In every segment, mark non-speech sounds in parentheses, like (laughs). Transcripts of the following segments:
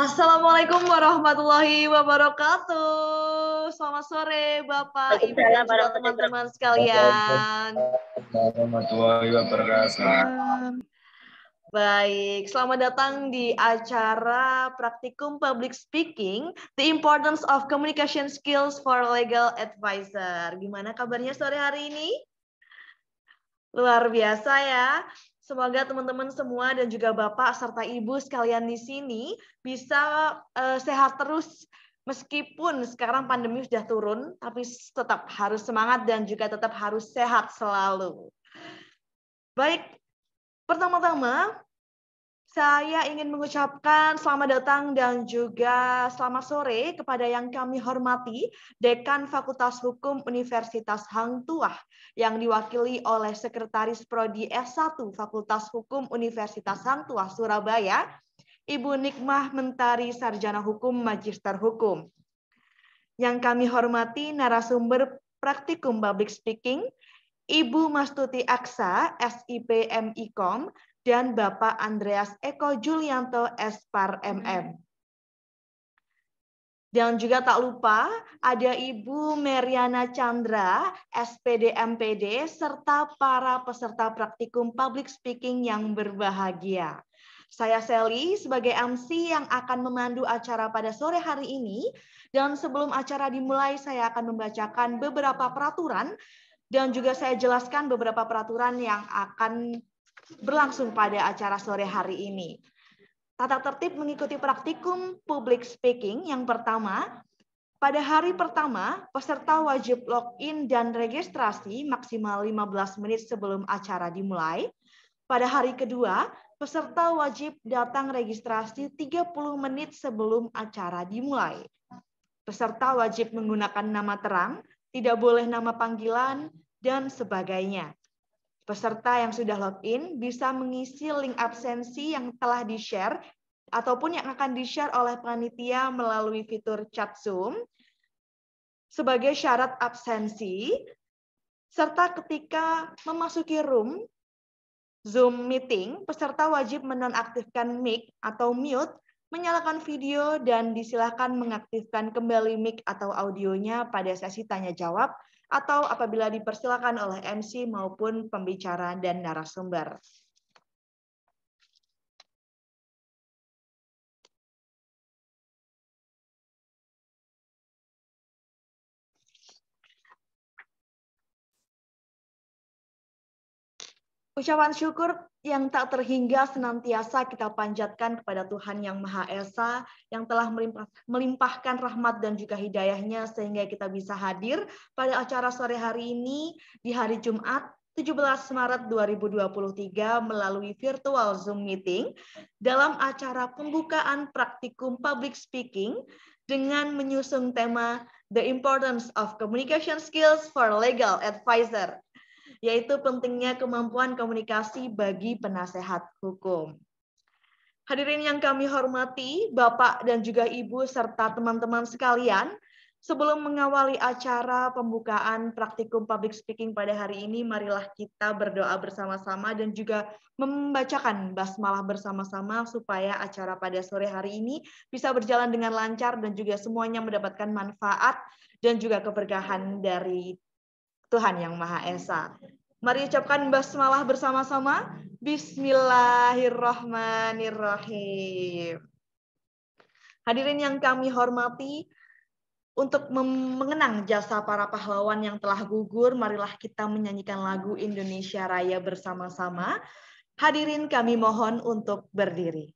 Assalamualaikum warahmatullahi wabarakatuh. Selamat sore Bapak, Ibu, dan teman-teman sekalian. Warahmatullahi wabarakatuh. Baik, selamat datang di acara praktikum public speaking, the importance of communication skills for legal advisor. Gimana kabarnya sore hari ini? Luar biasa ya. Semoga teman-teman semua dan juga Bapak serta Ibu sekalian di sini bisa uh, sehat terus meskipun sekarang pandemi sudah turun, tapi tetap harus semangat dan juga tetap harus sehat selalu. Baik, pertama-tama saya ingin mengucapkan selamat datang dan juga selamat sore kepada yang kami hormati, Dekan Fakultas Hukum Universitas Hang Tuah, yang diwakili oleh Sekretaris Prodi S1 Fakultas Hukum Universitas Hang Tuah, Surabaya, Ibu Nikmah Mentari Sarjana Hukum Magister Hukum. Yang kami hormati narasumber praktikum public speaking, Ibu Mastuti Aksa, SIP MIKOM, dan Bapak Andreas Eko Julianto Espar MM. Dan juga tak lupa ada Ibu Meriana Chandra, SPD MPD, serta para peserta praktikum public speaking yang berbahagia. Saya Sally sebagai MC yang akan memandu acara pada sore hari ini. Dan sebelum acara dimulai, saya akan membacakan beberapa peraturan dan juga saya jelaskan beberapa peraturan yang akan berlangsung pada acara sore hari ini. Tata tertib mengikuti praktikum public speaking yang pertama, pada hari pertama, peserta wajib login dan registrasi maksimal 15 menit sebelum acara dimulai. Pada hari kedua, peserta wajib datang registrasi 30 menit sebelum acara dimulai. Peserta wajib menggunakan nama terang, tidak boleh nama panggilan, dan sebagainya. Peserta yang sudah login bisa mengisi link absensi yang telah di-share ataupun yang akan di-share oleh panitia melalui fitur chat Zoom sebagai syarat absensi, serta ketika memasuki room Zoom meeting, peserta wajib menonaktifkan mic atau mute, menyalakan video, dan disilahkan mengaktifkan kembali mic atau audionya pada sesi tanya-jawab atau apabila dipersilakan oleh MC maupun pembicara dan narasumber. Ucapan syukur yang tak terhingga senantiasa kita panjatkan kepada Tuhan Yang Maha Esa yang telah melimpahkan rahmat dan juga hidayahnya sehingga kita bisa hadir pada acara sore hari ini di hari Jumat 17 Maret 2023 melalui virtual Zoom meeting dalam acara pembukaan praktikum public speaking dengan menyusung tema The Importance of Communication Skills for Legal Advisor yaitu pentingnya kemampuan komunikasi bagi penasehat hukum. Hadirin yang kami hormati, Bapak dan juga Ibu serta teman-teman sekalian, sebelum mengawali acara pembukaan praktikum public speaking pada hari ini, marilah kita berdoa bersama-sama dan juga membacakan basmalah bersama-sama supaya acara pada sore hari ini bisa berjalan dengan lancar dan juga semuanya mendapatkan manfaat dan juga keberkahan dari Tuhan Yang Maha Esa. Mari ucapkan basmalah bersama-sama. Bismillahirrahmanirrahim. Hadirin yang kami hormati, untuk mengenang jasa para pahlawan yang telah gugur, marilah kita menyanyikan lagu Indonesia Raya bersama-sama. Hadirin kami mohon untuk berdiri.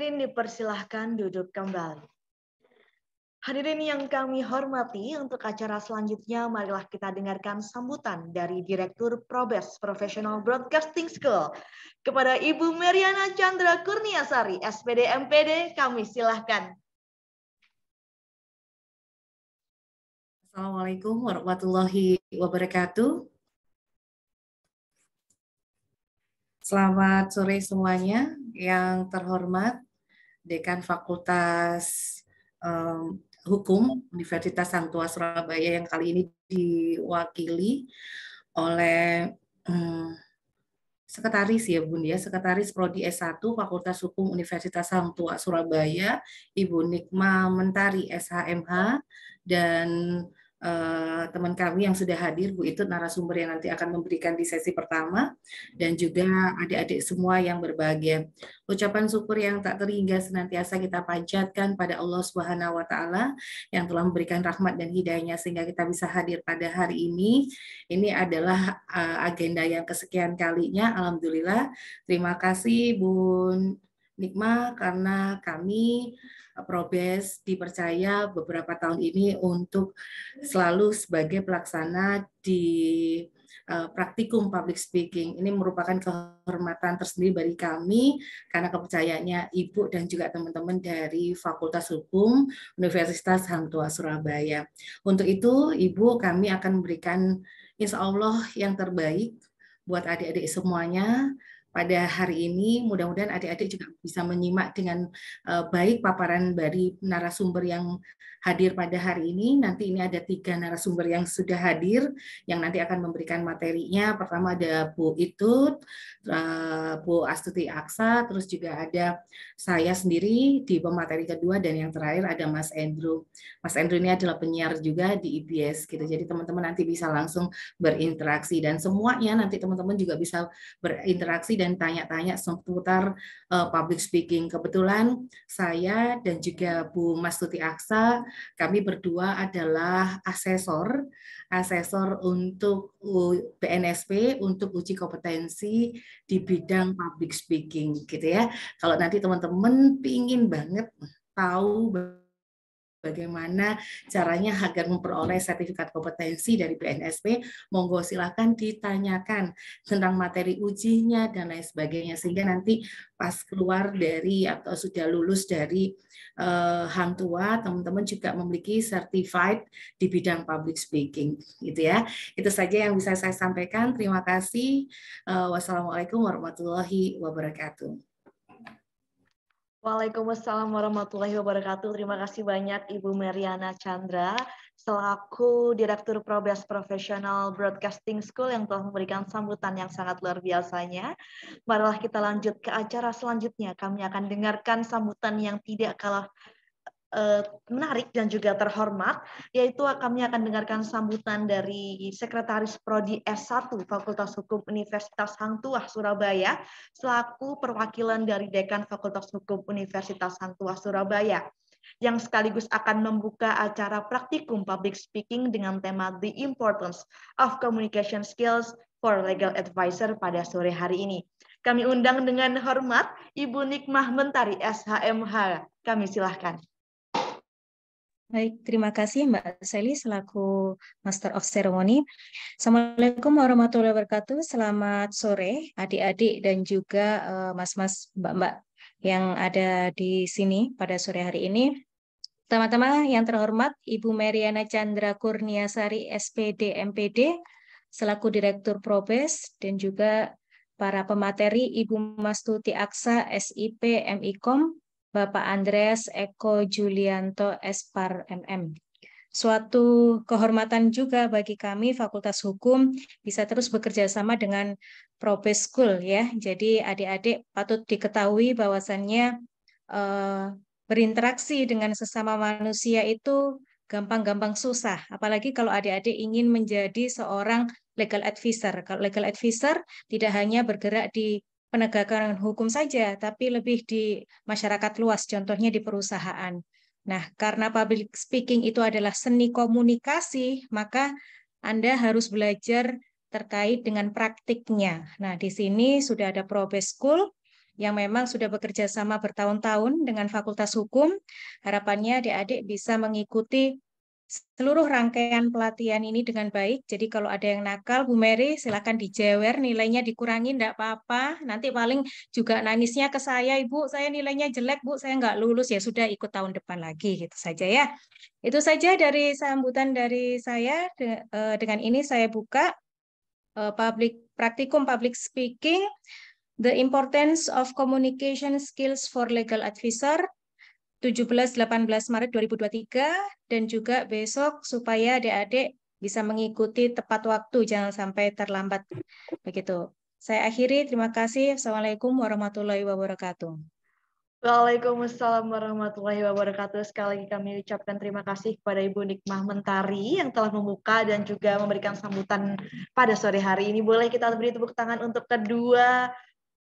Hadirin dipersilahkan duduk kembali. Hadirin yang kami hormati, untuk acara selanjutnya marilah kita dengarkan sambutan dari Direktur Probes Professional Broadcasting School kepada Ibu Meriana Chandra Kurniasari, SPD MPD, kami silahkan. Assalamualaikum warahmatullahi wabarakatuh. Selamat sore semuanya yang terhormat dekan Fakultas um, Hukum Universitas Santua Surabaya yang kali ini diwakili oleh um, sekretaris ya Bun ya, sekretaris prodi S1 Fakultas Hukum Universitas Santua Surabaya, Ibu Nikma Mentari SHMH dan uh, teman kami yang sudah hadir, Bu itu narasumber yang nanti akan memberikan di sesi pertama, dan juga adik-adik semua yang berbahagia. Ucapan syukur yang tak terhingga senantiasa kita panjatkan pada Allah Subhanahu wa taala yang telah memberikan rahmat dan hidayahnya sehingga kita bisa hadir pada hari ini. Ini adalah uh, agenda yang kesekian kalinya. Alhamdulillah. Terima kasih Bun Nikma karena kami eh, Probes dipercaya beberapa tahun ini untuk selalu sebagai pelaksana di eh, praktikum public speaking. Ini merupakan kehormatan tersendiri bagi kami karena kepercayaannya Ibu dan juga teman-teman dari Fakultas Hukum Universitas Hang Tuah Surabaya. Untuk itu, Ibu kami akan memberikan insya Allah yang terbaik buat adik-adik semuanya pada hari ini. Mudah-mudahan adik-adik juga bisa menyimak dengan eh, baik paparan dari narasumber yang hadir pada hari ini. Nanti ini ada tiga narasumber yang sudah hadir yang nanti akan memberikan materinya. Pertama ada Bu Itut, eh, Bu Astuti Aksa, terus juga ada saya sendiri di pemateri kedua dan yang terakhir ada Mas Andrew. Mas Andrew ini adalah penyiar juga di IBS gitu. Jadi teman-teman nanti bisa langsung berinteraksi dan semuanya nanti teman-teman juga bisa berinteraksi dan tanya-tanya seputar uh, public speaking. Kebetulan saya dan juga Bu Mas Tuti Aksa, kami berdua adalah asesor, asesor untuk BNSP untuk uji kompetensi di bidang public speaking gitu ya. Kalau nanti teman-teman pingin banget tahu bagaimana caranya agar memperoleh sertifikat kompetensi dari BNSP, monggo silakan ditanyakan tentang materi ujinya dan lain sebagainya sehingga nanti pas keluar dari atau sudah lulus dari uh, hang tua teman-teman juga memiliki certified di bidang public speaking gitu ya. Itu saja yang bisa saya sampaikan. Terima kasih. uh, wassalamualaikum warahmatullahi wabarakatuh. Waalaikumsalam warahmatullahi wabarakatuh. Terima kasih banyak Ibu Mariana Chandra selaku Direktur Probes Profesional Broadcasting School yang telah memberikan sambutan yang sangat luar biasanya. Marilah kita lanjut ke acara selanjutnya. Kami akan dengarkan sambutan yang tidak kalah Eh, menarik dan juga terhormat, yaitu kami akan dengarkan sambutan dari Sekretaris Prodi S1 Fakultas Hukum Universitas Hang Tuah Surabaya, selaku perwakilan dari Dekan Fakultas Hukum Universitas Hang Tuah Surabaya, yang sekaligus akan membuka acara praktikum public speaking dengan tema The Importance of Communication Skills for Legal Advisor pada sore hari ini. Kami undang dengan hormat Ibu Nikmah Mentari SHMH. Kami silahkan. Baik, terima kasih Mbak Sally selaku Master of Ceremony. Assalamualaikum warahmatullahi wabarakatuh. Selamat sore adik-adik dan juga eh, mas-mas, uh, mbak-mbak yang ada di sini pada sore hari ini. Pertama-tama yang terhormat Ibu Mariana Chandra Kurniasari SPD MPD selaku Direktur Probes dan juga para pemateri Ibu Mastuti Aksa SIP MIKOM Bapak Andreas Eko Julianto Espar MM. Suatu kehormatan juga bagi kami Fakultas Hukum bisa terus bekerja sama dengan Probe School ya. Jadi adik-adik patut diketahui bahwasannya eh, berinteraksi dengan sesama manusia itu gampang-gampang susah. Apalagi kalau adik-adik ingin menjadi seorang legal advisor. Kalau legal advisor tidak hanya bergerak di penegakan hukum saja, tapi lebih di masyarakat luas, contohnya di perusahaan. Nah, karena public speaking itu adalah seni komunikasi, maka Anda harus belajar terkait dengan praktiknya. Nah, di sini sudah ada Probe School yang memang sudah bekerja sama bertahun-tahun dengan Fakultas Hukum. Harapannya adik-adik bisa mengikuti seluruh rangkaian pelatihan ini dengan baik. Jadi kalau ada yang nakal, Bu Mary silakan dijewer, nilainya dikurangi, tidak apa-apa. Nanti paling juga nangisnya ke saya, Ibu, saya nilainya jelek, Bu, saya nggak lulus, ya sudah ikut tahun depan lagi, gitu saja ya. Itu saja dari sambutan dari saya. Eh, dengan ini saya buka eh, public praktikum public speaking, the importance of communication skills for legal advisor, 17-18 Maret 2023 dan juga besok supaya adik-adik bisa mengikuti tepat waktu, jangan sampai terlambat. Begitu. Saya akhiri, terima kasih. Assalamualaikum warahmatullahi wabarakatuh. Waalaikumsalam warahmatullahi wabarakatuh. Sekali lagi kami ucapkan terima kasih kepada Ibu Nikmah Mentari yang telah membuka dan juga memberikan sambutan pada sore hari ini. Boleh kita beri tepuk tangan untuk kedua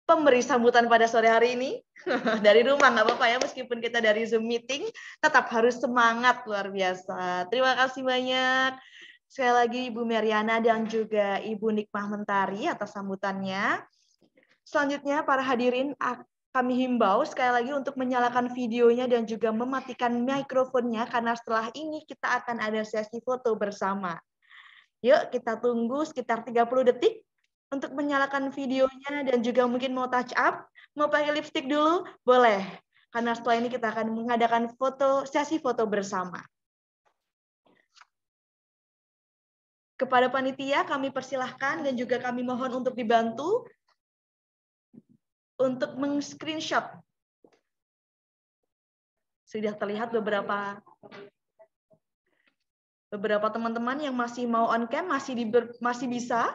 pemberi sambutan pada sore hari ini (laughs) dari rumah nggak apa-apa ya meskipun kita dari zoom meeting tetap harus semangat luar biasa terima kasih banyak sekali lagi Ibu Meriana dan juga Ibu Nikmah Mentari atas sambutannya selanjutnya para hadirin kami himbau sekali lagi untuk menyalakan videonya dan juga mematikan mikrofonnya karena setelah ini kita akan ada sesi foto bersama. Yuk kita tunggu sekitar 30 detik untuk menyalakan videonya dan juga mungkin mau touch up, mau pakai lipstick dulu, boleh. Karena setelah ini kita akan mengadakan foto sesi foto bersama. Kepada panitia kami persilahkan dan juga kami mohon untuk dibantu untuk meng-screenshot. Sudah terlihat beberapa beberapa teman-teman yang masih mau on cam masih di, masih bisa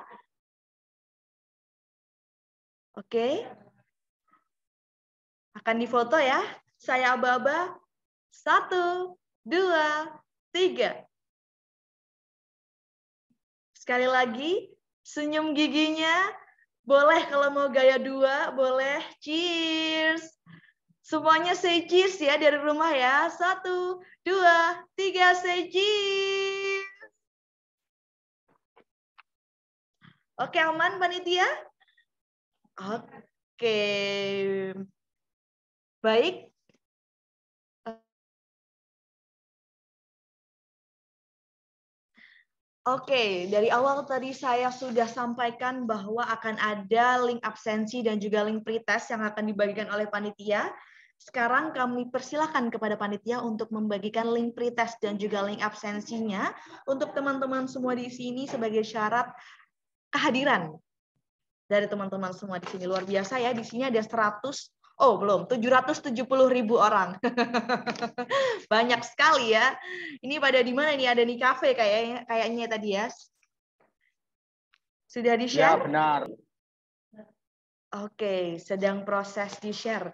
Oke. Okay? Akan difoto ya. Saya aba-aba. Satu, dua, tiga. Sekali lagi, senyum giginya. Boleh kalau mau gaya dua, boleh. Cheers. Semuanya say cheers ya dari rumah ya. Satu, dua, tiga, say cheers. Oke aman panitia? Oke. Baik. Oke, dari awal tadi saya sudah sampaikan bahwa akan ada link absensi dan juga link pretest yang akan dibagikan oleh panitia. Sekarang kami persilahkan kepada panitia untuk membagikan link pretest dan juga link absensinya untuk teman-teman semua di sini sebagai syarat kehadiran dari teman-teman semua di sini luar biasa ya. Di sini ada 100 Oh, belum. 770 ribu orang. (laughs) Banyak sekali ya. Ini pada di mana nih? Ada di kafe kayaknya, kayaknya tadi ya. Sudah di-share? Ya, benar. Oke, sedang proses di-share.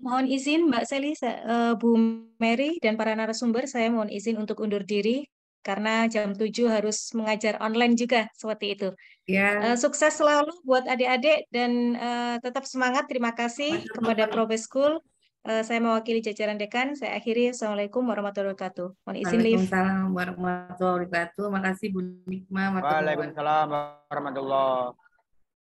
Mohon izin Mbak Selisa, eh, Bu Mary dan para narasumber, saya mohon izin untuk undur diri karena jam 7 harus mengajar online juga seperti itu. Ya. Uh, sukses selalu buat adik-adik dan uh, tetap semangat. Terima kasih Masa, kepada Probes School. Uh, saya mewakili jajaran dekan. Saya akhiri. Assalamualaikum warahmatullahi wabarakatuh. Mohon izin lift. Waalaikumsalam warahmatullahi wabarakatuh. Makasih Bu Nikma. Waalaikumsalam warahmatullahi wabarakatuh.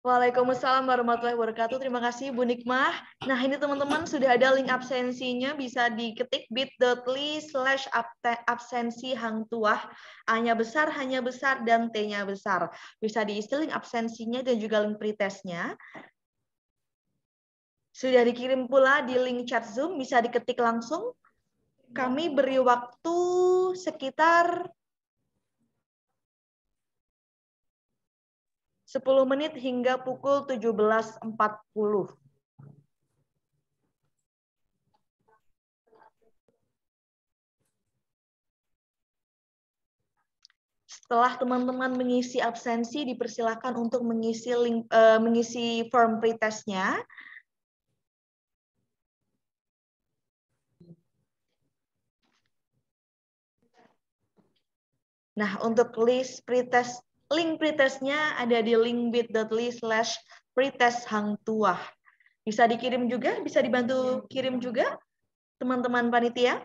Waalaikumsalam warahmatullahi wabarakatuh. Terima kasih Bu Nikmah. Nah ini teman-teman sudah ada link absensinya bisa diketik bit.ly slash absensi hang tuah. A-nya besar, hanya besar, dan T-nya besar. Bisa diisi link absensinya dan juga link pretestnya. Sudah dikirim pula di link chat Zoom, bisa diketik langsung. Kami beri waktu sekitar 10 menit hingga pukul 17.40. Setelah teman-teman mengisi absensi, dipersilakan untuk mengisi link, uh, mengisi form pretestnya. Nah, untuk list pretest Link pretestnya ada di linkbit.ly slash pretest hang tuah. Bisa dikirim juga, bisa dibantu kirim juga teman-teman panitia.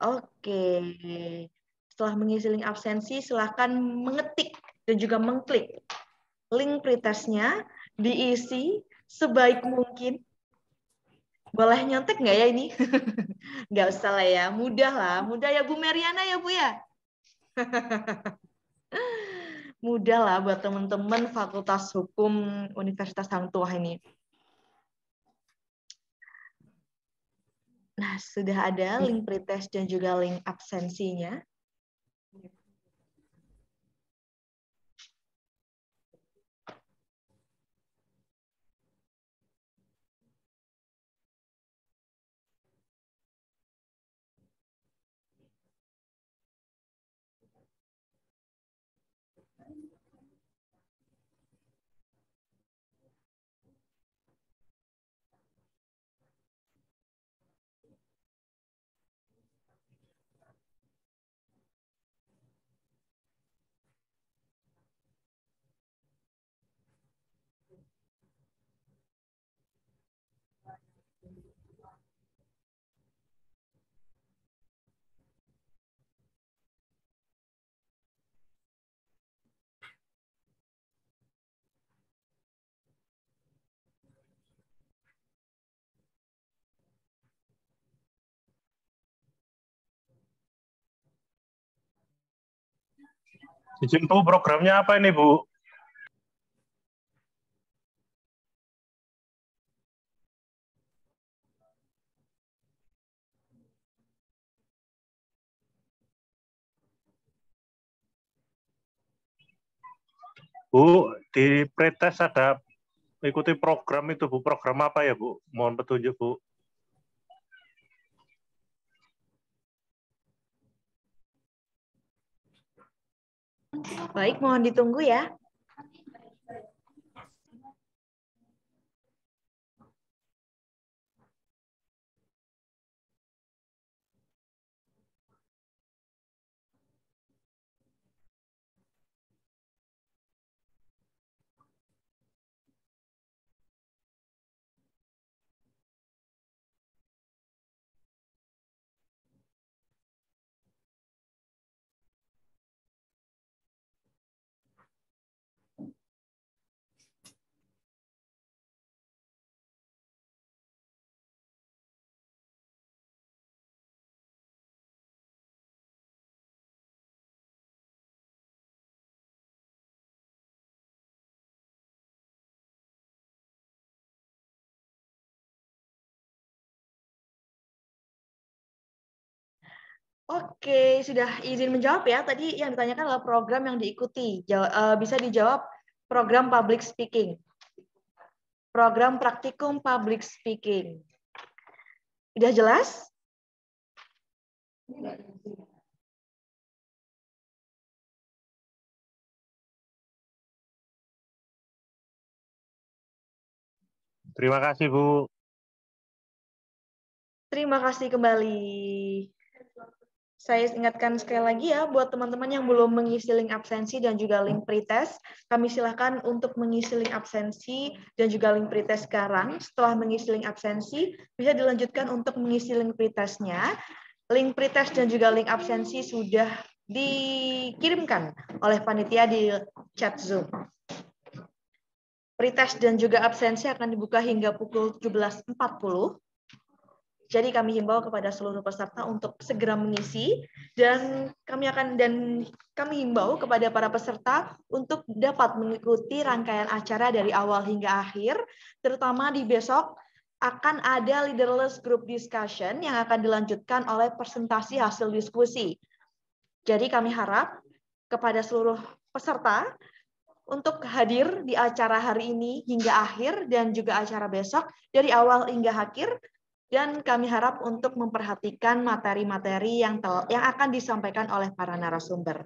Oke. Setelah mengisi link absensi, silahkan mengetik dan juga mengklik link pretestnya diisi sebaik mungkin. Boleh nyontek nggak ya ini? (laughs) Nggak usah lah ya, mudah lah. Mudah ya Bu Meriana ya Bu ya? (laughs) Mudah lah buat teman-teman Fakultas Hukum Universitas Hang Tuah ini. Nah, sudah ada iya. link pretest dan juga link absensinya. Izin Bu, programnya apa ini Bu? Bu, di pretest ada ikuti program itu Bu. Program apa ya Bu? Mohon petunjuk Bu. Baik, mohon ditunggu ya. Oke, sudah izin menjawab ya. Tadi yang ditanyakan adalah program yang diikuti. Eh, bisa dijawab program public speaking. Program praktikum public speaking. Sudah jelas? Terima kasih, Bu. Terima kasih kembali. Saya ingatkan sekali lagi ya, buat teman-teman yang belum mengisi link absensi dan juga link pretest, kami silakan untuk mengisi link absensi dan juga link pretest sekarang. Setelah mengisi link absensi, bisa dilanjutkan untuk mengisi link pretestnya. Link pretest dan juga link absensi sudah dikirimkan oleh panitia di chat Zoom. Pretest dan juga absensi akan dibuka hingga pukul jadi kami himbau kepada seluruh peserta untuk segera mengisi dan kami akan dan kami himbau kepada para peserta untuk dapat mengikuti rangkaian acara dari awal hingga akhir, terutama di besok akan ada leaderless group discussion yang akan dilanjutkan oleh presentasi hasil diskusi. Jadi kami harap kepada seluruh peserta untuk hadir di acara hari ini hingga akhir dan juga acara besok dari awal hingga akhir dan kami harap untuk memperhatikan materi-materi yang yang akan disampaikan oleh para narasumber.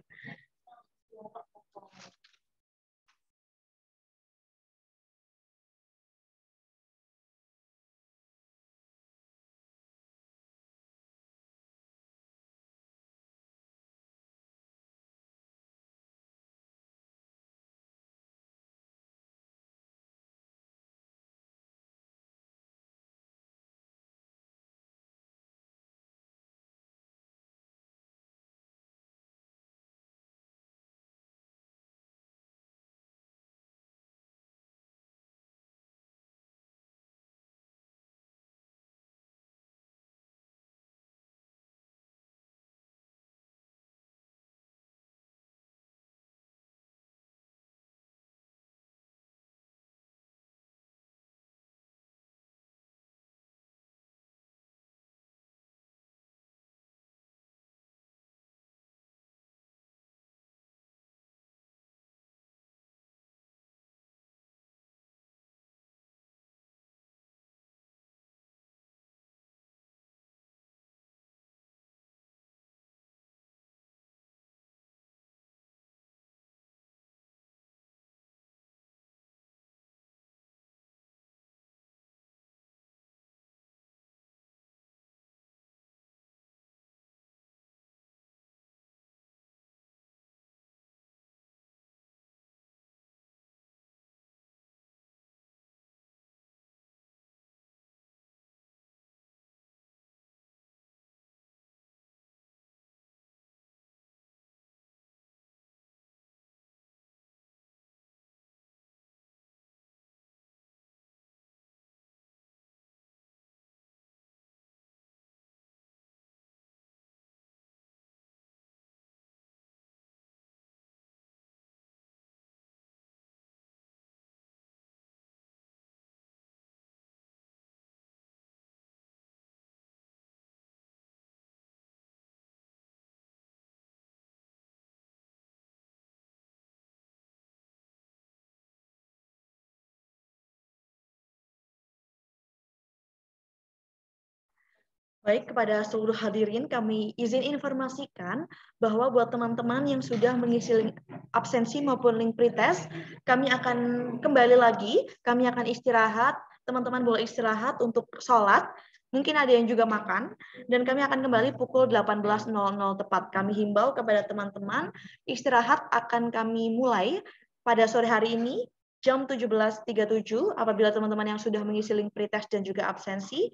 Baik, kepada seluruh hadirin kami izin informasikan bahwa buat teman-teman yang sudah mengisi link absensi maupun link pretest, kami akan kembali lagi, kami akan istirahat, teman-teman boleh istirahat untuk sholat, mungkin ada yang juga makan, dan kami akan kembali pukul 18.00 tepat. Kami himbau kepada teman-teman, istirahat akan kami mulai pada sore hari ini jam 17.37 apabila teman-teman yang sudah mengisi link pretest dan juga absensi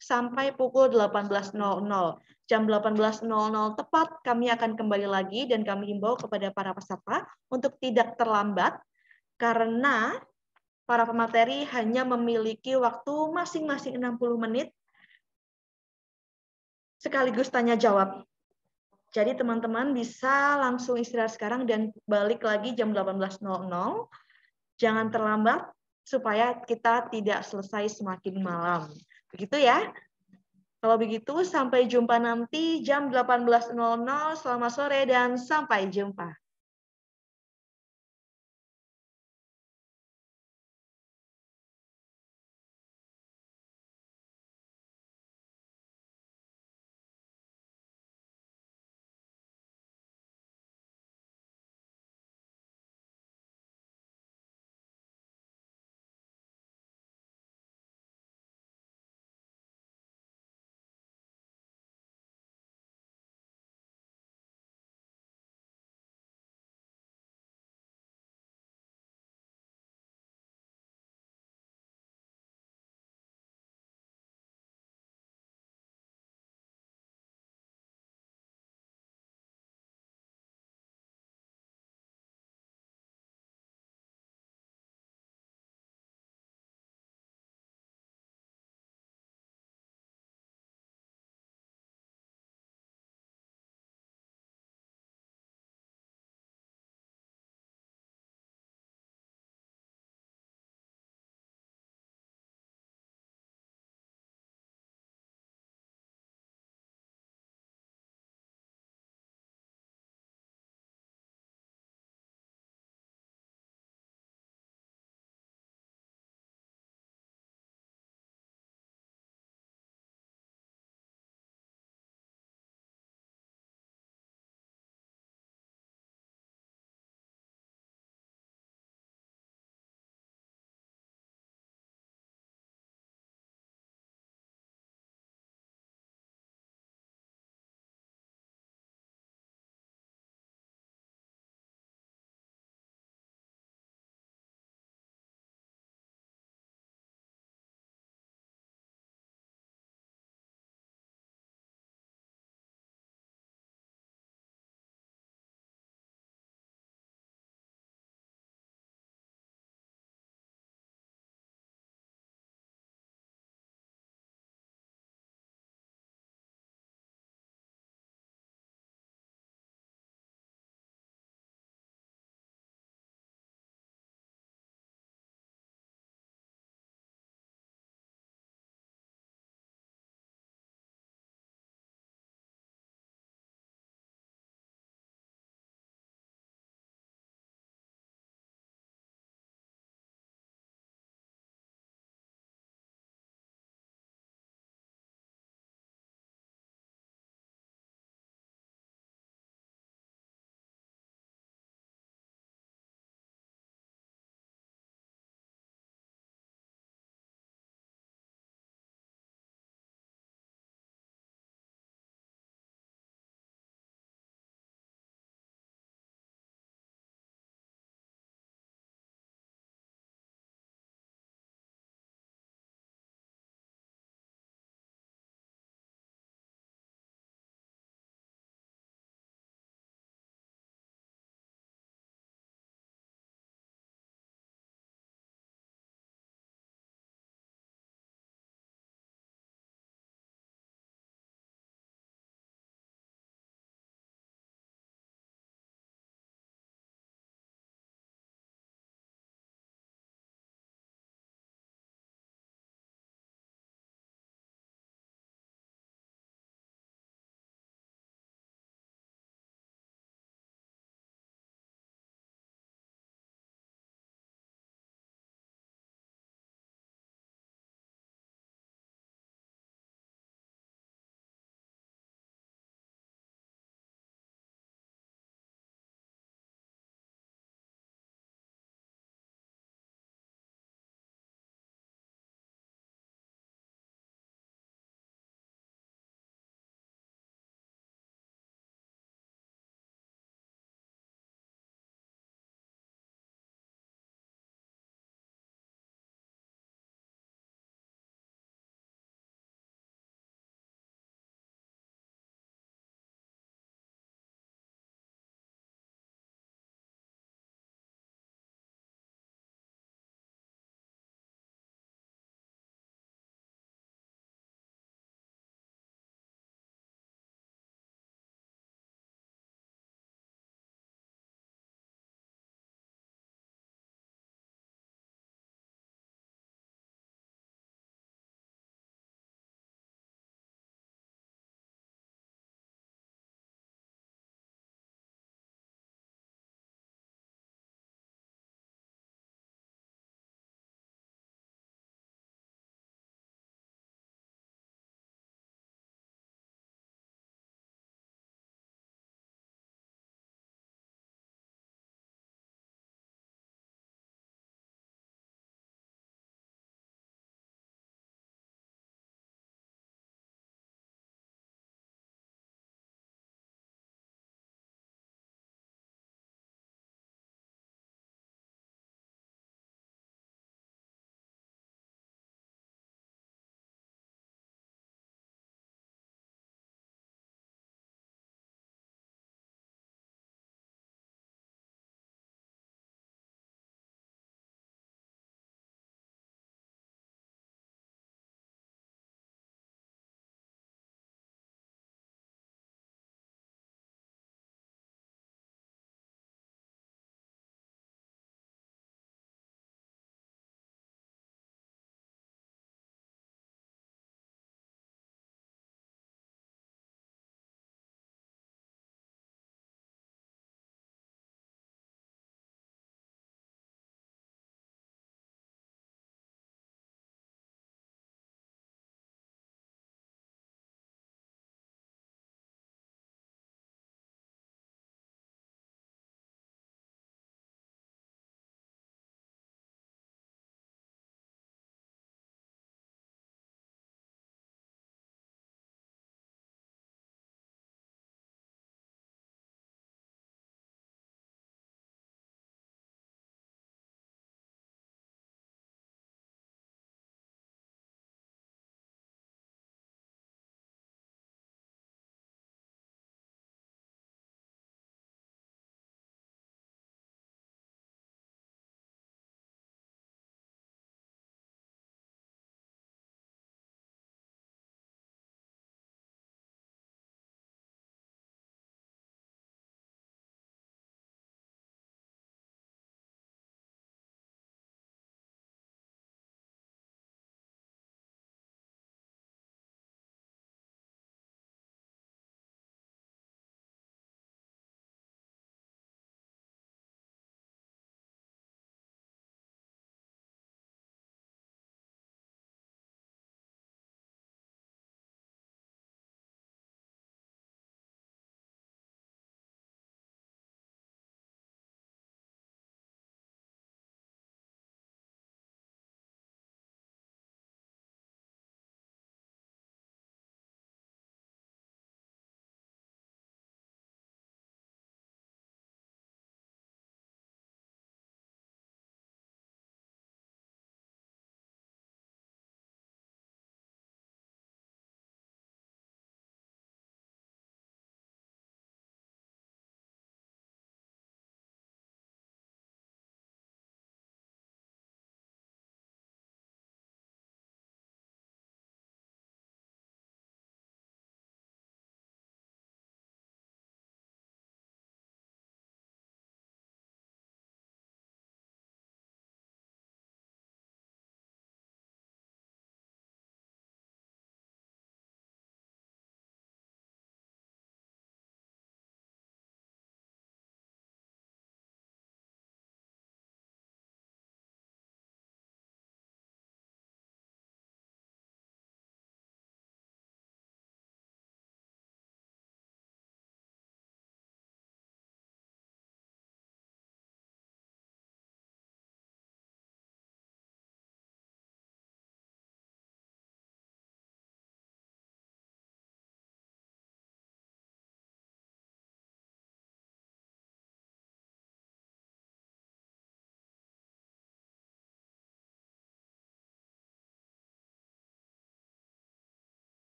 sampai pukul 18.00. Jam 18.00 tepat kami akan kembali lagi dan kami himbau kepada para peserta untuk tidak terlambat karena para pemateri hanya memiliki waktu masing-masing 60 menit sekaligus tanya jawab. Jadi teman-teman bisa langsung istirahat sekarang dan balik lagi jam 18.00. Jangan terlambat supaya kita tidak selesai semakin malam. Begitu ya. Kalau begitu, sampai jumpa nanti jam 18.00. Selamat sore dan sampai jumpa.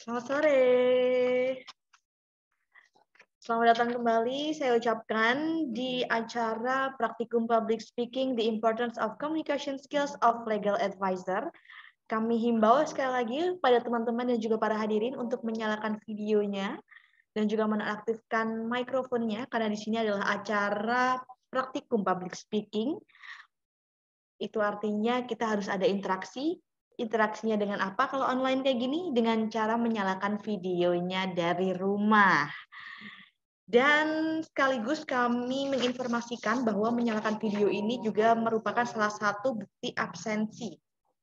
Selamat sore. Selamat datang kembali. Saya ucapkan di acara praktikum public speaking The Importance of Communication Skills of Legal Advisor. Kami himbau sekali lagi pada teman-teman dan juga para hadirin untuk menyalakan videonya dan juga menonaktifkan mikrofonnya karena di sini adalah acara praktikum public speaking. Itu artinya kita harus ada interaksi interaksinya dengan apa kalau online kayak gini? Dengan cara menyalakan videonya dari rumah. Dan sekaligus kami menginformasikan bahwa menyalakan video ini juga merupakan salah satu bukti absensi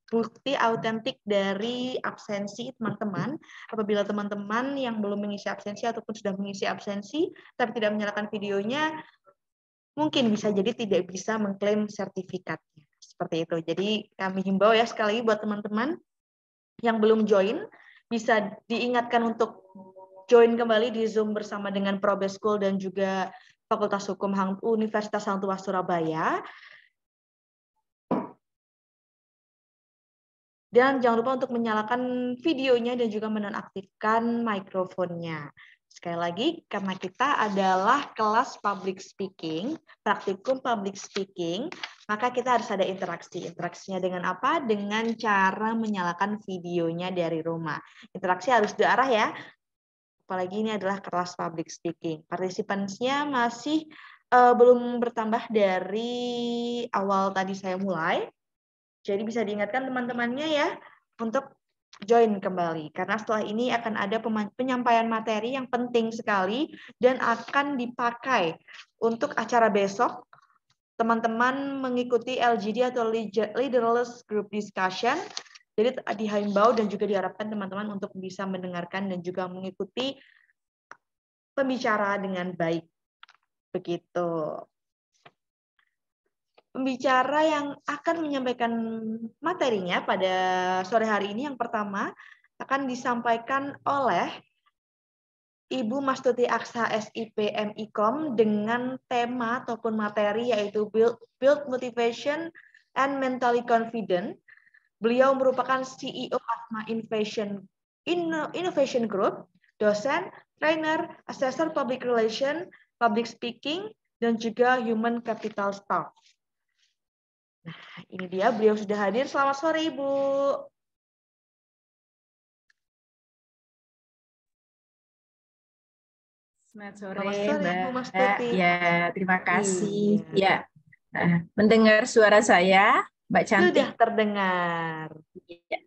bukti autentik dari absensi teman-teman. Apabila teman-teman yang belum mengisi absensi ataupun sudah mengisi absensi tapi tidak menyalakan videonya, mungkin bisa jadi tidak bisa mengklaim sertifikatnya. Seperti itu. Jadi kami himbau ya sekali lagi buat teman-teman yang belum join bisa diingatkan untuk join kembali di Zoom bersama dengan Probe School dan juga Fakultas Hukum Universitas Hang Tuah Surabaya. Dan jangan lupa untuk menyalakan videonya dan juga menonaktifkan mikrofonnya. Sekali lagi, karena kita adalah kelas public speaking, praktikum public speaking, maka kita harus ada interaksi. Interaksinya dengan apa? Dengan cara menyalakan videonya dari rumah. Interaksi harus diarah ya. Apalagi ini adalah kelas public speaking. Partisipansnya masih uh, belum bertambah dari awal tadi saya mulai. Jadi bisa diingatkan teman-temannya ya untuk join kembali karena setelah ini akan ada penyampaian materi yang penting sekali dan akan dipakai untuk acara besok teman-teman mengikuti LGD atau Leaderless Group Discussion. Jadi dihimbau dan juga diharapkan teman-teman untuk bisa mendengarkan dan juga mengikuti pembicara dengan baik. Begitu. Pembicara yang akan menyampaikan materinya pada sore hari ini yang pertama akan disampaikan oleh Ibu Mastuti Aksa SIP MIKOM dengan tema ataupun materi yaitu Build, Build Motivation and Mentally Confident. Beliau merupakan CEO Asma Innovation, Innovation Group, dosen, trainer, assessor public relation, public speaking, dan juga human capital staff. Nah, ini dia beliau sudah hadir. Selamat sore, Ibu. Selamat sore, Selamat sore Mbak. Eh, Tuti. Ya, terima kasih. Iya. Ya. Nah, mendengar suara saya, Mbak Cantik? Sudah terdengar. Ya.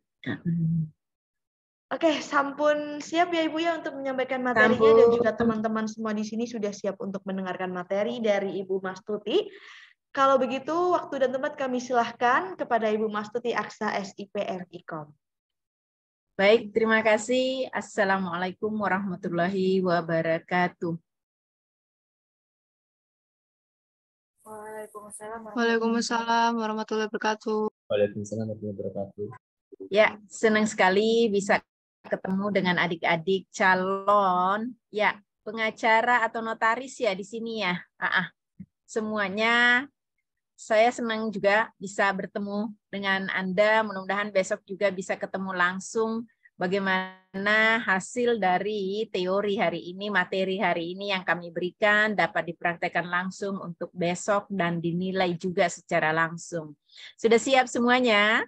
Oke, sampun siap ya Ibu ya untuk menyampaikan materinya sampun. dan juga teman-teman semua di sini sudah siap untuk mendengarkan materi dari Ibu Mas Tuti. Kalau begitu, waktu dan tempat kami silahkan kepada Ibu Mas Tuti Aksa SIPM IKOM. Baik, terima kasih. Assalamualaikum warahmatullahi wabarakatuh. Waalaikumsalam. warahmatullahi wabarakatuh. Waalaikumsalam warahmatullahi wabarakatuh. Ya, senang sekali bisa ketemu dengan adik-adik calon, ya pengacara atau notaris ya di sini ya. Ah, ah. Semuanya saya senang juga bisa bertemu dengan Anda. Mudah-mudahan besok juga bisa ketemu langsung bagaimana hasil dari teori hari ini, materi hari ini yang kami berikan dapat dipraktekkan langsung untuk besok dan dinilai juga secara langsung. Sudah siap semuanya?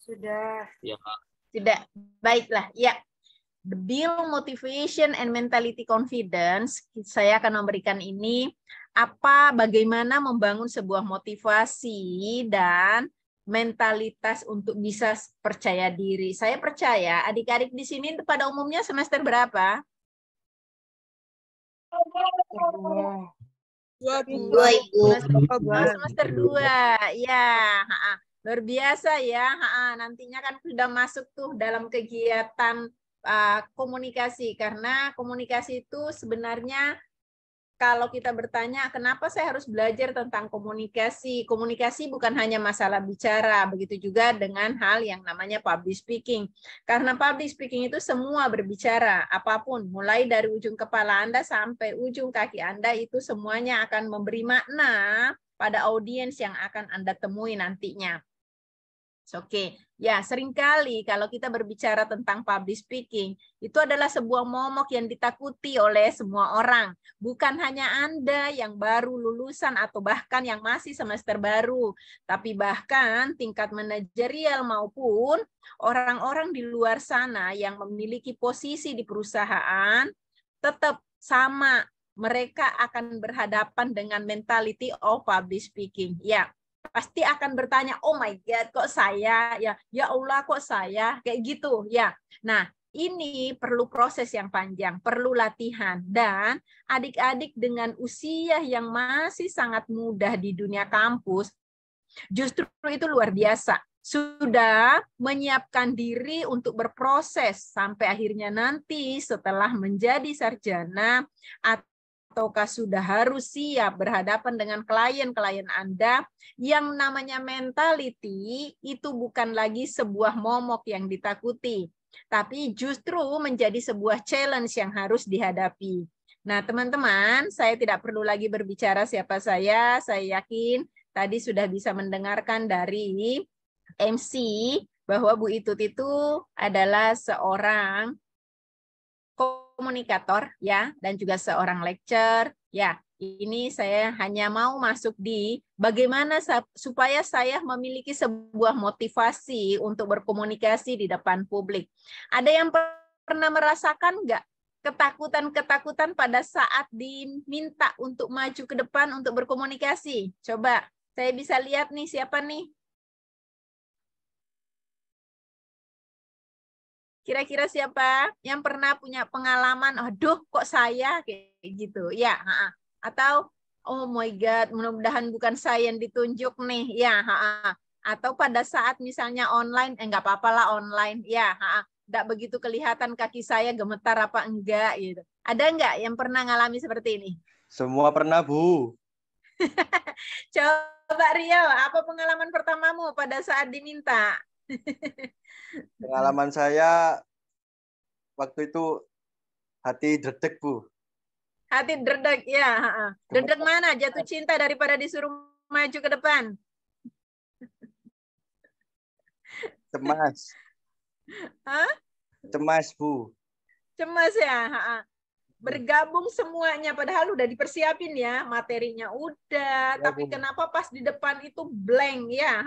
Sudah. Ya, Sudah. Baiklah. Ya, The Build Motivation and Mentality Confidence, saya akan memberikan ini apa bagaimana membangun sebuah motivasi dan mentalitas untuk bisa percaya diri. Saya percaya adik-adik di sini pada umumnya semester berapa? Dua, Semester, dua, ya. Ha Luar biasa ya. Nantinya kan sudah masuk tuh dalam kegiatan Eh, komunikasi karena komunikasi itu sebenarnya kalau kita bertanya kenapa saya harus belajar tentang komunikasi? Komunikasi bukan hanya masalah bicara, begitu juga dengan hal yang namanya public speaking. Karena public speaking itu semua berbicara, apapun, mulai dari ujung kepala Anda sampai ujung kaki Anda itu semuanya akan memberi makna pada audiens yang akan Anda temui nantinya. Oke. Okay. Ya, seringkali kalau kita berbicara tentang public speaking, itu adalah sebuah momok yang ditakuti oleh semua orang. Bukan hanya Anda yang baru lulusan atau bahkan yang masih semester baru, tapi bahkan tingkat manajerial maupun orang-orang di luar sana yang memiliki posisi di perusahaan tetap sama mereka akan berhadapan dengan mentality of public speaking. Ya, pasti akan bertanya, "Oh my god, kok saya?" Ya, "Ya Allah, kok saya?" kayak gitu, ya. Nah, ini perlu proses yang panjang, perlu latihan dan adik-adik dengan usia yang masih sangat mudah di dunia kampus justru itu luar biasa sudah menyiapkan diri untuk berproses sampai akhirnya nanti setelah menjadi sarjana ataukah sudah harus siap berhadapan dengan klien-klien Anda yang namanya mentality itu bukan lagi sebuah momok yang ditakuti, tapi justru menjadi sebuah challenge yang harus dihadapi. Nah, teman-teman, saya tidak perlu lagi berbicara siapa saya. Saya yakin tadi sudah bisa mendengarkan dari MC bahwa Bu Itut itu adalah seorang komunikator ya dan juga seorang lecturer ya. Ini saya hanya mau masuk di bagaimana supaya saya memiliki sebuah motivasi untuk berkomunikasi di depan publik. Ada yang pernah merasakan nggak ketakutan-ketakutan pada saat diminta untuk maju ke depan untuk berkomunikasi? Coba saya bisa lihat nih siapa nih Kira-kira siapa yang pernah punya pengalaman, aduh kok saya kayak gitu. Ya, ha -ha. atau oh my god, mudah-mudahan bukan saya yang ditunjuk nih. Ya, ha -ha. atau pada saat misalnya online, enggak eh, apa-apa lah online. Ya, ha -ha. Nggak begitu kelihatan kaki saya gemetar apa enggak gitu. Ada enggak yang pernah ngalami seperti ini? Semua pernah, Bu. (laughs) Coba Rio, apa pengalaman pertamamu pada saat diminta? (laughs) Pengalaman saya waktu itu hati dredeg, Bu. Hati dredeg, ya. Dredeg mana? Jatuh cinta daripada disuruh maju ke depan. (laughs) Cemas. Hah? Cemas, Bu. Cemas ya. Bergabung semuanya, padahal udah dipersiapin ya, materinya udah, ya, tapi Bu. kenapa pas di depan itu blank ya?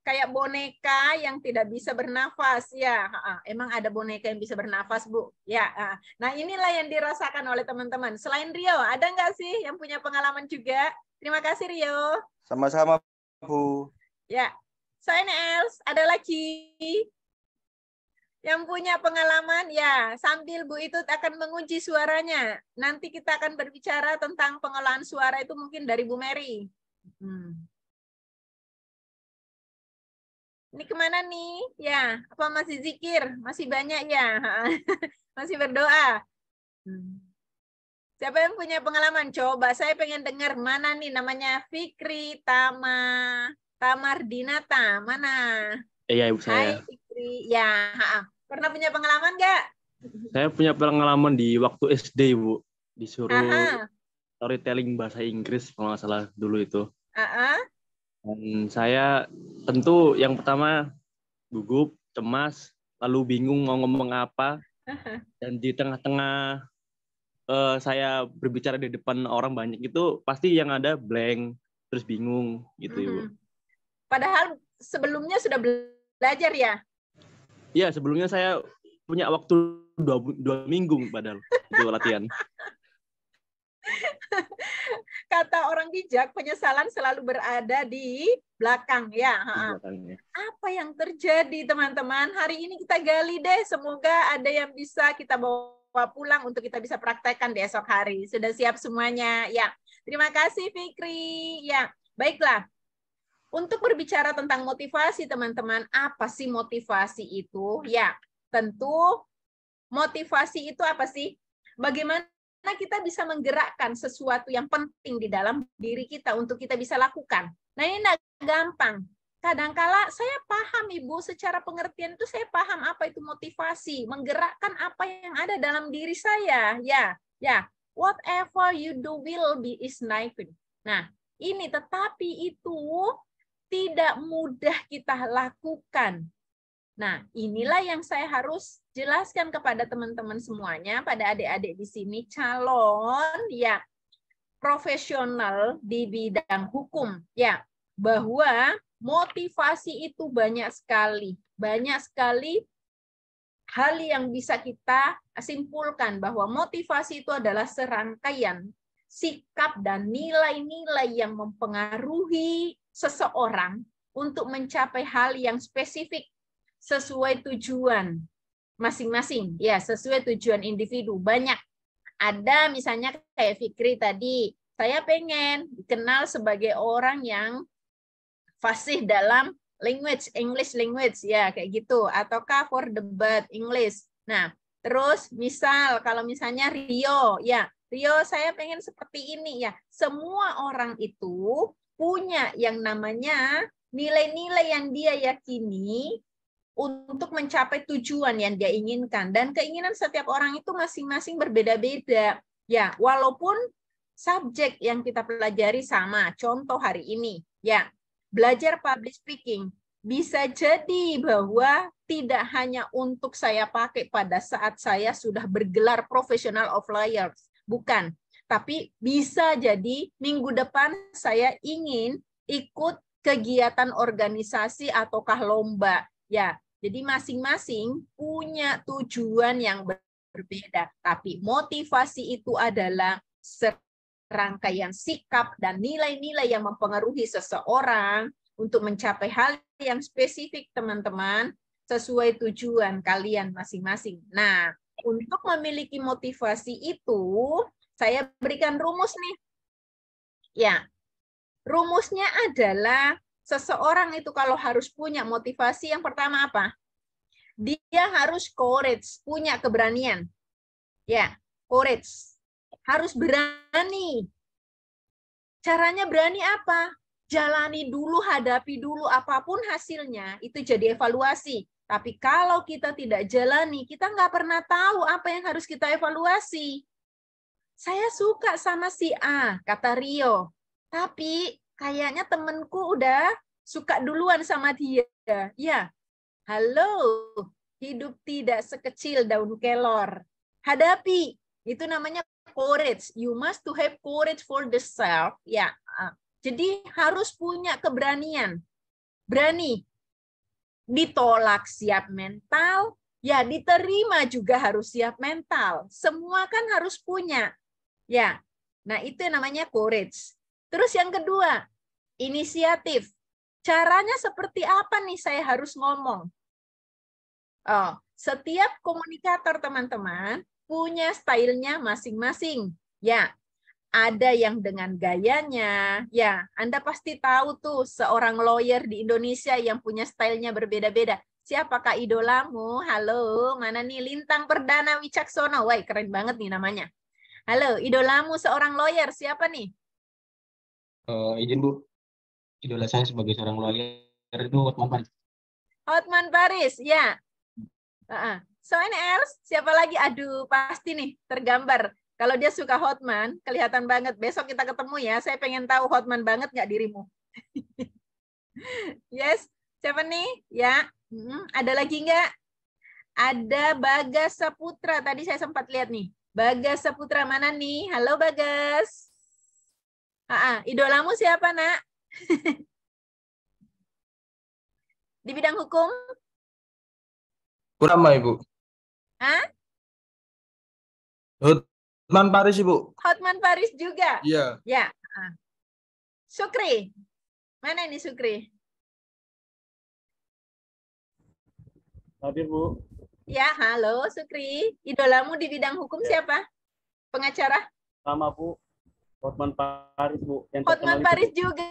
kayak boneka yang tidak bisa bernafas ya emang ada boneka yang bisa bernafas bu ya nah inilah yang dirasakan oleh teman-teman selain Rio ada nggak sih yang punya pengalaman juga terima kasih Rio sama-sama bu ya selain Els ada lagi yang punya pengalaman ya sambil Bu itu akan mengunci suaranya nanti kita akan berbicara tentang pengolahan suara itu mungkin dari Bu Mary hmm ini kemana nih? Ya, apa masih zikir? Masih banyak ya? (laughs) masih berdoa? Hmm. Siapa yang punya pengalaman? Coba saya pengen dengar mana nih namanya Fikri Tama Tamar Dinata, Mana? Iya, Ibu saya. Hai Fikri. Ya, pernah punya pengalaman nggak? Saya punya pengalaman di waktu SD, Bu. Disuruh Aha. storytelling bahasa Inggris kalau nggak salah dulu itu. Aha. Dan saya tentu yang pertama gugup, cemas, lalu bingung mau ngomong apa. Dan di tengah-tengah uh, saya berbicara di depan orang banyak itu pasti yang ada blank, terus bingung gitu Ibu. Padahal sebelumnya sudah belajar ya? Iya, sebelumnya saya punya waktu dua, dua minggu padahal itu latihan. (laughs) (laughs) Kata orang bijak, penyesalan selalu berada di belakang ya. Apa yang terjadi teman-teman? Hari ini kita gali deh. Semoga ada yang bisa kita bawa pulang untuk kita bisa praktekkan besok hari. Sudah siap semuanya? Ya. Terima kasih Fikri. Ya. Baiklah, untuk berbicara tentang motivasi, teman-teman, apa sih motivasi itu? Ya, tentu motivasi itu apa sih? Bagaimana karena kita bisa menggerakkan sesuatu yang penting di dalam diri kita untuk kita bisa lakukan. Nah ini tidak gampang. Kadangkala saya paham Ibu, secara pengertian itu saya paham apa itu motivasi, menggerakkan apa yang ada dalam diri saya. Ya, ya. Whatever you do will be is nothing. Nah, ini tetapi itu tidak mudah kita lakukan Nah, inilah yang saya harus jelaskan kepada teman-teman semuanya, pada adik-adik di sini, calon ya profesional di bidang hukum ya, bahwa motivasi itu banyak sekali, banyak sekali hal yang bisa kita simpulkan bahwa motivasi itu adalah serangkaian sikap dan nilai-nilai yang mempengaruhi seseorang untuk mencapai hal yang spesifik sesuai tujuan masing-masing. Ya, sesuai tujuan individu. Banyak. Ada misalnya kayak Fikri tadi, saya pengen dikenal sebagai orang yang fasih dalam language, English language, ya kayak gitu. Ataukah for debat English. Nah, terus misal kalau misalnya Rio, ya Rio saya pengen seperti ini ya. Semua orang itu punya yang namanya nilai-nilai yang dia yakini untuk mencapai tujuan yang dia inginkan dan keinginan setiap orang itu masing-masing berbeda-beda. Ya, walaupun subjek yang kita pelajari sama. Contoh hari ini, ya, belajar public speaking. Bisa jadi bahwa tidak hanya untuk saya pakai pada saat saya sudah bergelar profesional of lawyers, bukan. Tapi bisa jadi minggu depan saya ingin ikut kegiatan organisasi ataukah lomba Ya, jadi masing-masing punya tujuan yang berbeda, tapi motivasi itu adalah serangkaian sikap dan nilai-nilai yang mempengaruhi seseorang untuk mencapai hal yang spesifik, teman-teman, sesuai tujuan kalian masing-masing. Nah, untuk memiliki motivasi itu, saya berikan rumus nih. Ya, rumusnya adalah seseorang itu kalau harus punya motivasi yang pertama apa? Dia harus courage, punya keberanian. Ya, courage. Harus berani. Caranya berani apa? Jalani dulu, hadapi dulu apapun hasilnya, itu jadi evaluasi. Tapi kalau kita tidak jalani, kita nggak pernah tahu apa yang harus kita evaluasi. Saya suka sama si A, kata Rio. Tapi kayaknya temenku udah suka duluan sama dia. Ya, halo, hidup tidak sekecil daun kelor. Hadapi, itu namanya courage. You must to have courage for the self. Ya, ah. jadi harus punya keberanian. Berani. Ditolak siap mental, ya diterima juga harus siap mental. Semua kan harus punya. Ya, nah itu yang namanya courage. Terus yang kedua, inisiatif. Caranya seperti apa nih saya harus ngomong? Oh, setiap komunikator teman-teman punya stylenya masing-masing. Ya, ada yang dengan gayanya. Ya, Anda pasti tahu tuh seorang lawyer di Indonesia yang punya stylenya berbeda-beda. Siapakah idolamu? Halo, mana nih Lintang Perdana Wicaksono? Wah, keren banget nih namanya. Halo, idolamu seorang lawyer siapa nih? Uh, izin Bu, idola saya sebagai seorang lawyer itu Hotman Paris. Hotman Paris, ya. Uh -uh. So else? Siapa lagi? Aduh, pasti nih tergambar. Kalau dia suka Hotman, kelihatan banget. Besok kita ketemu ya. Saya pengen tahu Hotman banget nggak dirimu. (laughs) yes, siapa nih? Ya, hmm. ada lagi nggak? Ada Bagas Saputra. Tadi saya sempat lihat nih. Bagas Saputra mana nih? Halo Bagas. Ah, idolamu siapa nak? (laughs) Di bidang hukum? Kurama, Ibu. Hah? Hotman Paris, Ibu. Hotman Paris juga? Iya. Ya. Ah. Sukri. Mana ini Sukri? Hadir, Bu. Ya, halo Sukri. Idolamu di bidang hukum ya. siapa? Pengacara? Sama, Bu. Hotman Paris Bu. Yang Hotman Paris juga.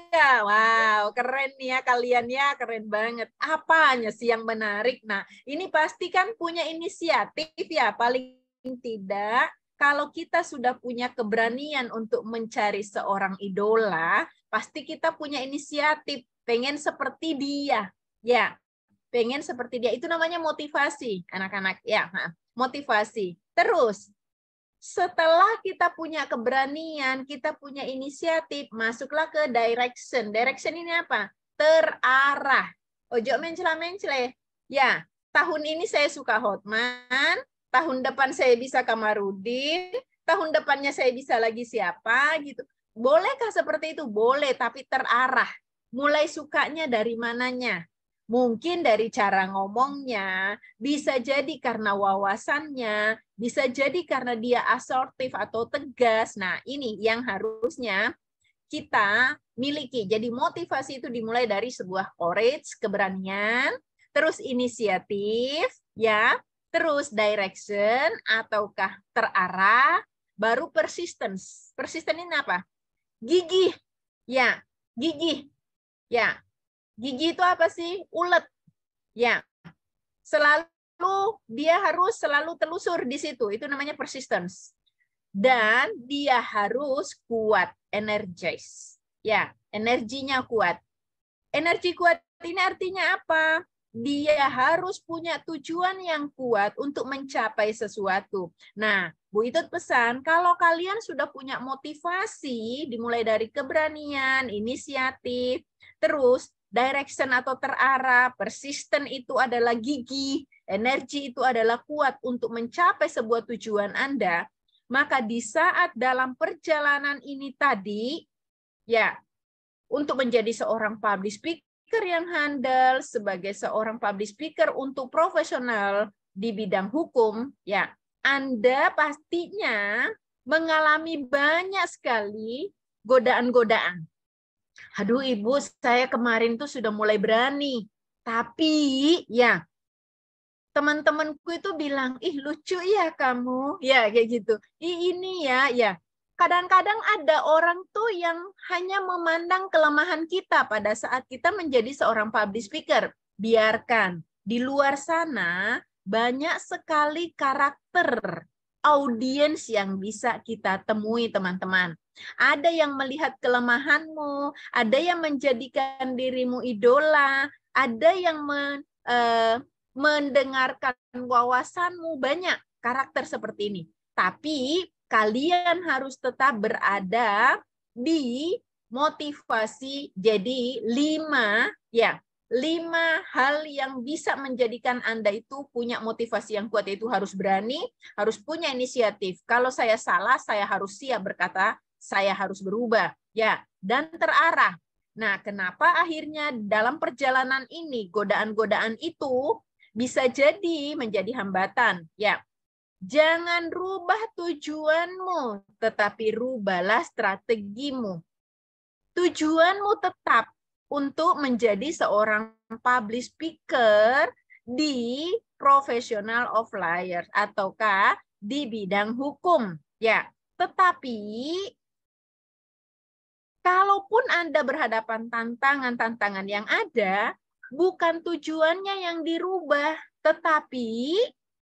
Wow, keren nih ya kalian ya, keren banget. Apanya sih yang menarik? Nah, ini pasti kan punya inisiatif ya, paling tidak kalau kita sudah punya keberanian untuk mencari seorang idola, pasti kita punya inisiatif, pengen seperti dia. Ya, pengen seperti dia. Itu namanya motivasi, anak-anak. Ya, motivasi. Terus, setelah kita punya keberanian, kita punya inisiatif, masuklah ke direction. Direction ini apa? Terarah. Ojo mencela mencela Ya, tahun ini saya suka Hotman, tahun depan saya bisa Kamarudin, tahun depannya saya bisa lagi siapa gitu. Bolehkah seperti itu? Boleh, tapi terarah. Mulai sukanya dari mananya? Mungkin dari cara ngomongnya, bisa jadi karena wawasannya, bisa jadi karena dia asortif atau tegas. Nah, ini yang harusnya kita miliki. Jadi motivasi itu dimulai dari sebuah courage, keberanian, terus inisiatif, ya, terus direction ataukah terarah, baru persistence. persistence ini apa? Gigih. Ya, gigih. Ya, Gigi itu apa sih? Ulet. Ya. Selalu dia harus selalu telusur di situ. Itu namanya persistence. Dan dia harus kuat, energize. Ya, energinya kuat. Energi kuat ini artinya apa? Dia harus punya tujuan yang kuat untuk mencapai sesuatu. Nah, Bu itu pesan, kalau kalian sudah punya motivasi, dimulai dari keberanian, inisiatif, terus direction atau terarah, persisten itu adalah gigi, energi itu adalah kuat untuk mencapai sebuah tujuan Anda, maka di saat dalam perjalanan ini tadi, ya, untuk menjadi seorang public speaker yang handal, sebagai seorang public speaker untuk profesional di bidang hukum, ya, Anda pastinya mengalami banyak sekali godaan-godaan aduh ibu saya kemarin tuh sudah mulai berani tapi ya teman-temanku itu bilang ih lucu ya kamu ya kayak gitu ih ini ya ya kadang-kadang ada orang tuh yang hanya memandang kelemahan kita pada saat kita menjadi seorang public speaker biarkan di luar sana banyak sekali karakter audiens yang bisa kita temui teman-teman. Ada yang melihat kelemahanmu, ada yang menjadikan dirimu idola, ada yang men, eh, mendengarkan wawasanmu banyak karakter seperti ini. Tapi kalian harus tetap berada di motivasi jadi lima ya lima hal yang bisa menjadikan Anda itu punya motivasi yang kuat, yaitu harus berani, harus punya inisiatif. Kalau saya salah, saya harus siap berkata, saya harus berubah. Ya, dan terarah. Nah, kenapa akhirnya dalam perjalanan ini godaan-godaan itu bisa jadi menjadi hambatan? Ya, jangan rubah tujuanmu, tetapi rubahlah strategimu. Tujuanmu tetap, untuk menjadi seorang public speaker di professional of lawyers ataukah di bidang hukum ya tetapi kalaupun Anda berhadapan tantangan-tantangan yang ada bukan tujuannya yang dirubah tetapi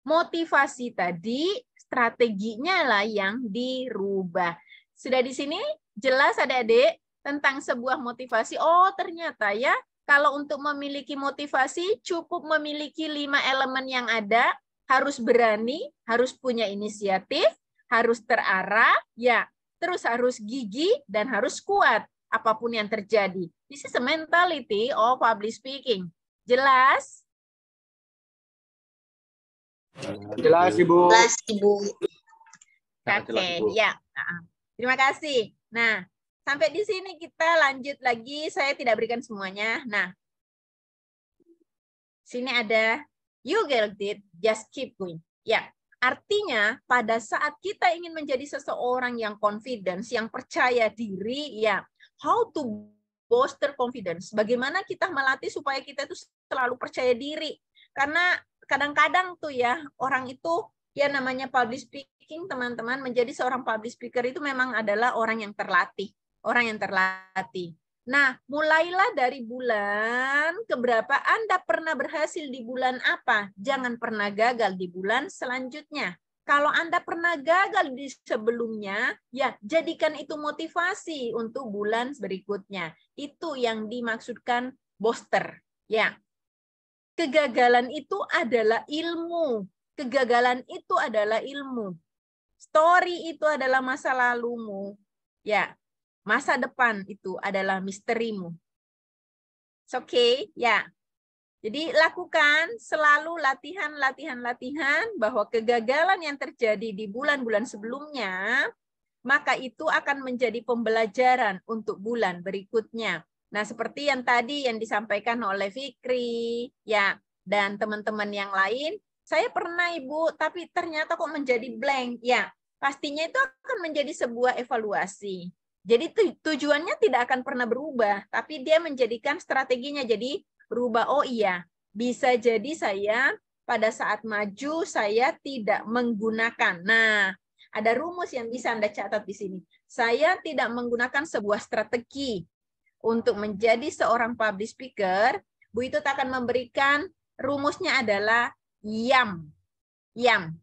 motivasi tadi strateginya lah yang dirubah sudah di sini jelas ada adik tentang sebuah motivasi. Oh, ternyata ya, kalau untuk memiliki motivasi cukup memiliki lima elemen yang ada, harus berani, harus punya inisiatif, harus terarah, ya, terus harus gigi dan harus kuat apapun yang terjadi. This is a mentality of public speaking. Jelas? Jelas, Ibu. Jelas, Ibu. Oke, okay, ya. Terima kasih. Nah, sampai di sini kita lanjut lagi. Saya tidak berikan semuanya. Nah, sini ada you get it, just keep going. Ya, artinya pada saat kita ingin menjadi seseorang yang confidence, yang percaya diri, ya how to bolster confidence. Bagaimana kita melatih supaya kita itu selalu percaya diri. Karena kadang-kadang tuh ya orang itu ya namanya public speaking teman-teman menjadi seorang public speaker itu memang adalah orang yang terlatih orang yang terlatih. Nah, mulailah dari bulan keberapa Anda pernah berhasil di bulan apa. Jangan pernah gagal di bulan selanjutnya. Kalau Anda pernah gagal di sebelumnya, ya jadikan itu motivasi untuk bulan berikutnya. Itu yang dimaksudkan booster. Ya. Kegagalan itu adalah ilmu. Kegagalan itu adalah ilmu. Story itu adalah masa lalumu. Ya, Masa depan itu adalah misterimu. oke okay, ya. Yeah. Jadi lakukan selalu latihan, latihan, latihan bahwa kegagalan yang terjadi di bulan-bulan sebelumnya, maka itu akan menjadi pembelajaran untuk bulan berikutnya. Nah, seperti yang tadi yang disampaikan oleh Fikri, ya, dan teman-teman yang lain, saya pernah Ibu, tapi ternyata kok menjadi blank. Ya, pastinya itu akan menjadi sebuah evaluasi. Jadi tujuannya tidak akan pernah berubah, tapi dia menjadikan strateginya jadi berubah. Oh iya, bisa jadi saya pada saat maju saya tidak menggunakan. Nah, ada rumus yang bisa Anda catat di sini. Saya tidak menggunakan sebuah strategi untuk menjadi seorang public speaker. Bu itu akan memberikan rumusnya adalah YAM. YAM.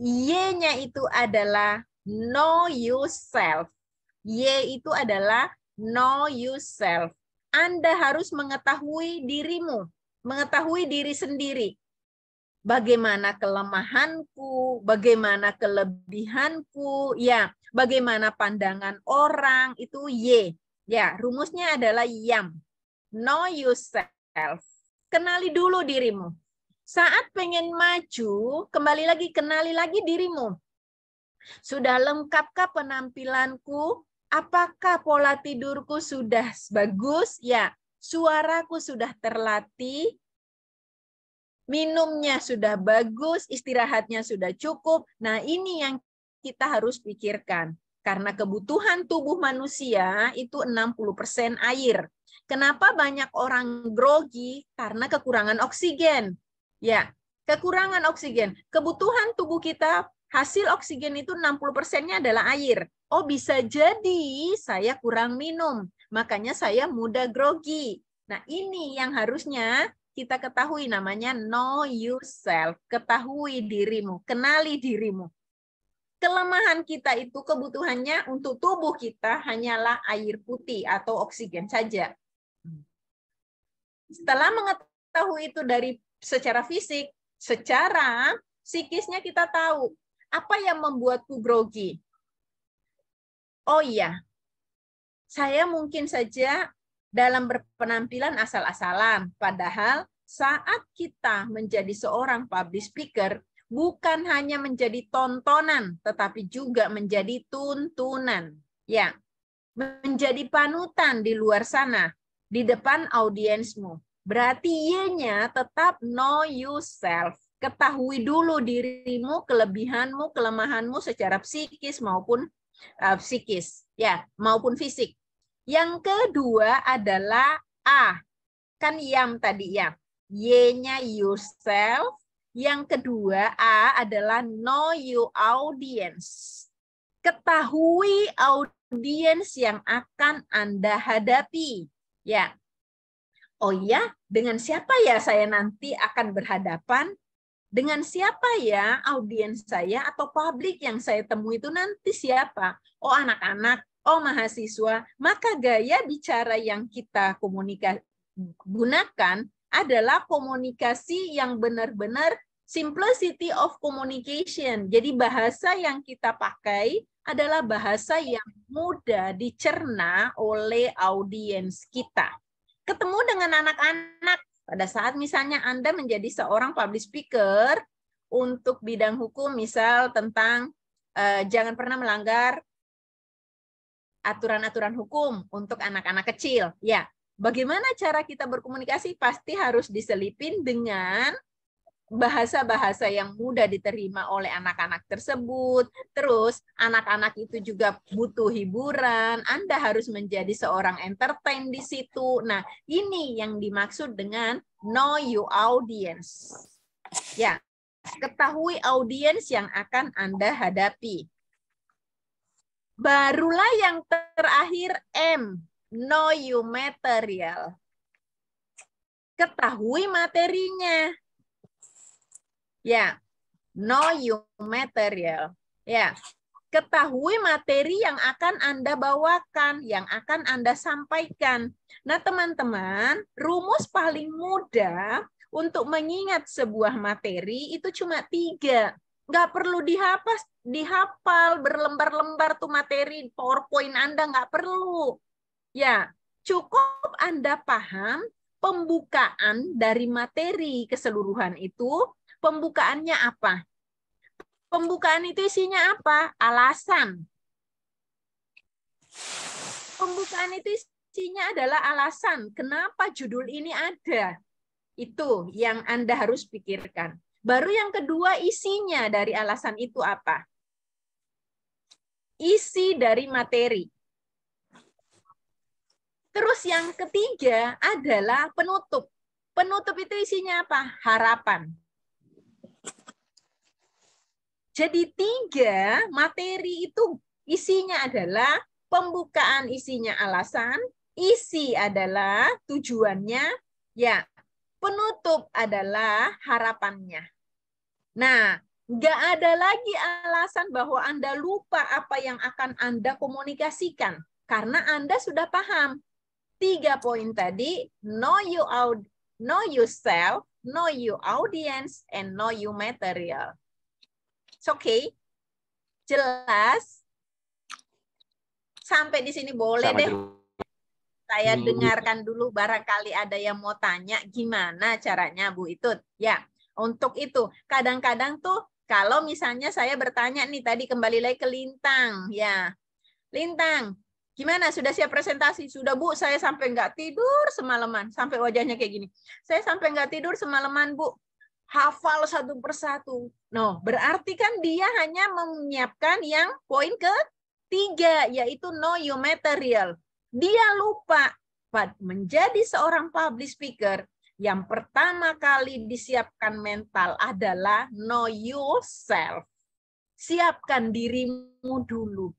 Y-nya itu adalah know yourself. Y itu adalah know yourself. Anda harus mengetahui dirimu, mengetahui diri sendiri. Bagaimana kelemahanku, bagaimana kelebihanku, ya, bagaimana pandangan orang itu Y. Ya, rumusnya adalah YAM. Know yourself. Kenali dulu dirimu. Saat pengen maju, kembali lagi kenali lagi dirimu. Sudah lengkapkah penampilanku? Apakah pola tidurku sudah bagus? Ya, suaraku sudah terlatih, minumnya sudah bagus, istirahatnya sudah cukup. Nah, ini yang kita harus pikirkan. Karena kebutuhan tubuh manusia itu 60% air. Kenapa banyak orang grogi? Karena kekurangan oksigen. Ya, kekurangan oksigen. Kebutuhan tubuh kita hasil oksigen itu 60%-nya adalah air oh bisa jadi saya kurang minum, makanya saya mudah grogi. Nah, ini yang harusnya kita ketahui namanya know yourself, ketahui dirimu, kenali dirimu. Kelemahan kita itu kebutuhannya untuk tubuh kita hanyalah air putih atau oksigen saja. Setelah mengetahui itu dari secara fisik, secara psikisnya kita tahu apa yang membuatku grogi oh iya, saya mungkin saja dalam berpenampilan asal-asalan, padahal saat kita menjadi seorang public speaker, bukan hanya menjadi tontonan, tetapi juga menjadi tuntunan. Ya, menjadi panutan di luar sana, di depan audiensmu. Berarti ianya tetap know yourself. Ketahui dulu dirimu, kelebihanmu, kelemahanmu secara psikis maupun uh, psikis ya maupun fisik. Yang kedua adalah A. Kan yam tadi ya. Y-nya yourself. Yang kedua A adalah know your audience. Ketahui audience yang akan Anda hadapi. Ya. Oh iya, dengan siapa ya saya nanti akan berhadapan? dengan siapa ya audiens saya atau publik yang saya temui itu nanti siapa? Oh anak-anak, oh mahasiswa. Maka gaya bicara yang kita gunakan adalah komunikasi yang benar-benar simplicity of communication. Jadi bahasa yang kita pakai adalah bahasa yang mudah dicerna oleh audiens kita. Ketemu dengan anak-anak pada saat misalnya Anda menjadi seorang public speaker untuk bidang hukum, misal tentang eh, jangan pernah melanggar aturan-aturan hukum untuk anak-anak kecil. Ya, bagaimana cara kita berkomunikasi pasti harus diselipin dengan bahasa-bahasa yang mudah diterima oleh anak-anak tersebut. Terus anak-anak itu juga butuh hiburan. Anda harus menjadi seorang entertain di situ. Nah, ini yang dimaksud dengan know your audience. Ya, ketahui audiens yang akan Anda hadapi. Barulah yang terakhir M, know your material. Ketahui materinya Ya, yeah. know your material. Ya, yeah. ketahui materi yang akan Anda bawakan, yang akan Anda sampaikan. Nah, teman-teman, rumus paling mudah untuk mengingat sebuah materi itu cuma tiga. Nggak perlu dihapus, dihafal berlembar-lembar tuh materi PowerPoint Anda nggak perlu. Ya, cukup Anda paham pembukaan dari materi keseluruhan itu, pembukaannya apa? Pembukaan itu isinya apa? Alasan. Pembukaan itu isinya adalah alasan kenapa judul ini ada. Itu yang Anda harus pikirkan. Baru yang kedua isinya dari alasan itu apa? Isi dari materi. Terus yang ketiga adalah penutup. Penutup itu isinya apa? Harapan. Jadi tiga materi itu isinya adalah pembukaan isinya alasan, isi adalah tujuannya, ya penutup adalah harapannya. Nah, nggak ada lagi alasan bahwa Anda lupa apa yang akan Anda komunikasikan. Karena Anda sudah paham. Tiga poin tadi, know you out, know yourself, know your audience, and know your material. It's okay. Jelas. Sampai di sini boleh Sama deh. Juga. Saya hmm. dengarkan dulu barangkali ada yang mau tanya gimana caranya Bu itu. Ya, untuk itu kadang-kadang tuh kalau misalnya saya bertanya nih tadi kembali lagi ke Lintang ya. Lintang, Gimana? Sudah siap presentasi? Sudah Bu, saya sampai nggak tidur semalaman. Sampai wajahnya kayak gini. Saya sampai nggak tidur semalaman Bu hafal satu persatu. No, berarti kan dia hanya menyiapkan yang poin ketiga yaitu know your material. Dia lupa menjadi seorang public speaker. Yang pertama kali disiapkan mental adalah know yourself. Siapkan dirimu dulu.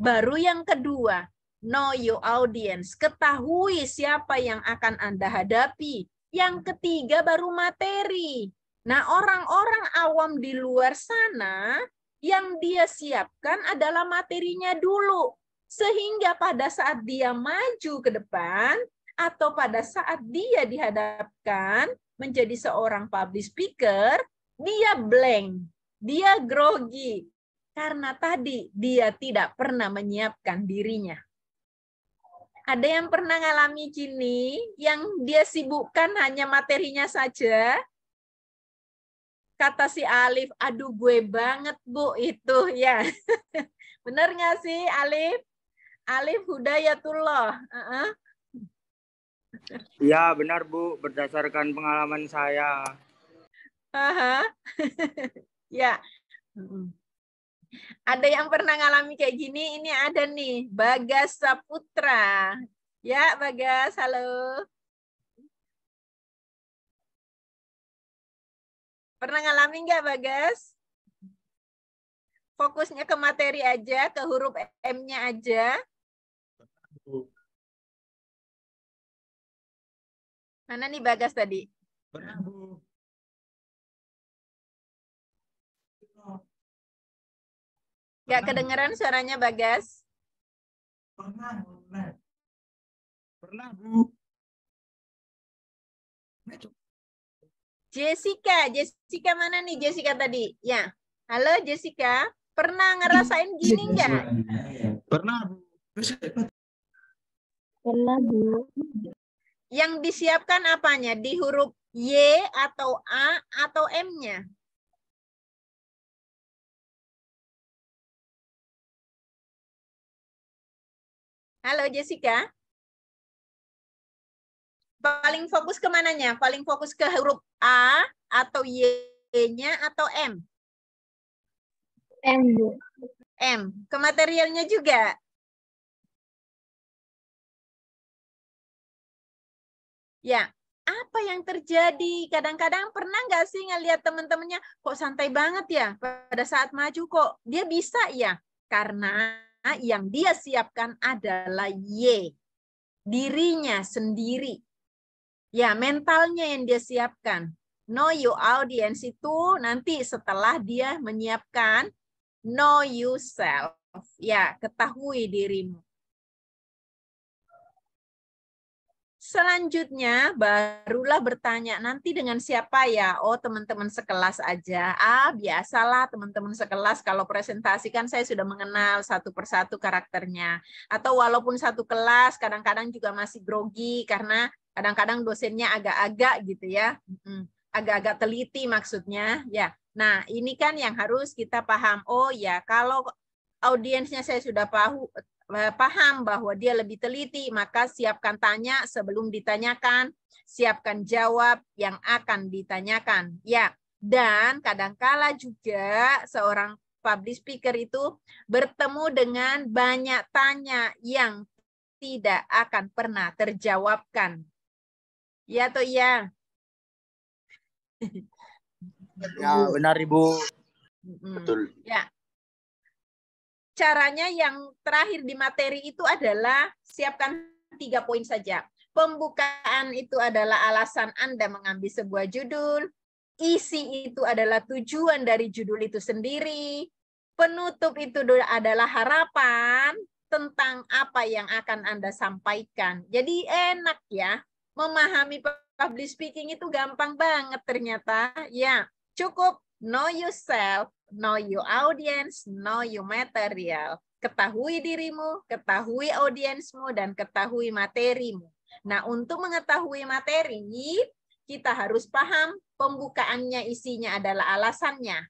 Baru yang kedua, know your audience. Ketahui siapa yang akan Anda hadapi. Yang ketiga baru materi. Nah, orang-orang awam di luar sana yang dia siapkan adalah materinya dulu. Sehingga pada saat dia maju ke depan atau pada saat dia dihadapkan menjadi seorang public speaker, dia blank, dia grogi karena tadi dia tidak pernah menyiapkan dirinya. Ada yang pernah ngalami gini, yang dia sibukkan hanya materinya saja, kata si Alif, aduh gue banget Bu itu ya. (laughs) Bener nggak sih Alif? Alif Hudaya tuh loh. Ya benar Bu, berdasarkan pengalaman saya. uh (laughs) ya. Ada yang pernah ngalami kayak gini? Ini ada nih, Bagas Saputra. Ya, Bagas, halo. Pernah ngalami nggak, Bagas? Fokusnya ke materi aja, ke huruf M-nya aja. Mana nih Bagas tadi? Pernah, Bu. Gak kedengeran suaranya Bagas? Pernah, Bu. Pernah, Bu. Jessica, Jessica mana nih Jessica tadi? Ya, halo Jessica, pernah ngerasain gini iya, nggak? Pernah. Pernah bu. Yang disiapkan apanya? Di huruf Y atau A atau M-nya? Halo Jessica paling fokus ke mananya? Paling fokus ke huruf A atau Y-nya atau M? M, M. Ke materialnya juga? Ya, apa yang terjadi? Kadang-kadang pernah nggak sih ngeliat teman-temannya kok santai banget ya pada saat maju kok dia bisa ya? Karena yang dia siapkan adalah Y, dirinya sendiri. Ya, mentalnya yang dia siapkan. No you audience itu nanti setelah dia menyiapkan know yourself. Ya, ketahui dirimu. Selanjutnya, barulah bertanya nanti dengan siapa ya? Oh, teman-teman sekelas aja. Ah, biasalah teman-teman sekelas kalau presentasi kan saya sudah mengenal satu persatu karakternya. Atau walaupun satu kelas, kadang-kadang juga masih grogi karena kadang-kadang dosennya agak-agak gitu ya agak-agak teliti maksudnya ya nah ini kan yang harus kita paham oh ya kalau audiensnya saya sudah paham eh, paham bahwa dia lebih teliti maka siapkan tanya sebelum ditanyakan siapkan jawab yang akan ditanyakan ya dan kadangkala juga seorang public speaker itu bertemu dengan banyak tanya yang tidak akan pernah terjawabkan Iya atau iya? Ya, benar Ibu. Betul. Ya. Caranya yang terakhir di materi itu adalah siapkan tiga poin saja. Pembukaan itu adalah alasan Anda mengambil sebuah judul. Isi itu adalah tujuan dari judul itu sendiri. Penutup itu adalah harapan tentang apa yang akan Anda sampaikan. Jadi enak ya memahami public speaking itu gampang banget ternyata. Ya, cukup know yourself, know your audience, know your material. Ketahui dirimu, ketahui audiensmu, dan ketahui materimu. Nah, untuk mengetahui materi, kita harus paham pembukaannya isinya adalah alasannya.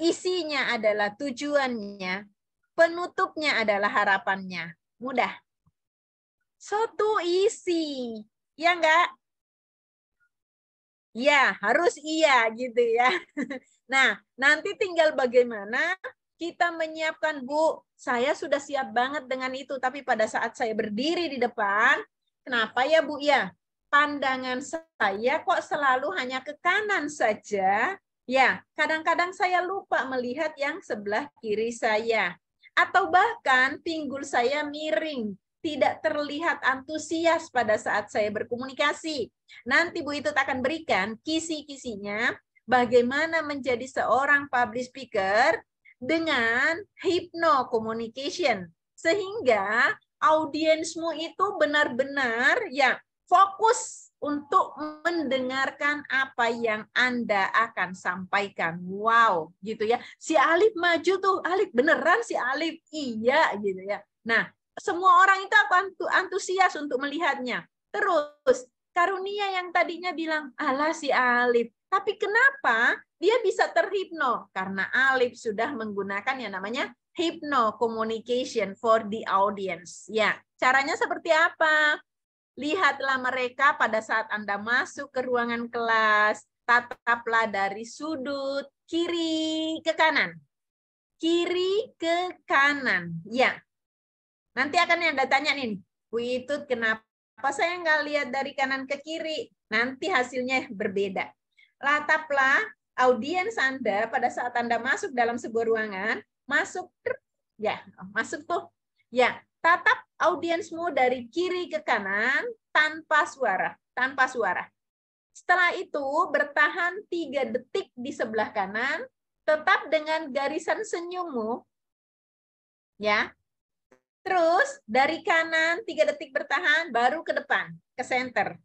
Isinya adalah tujuannya. Penutupnya adalah harapannya. Mudah. Satu isi. Iya enggak? Iya, harus iya gitu ya. (laughs) Nah, nanti tinggal bagaimana kita menyiapkan, Bu, saya sudah siap banget dengan itu, tapi pada saat saya berdiri di depan, kenapa ya Bu ya? Pandangan saya kok selalu hanya ke kanan saja. Ya, kadang-kadang saya lupa melihat yang sebelah kiri saya. Atau bahkan pinggul saya miring tidak terlihat antusias pada saat saya berkomunikasi. Nanti Bu itu akan berikan kisi-kisinya bagaimana menjadi seorang public speaker dengan hypno communication sehingga audiensmu itu benar-benar ya fokus untuk mendengarkan apa yang Anda akan sampaikan. Wow, gitu ya. Si Alif maju tuh, Alif beneran si Alif. Iya, gitu ya. Nah, semua orang itu akan antusias untuk melihatnya. Terus karunia yang tadinya bilang ala si Alif, tapi kenapa dia bisa terhipno? Karena Alif sudah menggunakan yang namanya hipno communication for the audience. Ya, caranya seperti apa? Lihatlah mereka pada saat Anda masuk ke ruangan kelas, tataplah dari sudut kiri ke kanan. Kiri ke kanan. Ya, Nanti akan ada tanya nih, Bu itu kenapa saya nggak lihat dari kanan ke kiri? Nanti hasilnya berbeda. Lataplah audiens Anda pada saat Anda masuk dalam sebuah ruangan, masuk ya, masuk tuh. Ya, tatap audiensmu dari kiri ke kanan tanpa suara, tanpa suara. Setelah itu bertahan tiga detik di sebelah kanan, tetap dengan garisan senyummu, ya Terus dari kanan tiga detik bertahan, baru ke depan, ke center.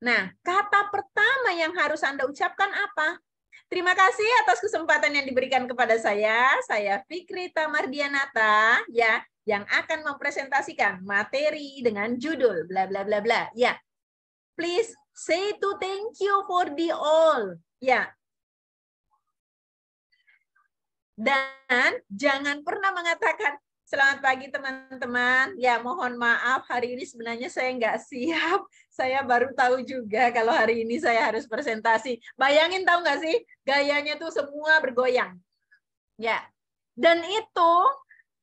Nah, kata pertama yang harus Anda ucapkan apa? Terima kasih atas kesempatan yang diberikan kepada saya. Saya Fikri Tamardianata ya, yang akan mempresentasikan materi dengan judul bla bla bla bla. Ya. Please say to thank you for the all. Ya, dan jangan pernah mengatakan, Selamat pagi teman-teman. Ya mohon maaf hari ini sebenarnya saya nggak siap. (laughs) Saya baru tahu juga kalau hari ini saya harus presentasi. Bayangin tahu nggak sih gayanya tuh semua bergoyang. Ya. Dan itu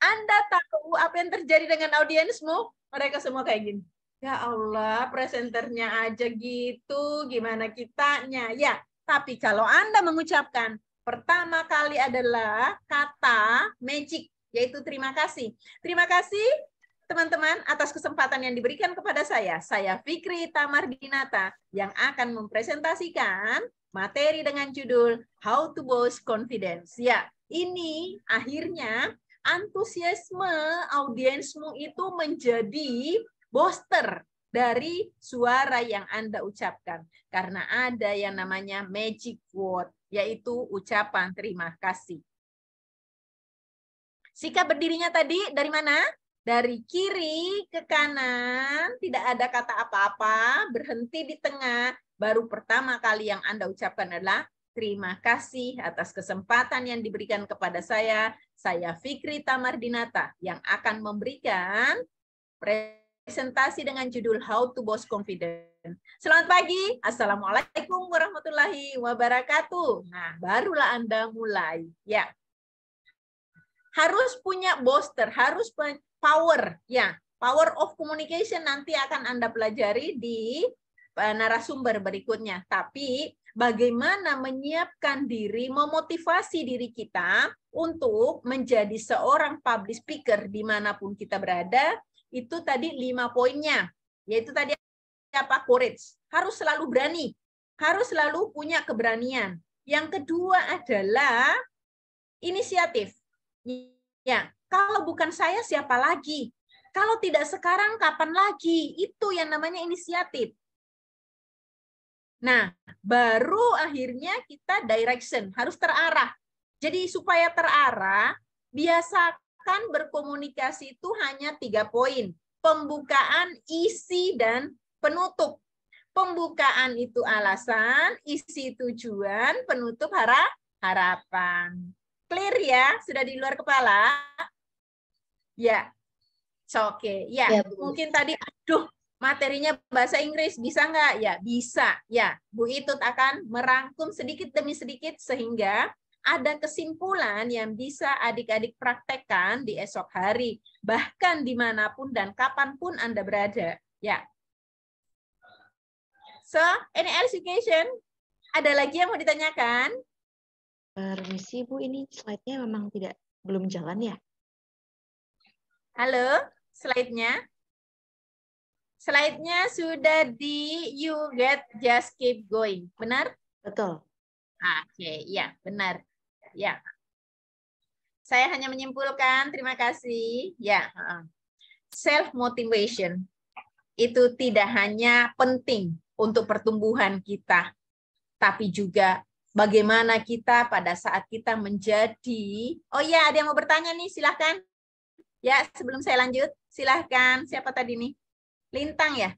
Anda tahu apa yang terjadi dengan audiensmu? Mereka semua kayak gini. Ya Allah, presenternya aja gitu, gimana kitanya? Ya, tapi kalau Anda mengucapkan Pertama kali adalah kata magic, yaitu terima kasih. Terima kasih teman-teman atas kesempatan yang diberikan kepada saya. Saya Fikri Tamar Tamardinata yang akan mempresentasikan materi dengan judul How to Boost Confidence. Ya, ini akhirnya antusiasme audiensmu itu menjadi booster dari suara yang Anda ucapkan. Karena ada yang namanya magic word yaitu ucapan terima kasih. Sikap berdirinya tadi dari mana? Dari kiri ke kanan, tidak ada kata apa-apa, berhenti di tengah, baru pertama kali yang Anda ucapkan adalah terima kasih atas kesempatan yang diberikan kepada saya. Saya Fikri Tamardinata yang akan memberikan presentasi dengan judul How to Boss Confidence Gitu. Selamat pagi, Assalamualaikum warahmatullahi wabarakatuh. Nah, barulah Anda mulai. Ya, harus punya booster, harus power. Ya, power of communication nanti akan Anda pelajari di eh, narasumber berikutnya. Tapi bagaimana menyiapkan diri, memotivasi diri kita untuk menjadi seorang public speaker dimanapun kita berada, itu tadi lima poinnya. Yaitu tadi apa? Courage. Harus selalu berani. Harus selalu punya keberanian. Yang kedua adalah inisiatif. Ya, kalau bukan saya siapa lagi? Kalau tidak sekarang kapan lagi? Itu yang namanya inisiatif. Nah, baru akhirnya kita direction, harus terarah. Jadi supaya terarah, biasakan berkomunikasi itu hanya tiga poin. Pembukaan, isi, dan penutup. Pembukaan itu alasan, isi tujuan, penutup harap, harapan. Clear ya? Sudah di luar kepala? Ya. So, Oke. Okay. Ya, ya Bu. mungkin tadi aduh materinya bahasa Inggris bisa nggak? Ya, bisa. Ya, Bu Itut akan merangkum sedikit demi sedikit sehingga ada kesimpulan yang bisa adik-adik praktekkan di esok hari, bahkan dimanapun dan kapanpun Anda berada. Ya, So, any else you education? Ada lagi yang mau ditanyakan? Permisi Bu, ini slide-nya memang tidak belum jalan ya? Halo, slide-nya? Slide-nya sudah di you get just keep going, benar? Betul. Ah, oke, okay, ya benar. Ya. Saya hanya menyimpulkan, terima kasih. Ya. Self motivation itu tidak hanya penting, untuk pertumbuhan kita, tapi juga bagaimana kita pada saat kita menjadi oh ya ada yang mau bertanya nih silahkan ya sebelum saya lanjut silahkan siapa tadi nih lintang ya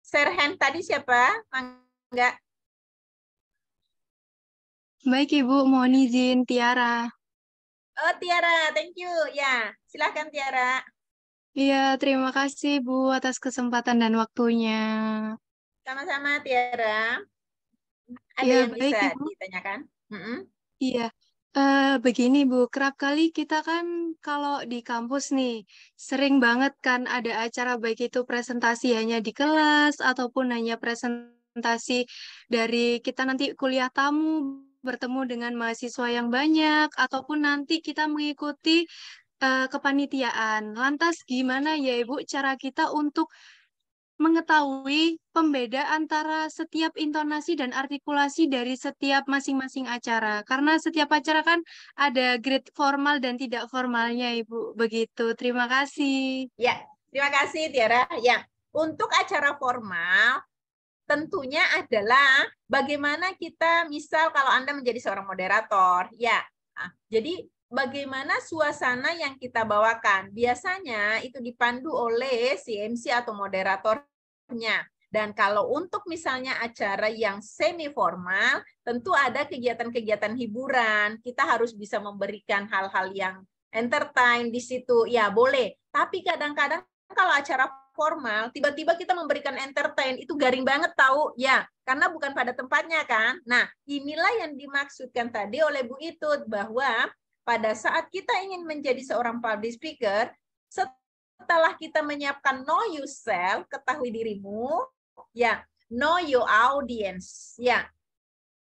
Serhan tadi siapa enggak baik ibu mohon izin Tiara oh Tiara thank you ya silahkan Tiara Iya, terima kasih Bu atas kesempatan dan waktunya. Sama-sama Tiara. Ada ya, yang baik, bisa Ibu. ditanyakan? Mm -hmm. Iya. Uh, begini Bu, kerap kali kita kan kalau di kampus nih sering banget kan ada acara baik itu presentasi hanya di kelas ataupun hanya presentasi dari kita nanti kuliah tamu bertemu dengan mahasiswa yang banyak ataupun nanti kita mengikuti Eh, kepanitiaan. Lantas gimana ya Ibu cara kita untuk mengetahui pembeda antara setiap intonasi dan artikulasi dari setiap masing-masing acara. Karena setiap acara kan ada grade formal dan tidak formalnya, Ibu. Begitu. Terima kasih. Ya, terima kasih Tiara. Ya, untuk acara formal tentunya adalah bagaimana kita misal kalau Anda menjadi seorang moderator, ya. Ah, jadi bagaimana suasana yang kita bawakan. Biasanya itu dipandu oleh CMC atau moderatornya. Dan kalau untuk misalnya acara yang semi formal, tentu ada kegiatan-kegiatan hiburan. Kita harus bisa memberikan hal-hal yang entertain di situ. Ya, boleh. Tapi kadang-kadang kalau acara formal, tiba-tiba kita memberikan entertain, itu garing banget tahu ya, karena bukan pada tempatnya kan. Nah, inilah yang dimaksudkan tadi oleh Bu Itut bahwa pada saat kita ingin menjadi seorang public speaker, setelah kita menyiapkan know yourself, ketahui dirimu, ya, know your audience, ya.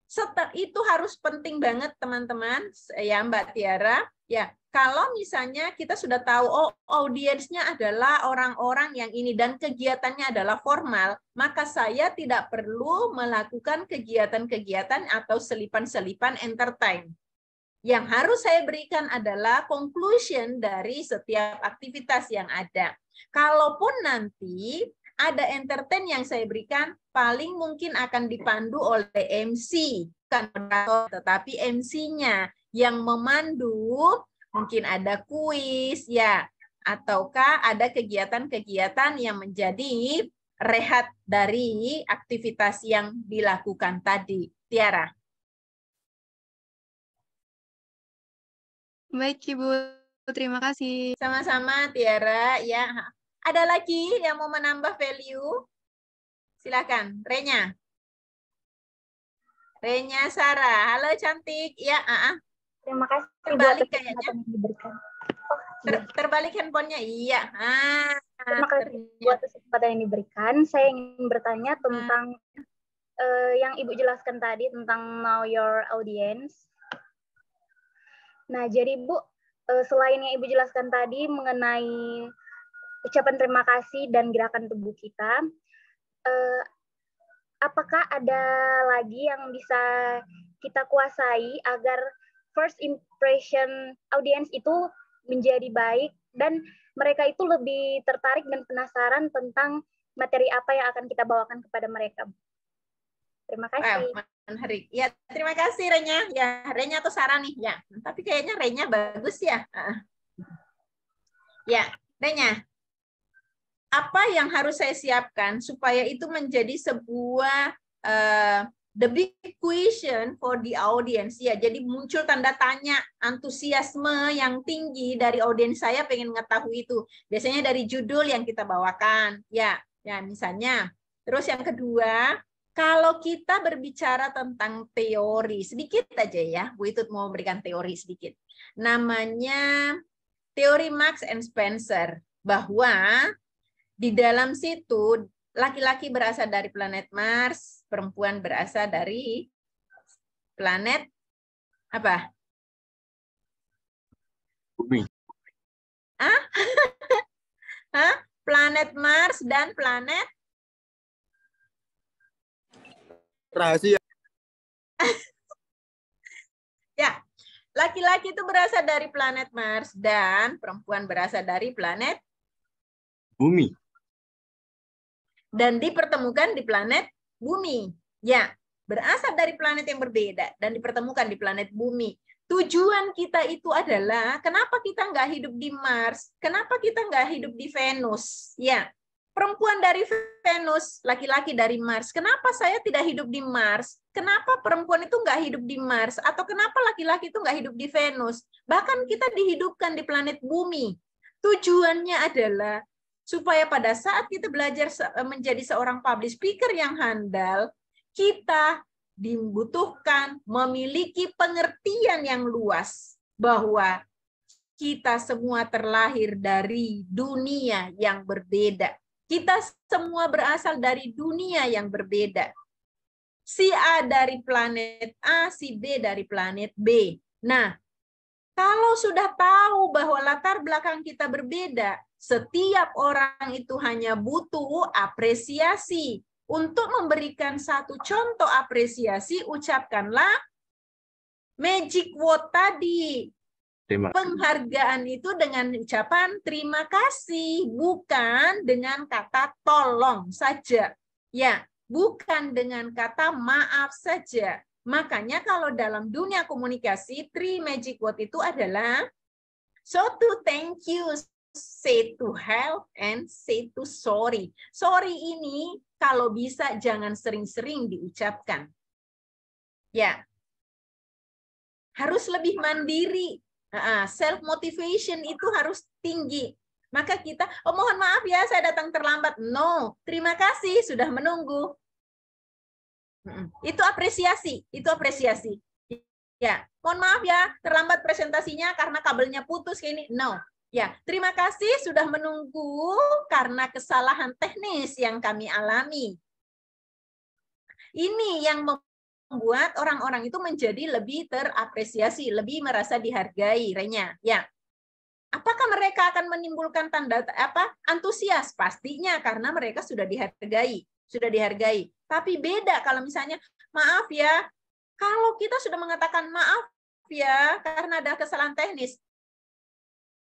Setelah itu harus penting banget teman-teman, ya Mbak Tiara, ya. Kalau misalnya kita sudah tahu oh audiensnya adalah orang-orang yang ini dan kegiatannya adalah formal, maka saya tidak perlu melakukan kegiatan-kegiatan atau selipan-selipan entertain yang harus saya berikan adalah conclusion dari setiap aktivitas yang ada. Kalaupun nanti ada entertain yang saya berikan, paling mungkin akan dipandu oleh MC, bukan moderator, tetapi MC-nya yang memandu. Mungkin ada kuis, ya, ataukah ada kegiatan-kegiatan yang menjadi rehat dari aktivitas yang dilakukan tadi. Tiara. Baik Ibu, terima kasih. Sama-sama Tiara. Ya, ada lagi yang mau menambah value? Silakan, Renya. Renya Sara, Halo cantik. Ya, ah. Uh -uh. Terima kasih terbalik kayaknya. Ter terbalik handphonenya. Iya. Ah, terima kasih buat kesempatan yang diberikan. Saya ingin bertanya tentang hmm. uh, yang Ibu jelaskan tadi tentang know your audience. Nah, jadi Bu, eh, selain yang Ibu jelaskan tadi mengenai ucapan terima kasih dan gerakan tubuh kita, eh, apakah ada lagi yang bisa kita kuasai agar first impression audience itu menjadi baik dan mereka itu lebih tertarik dan penasaran tentang materi apa yang akan kita bawakan kepada mereka? Terima ah, kasih. Eh, hari. Ya, terima kasih Renya. Ya, Renya atau Sarah nih. Ya, tapi kayaknya Renya bagus ya. Ya, Renya. Apa yang harus saya siapkan supaya itu menjadi sebuah uh, the big question for the audience ya. Jadi muncul tanda tanya antusiasme yang tinggi dari audiens saya pengen mengetahui itu. Biasanya dari judul yang kita bawakan. Ya, ya misalnya. Terus yang kedua, kalau kita berbicara tentang teori, sedikit aja ya, Bu Itut mau memberikan teori sedikit. Namanya teori Max and Spencer, bahwa di dalam situ laki-laki berasal dari planet Mars, perempuan berasal dari planet apa? Bumi. Ah? (laughs) Hah? Planet Mars dan planet rahasia. (laughs) ya, laki-laki itu berasal dari planet Mars dan perempuan berasal dari planet Bumi. Dan dipertemukan di planet Bumi. Ya, berasal dari planet yang berbeda dan dipertemukan di planet Bumi. Tujuan kita itu adalah kenapa kita nggak hidup di Mars, kenapa kita nggak hidup di Venus, ya perempuan dari Venus, laki-laki dari Mars. Kenapa saya tidak hidup di Mars? Kenapa perempuan itu nggak hidup di Mars? Atau kenapa laki-laki itu nggak hidup di Venus? Bahkan kita dihidupkan di planet bumi. Tujuannya adalah supaya pada saat kita belajar menjadi seorang public speaker yang handal, kita dibutuhkan memiliki pengertian yang luas bahwa kita semua terlahir dari dunia yang berbeda kita semua berasal dari dunia yang berbeda. Si A dari planet A, si B dari planet B. Nah, kalau sudah tahu bahwa latar belakang kita berbeda, setiap orang itu hanya butuh apresiasi. Untuk memberikan satu contoh apresiasi, ucapkanlah magic word tadi. Terima Penghargaan itu dengan ucapan terima kasih, bukan dengan kata tolong saja. Ya, bukan dengan kata maaf saja. Makanya kalau dalam dunia komunikasi, three magic word itu adalah so to thank you, say to help, and say to sorry. Sorry ini kalau bisa jangan sering-sering diucapkan. Ya, harus lebih mandiri self motivation itu harus tinggi. Maka kita, oh mohon maaf ya saya datang terlambat. No, terima kasih sudah menunggu. Itu apresiasi, itu apresiasi. Ya, mohon maaf ya terlambat presentasinya karena kabelnya putus kayak ini. No, ya terima kasih sudah menunggu karena kesalahan teknis yang kami alami. Ini yang membuat orang-orang itu menjadi lebih terapresiasi, lebih merasa dihargai, Renya. Ya. Apakah mereka akan menimbulkan tanda apa? Antusias pastinya karena mereka sudah dihargai, sudah dihargai. Tapi beda kalau misalnya, maaf ya, kalau kita sudah mengatakan maaf ya karena ada kesalahan teknis.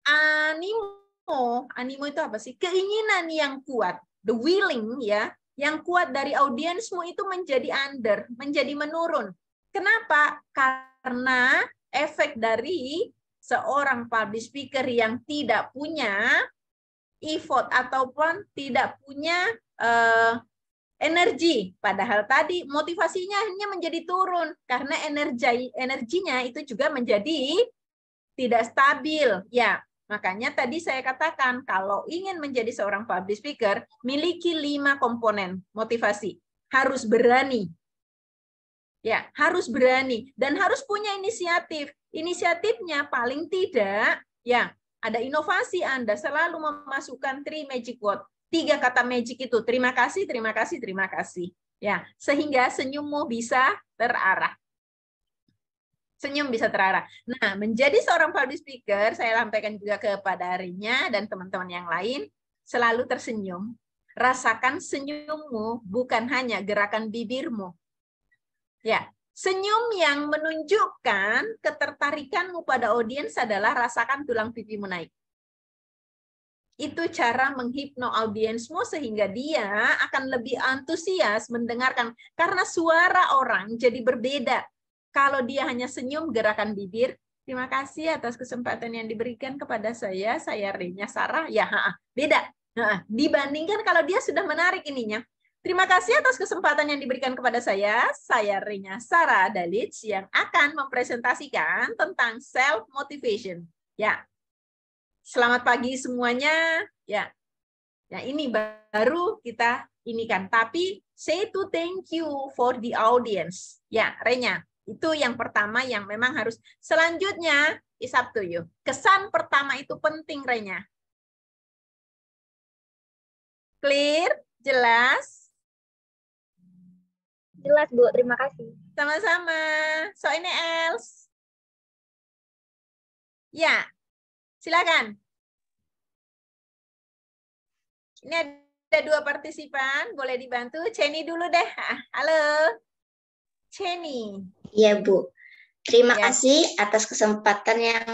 Animo, animo itu apa sih? Keinginan yang kuat, the willing ya, yang kuat dari audiensmu itu menjadi under, menjadi menurun. Kenapa? Karena efek dari seorang public speaker yang tidak punya effort ataupun tidak punya uh, energi. Padahal tadi motivasinya hanya menjadi turun karena energi energinya itu juga menjadi tidak stabil. Ya, Makanya tadi saya katakan kalau ingin menjadi seorang public speaker, miliki lima komponen motivasi. Harus berani. Ya, harus berani dan harus punya inisiatif. Inisiatifnya paling tidak ya ada inovasi Anda selalu memasukkan three magic word. Tiga kata magic itu terima kasih, terima kasih, terima kasih. Ya, sehingga senyummu bisa terarah senyum bisa terarah. Nah, menjadi seorang public speaker, saya sampaikan juga kepada Rinya dan teman-teman yang lain, selalu tersenyum. Rasakan senyummu bukan hanya gerakan bibirmu. Ya, senyum yang menunjukkan ketertarikanmu pada audiens adalah rasakan tulang pipimu naik. Itu cara menghipno audiensmu sehingga dia akan lebih antusias mendengarkan karena suara orang jadi berbeda kalau dia hanya senyum gerakan bibir, terima kasih atas kesempatan yang diberikan kepada saya. Saya Rinya Sarah. Ya, ha -ha. beda. Ha Dibandingkan kalau dia sudah menarik ininya. Terima kasih atas kesempatan yang diberikan kepada saya. Saya Rinya Sarah Dalic yang akan mempresentasikan tentang self motivation. Ya. Selamat pagi semuanya. Ya. Ya, ini baru kita ini kan. Tapi say to thank you for the audience. Ya, Renya. Itu yang pertama yang memang harus. Selanjutnya, is up to you. Kesan pertama itu penting, Renya. Clear? Jelas? Jelas, Bu. Terima kasih. Sama-sama. So, ini else? Ya. Silakan. Ini ada dua partisipan. Boleh dibantu? Ceni dulu deh. Ah, halo. Ceni. Iya, Bu. Terima ya. kasih atas kesempatan yang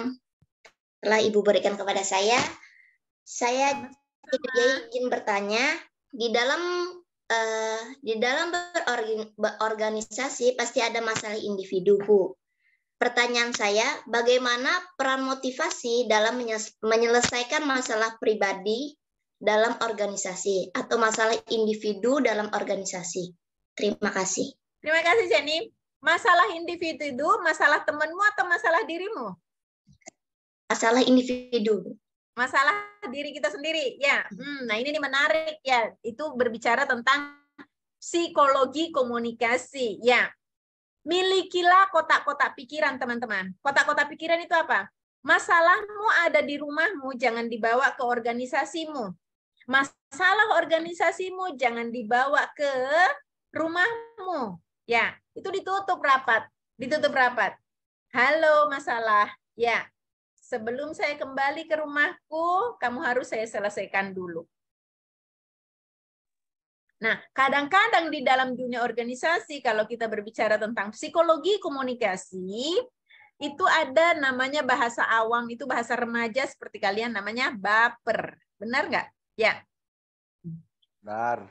telah Ibu berikan kepada saya. Saya izin bertanya, di dalam uh, di dalam berorganisasi pasti ada masalah individu, Bu. Pertanyaan saya, bagaimana peran motivasi dalam menyelesaikan masalah pribadi dalam organisasi atau masalah individu dalam organisasi? Terima kasih. Terima kasih Jenny. Masalah individu itu masalah temanmu atau masalah dirimu? Masalah individu. Masalah diri kita sendiri. Ya. Hmm, nah ini nih menarik ya. Itu berbicara tentang psikologi komunikasi. Ya. Milikilah kotak-kotak pikiran teman-teman. Kotak-kotak pikiran itu apa? Masalahmu ada di rumahmu, jangan dibawa ke organisasimu. Masalah organisasimu jangan dibawa ke rumahmu. Ya, itu ditutup rapat. Ditutup rapat. Halo masalah. Ya, sebelum saya kembali ke rumahku, kamu harus saya selesaikan dulu. Nah, kadang-kadang di dalam dunia organisasi, kalau kita berbicara tentang psikologi komunikasi, itu ada namanya bahasa awang, itu bahasa remaja seperti kalian namanya baper. Benar nggak? Ya. Benar.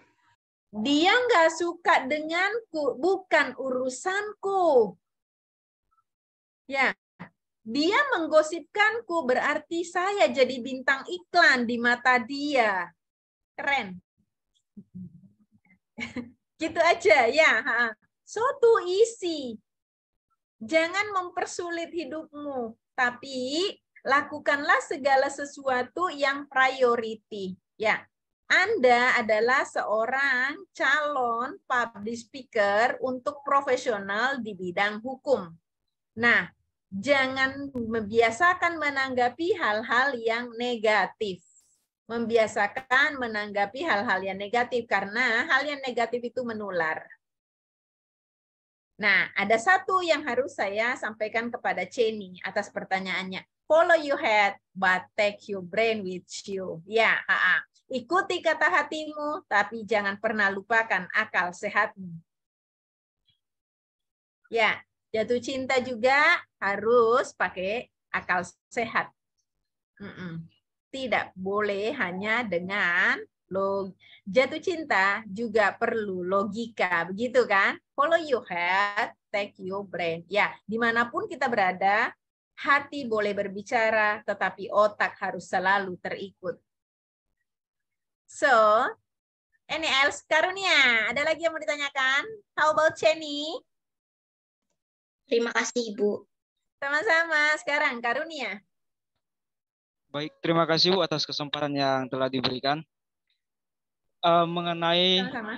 Dia nggak suka denganku, bukan urusanku. Ya, dia menggosipkanku berarti saya jadi bintang iklan di mata dia. Keren. (laughs) gitu aja ya. So to easy. Jangan mempersulit hidupmu, tapi lakukanlah segala sesuatu yang priority. Ya, anda adalah seorang calon public speaker untuk profesional di bidang hukum. Nah, jangan membiasakan menanggapi hal-hal yang negatif. Membiasakan menanggapi hal-hal yang negatif karena hal yang negatif itu menular. Nah, ada satu yang harus saya sampaikan kepada Cheney atas pertanyaannya. Follow your head, but take your brain with you. Ya, yeah, Ikuti kata hatimu, tapi jangan pernah lupakan akal sehatmu. Ya, jatuh cinta juga harus pakai akal sehat. Mm -mm. Tidak boleh hanya dengan log jatuh cinta juga perlu logika, begitu kan? Follow your head, take your brain. Ya, dimanapun kita berada, hati boleh berbicara, tetapi otak harus selalu terikut. So, any else? Karunia, ada lagi yang mau ditanyakan? How about Jenny? Terima kasih, Ibu. Sama-sama. Sekarang, Karunia. Baik, terima kasih, Bu, atas kesempatan yang telah diberikan. Uh, mengenai Sama-sama.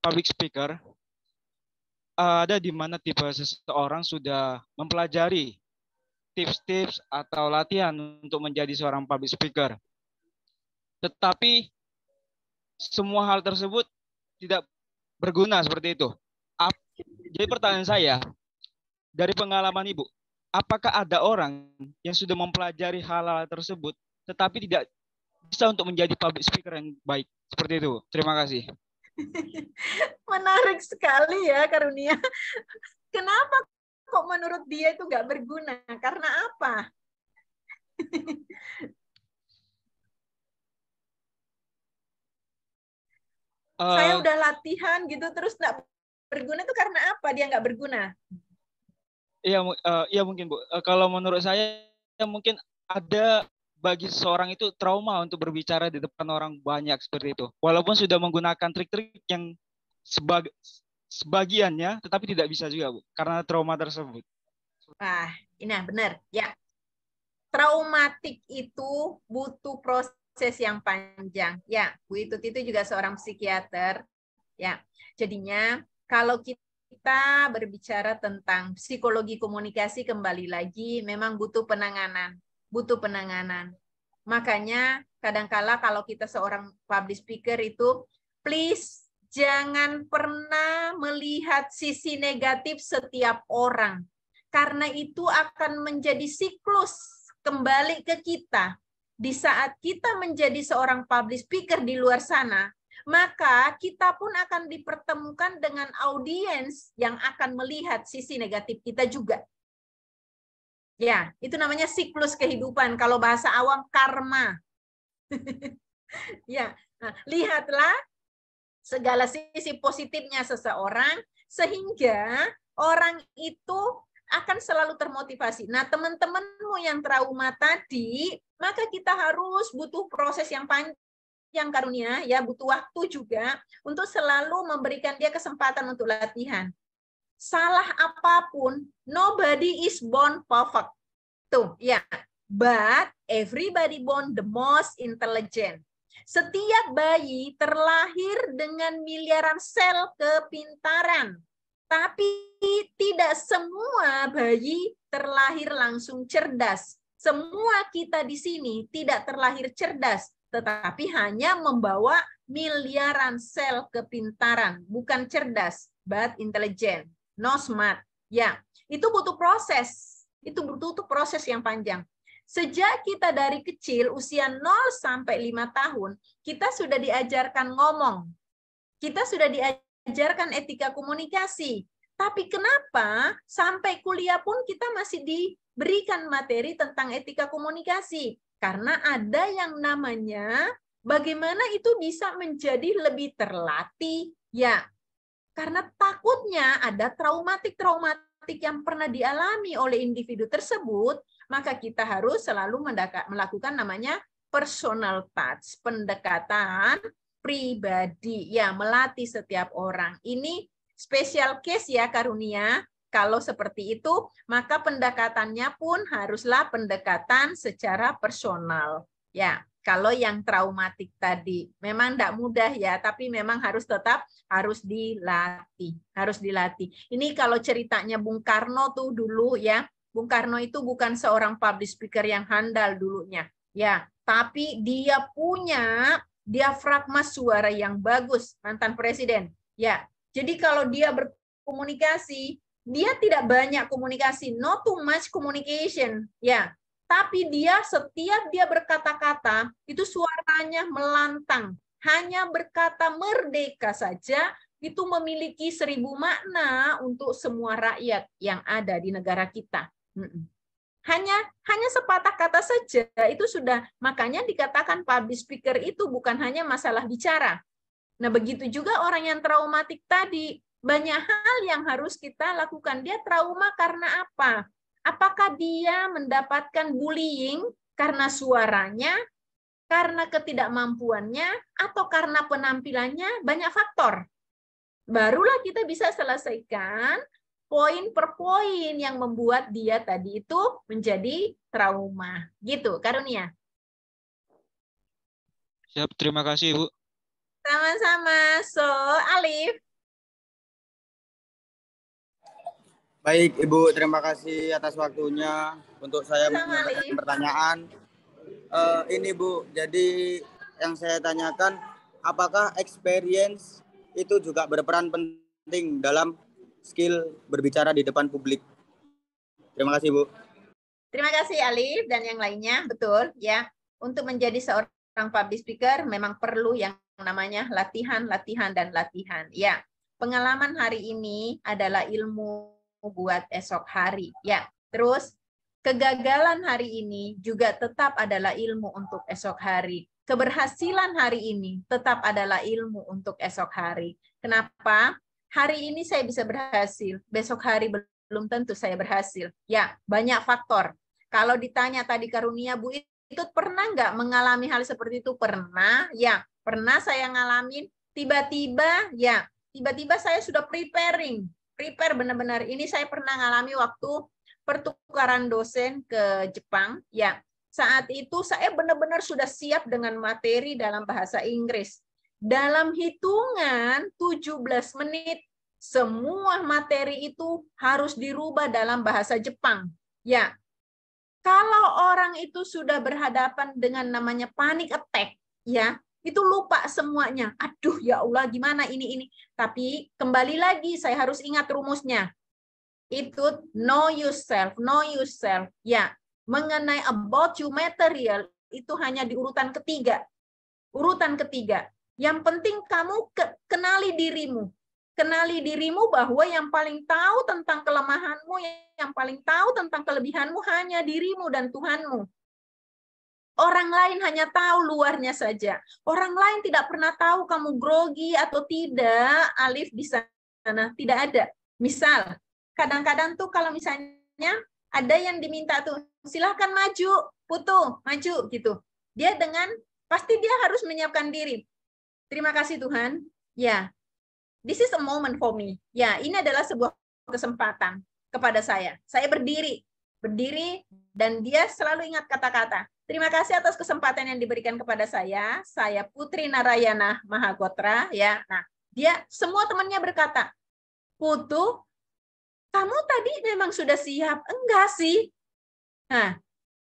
public speaker, uh, ada di mana tipe seseorang sudah mempelajari tips-tips atau latihan untuk menjadi seorang public speaker. Tetapi semua hal tersebut tidak berguna seperti itu. Jadi pertanyaan saya, dari pengalaman Ibu, apakah ada orang yang sudah mempelajari hal-hal tersebut tetapi tidak bisa untuk menjadi public speaker yang baik? Seperti itu. Terima kasih. (laughs) Menarik sekali ya Karunia. (laughs) Kenapa kok menurut dia itu nggak berguna? Karena apa? (laughs) saya eh, udah latihan gitu terus nggak berguna itu karena apa dia nggak berguna iya uh, iya mungkin bu uh, kalau menurut saya ya mungkin ada bagi seorang itu trauma untuk berbicara di depan orang banyak seperti itu walaupun sudah menggunakan trik-trik yang sebagian sebagiannya tetapi tidak bisa juga bu karena trauma tersebut Wah, ini benar. Ya, traumatik itu butuh proses proses yang panjang. Ya, Bu Itut itu juga seorang psikiater. Ya, jadinya kalau kita berbicara tentang psikologi komunikasi kembali lagi, memang butuh penanganan, butuh penanganan. Makanya kadangkala kalau kita seorang public speaker itu, please jangan pernah melihat sisi negatif setiap orang. Karena itu akan menjadi siklus kembali ke kita di saat kita menjadi seorang public speaker di luar sana, maka kita pun akan dipertemukan dengan audiens yang akan melihat sisi negatif kita juga. Ya, itu namanya siklus kehidupan. Kalau bahasa awam, karma. (laughs) ya, nah, lihatlah segala sisi positifnya seseorang, sehingga orang itu akan selalu termotivasi. Nah, teman-temanmu yang trauma tadi, maka kita harus butuh proses yang panjang karunia ya butuh waktu juga untuk selalu memberikan dia kesempatan untuk latihan. Salah apapun, nobody is born perfect. Tuh, ya. But everybody born the most intelligent. Setiap bayi terlahir dengan miliaran sel kepintaran tapi tidak semua bayi terlahir langsung cerdas. Semua kita di sini tidak terlahir cerdas, tetapi hanya membawa miliaran sel kepintaran, bukan cerdas, but intelligent, no smart. Ya, itu butuh proses. Itu butuh proses yang panjang. Sejak kita dari kecil, usia 0 sampai 5 tahun, kita sudah diajarkan ngomong. Kita sudah diajarkan diajarkan etika komunikasi. Tapi kenapa sampai kuliah pun kita masih diberikan materi tentang etika komunikasi? Karena ada yang namanya bagaimana itu bisa menjadi lebih terlatih. Ya, karena takutnya ada traumatik-traumatik yang pernah dialami oleh individu tersebut, maka kita harus selalu melakukan namanya personal touch, pendekatan pribadi ya melatih setiap orang ini special case ya karunia kalau seperti itu maka pendekatannya pun haruslah pendekatan secara personal ya kalau yang traumatik tadi memang tidak mudah ya tapi memang harus tetap harus dilatih harus dilatih ini kalau ceritanya Bung Karno tuh dulu ya Bung Karno itu bukan seorang public speaker yang handal dulunya ya tapi dia punya diafragma suara yang bagus, mantan presiden. Ya, jadi kalau dia berkomunikasi, dia tidak banyak komunikasi, not too much communication. Ya, tapi dia setiap dia berkata-kata itu suaranya melantang. Hanya berkata merdeka saja itu memiliki seribu makna untuk semua rakyat yang ada di negara kita. Mm hanya hanya sepatah kata saja itu sudah makanya dikatakan public speaker itu bukan hanya masalah bicara. Nah, begitu juga orang yang traumatik tadi, banyak hal yang harus kita lakukan. Dia trauma karena apa? Apakah dia mendapatkan bullying karena suaranya, karena ketidakmampuannya, atau karena penampilannya? Banyak faktor. Barulah kita bisa selesaikan poin per poin yang membuat dia tadi itu menjadi trauma. Gitu, Karunia. Siap, terima kasih, Bu. Sama-sama. So, Alif. Baik, Ibu, terima kasih atas waktunya untuk saya Sama, pertanyaan. Uh, ini, Bu, jadi yang saya tanyakan, apakah experience itu juga berperan penting dalam skill berbicara di depan publik. Terima kasih, Bu. Terima kasih, Alif, dan yang lainnya. Betul, ya. Untuk menjadi seorang public speaker, memang perlu yang namanya latihan, latihan, dan latihan. Ya, pengalaman hari ini adalah ilmu buat esok hari. Ya, terus kegagalan hari ini juga tetap adalah ilmu untuk esok hari. Keberhasilan hari ini tetap adalah ilmu untuk esok hari. Kenapa? hari ini saya bisa berhasil, besok hari belum tentu saya berhasil. Ya, banyak faktor. Kalau ditanya tadi karunia Bu itu pernah nggak mengalami hal seperti itu? Pernah, ya. Pernah saya ngalamin. Tiba-tiba, ya. Tiba-tiba saya sudah preparing. Prepare benar-benar. Ini saya pernah ngalami waktu pertukaran dosen ke Jepang. Ya, saat itu saya benar-benar sudah siap dengan materi dalam bahasa Inggris dalam hitungan 17 menit semua materi itu harus dirubah dalam bahasa Jepang. Ya. Kalau orang itu sudah berhadapan dengan namanya panic attack, ya, itu lupa semuanya. Aduh, ya Allah, gimana ini ini. Tapi kembali lagi saya harus ingat rumusnya. Itu know yourself, know yourself. Ya, mengenai about you material itu hanya di urutan ketiga. Urutan ketiga. Yang penting kamu ke, kenali dirimu. Kenali dirimu bahwa yang paling tahu tentang kelemahanmu, yang paling tahu tentang kelebihanmu hanya dirimu dan Tuhanmu. Orang lain hanya tahu luarnya saja. Orang lain tidak pernah tahu kamu grogi atau tidak, alif di sana. Tidak ada. Misal, kadang-kadang tuh kalau misalnya ada yang diminta tuh, silahkan maju, putu, maju gitu. Dia dengan, pasti dia harus menyiapkan diri Terima kasih Tuhan. Ya, yeah. this is a moment for me. Ya, yeah, ini adalah sebuah kesempatan kepada saya. Saya berdiri, berdiri dan dia selalu ingat kata-kata. Terima kasih atas kesempatan yang diberikan kepada saya. Saya Putri Narayana Mahagotra ya. Nah, dia semua temannya berkata, "Putu, kamu tadi memang sudah siap." Enggak sih. Nah,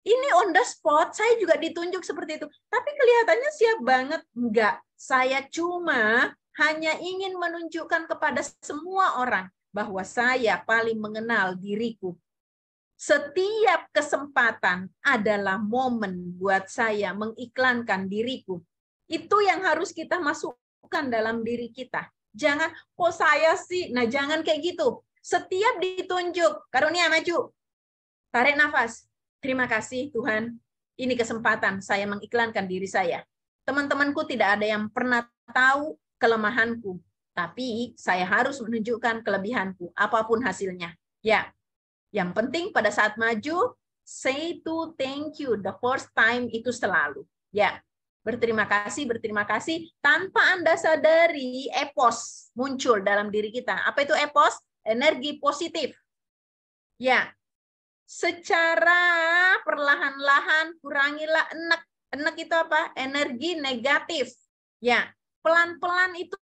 ini on the spot saya juga ditunjuk seperti itu tapi kelihatannya siap banget enggak saya cuma hanya ingin menunjukkan kepada semua orang bahwa saya paling mengenal diriku setiap kesempatan adalah momen buat saya mengiklankan diriku itu yang harus kita masukkan dalam diri kita jangan kok oh, saya sih nah jangan kayak gitu setiap ditunjuk karunia maju tarik nafas Terima kasih Tuhan, ini kesempatan saya mengiklankan diri saya. Teman-temanku tidak ada yang pernah tahu kelemahanku, tapi saya harus menunjukkan kelebihanku, apapun hasilnya. Ya, yang penting pada saat maju, say to thank you the first time itu selalu. Ya, berterima kasih, berterima kasih. Tanpa Anda sadari, epos muncul dalam diri kita. Apa itu epos? Energi positif. Ya, secara perlahan-lahan kurangilah enek. Enek itu apa? Energi negatif. Ya, pelan-pelan itu,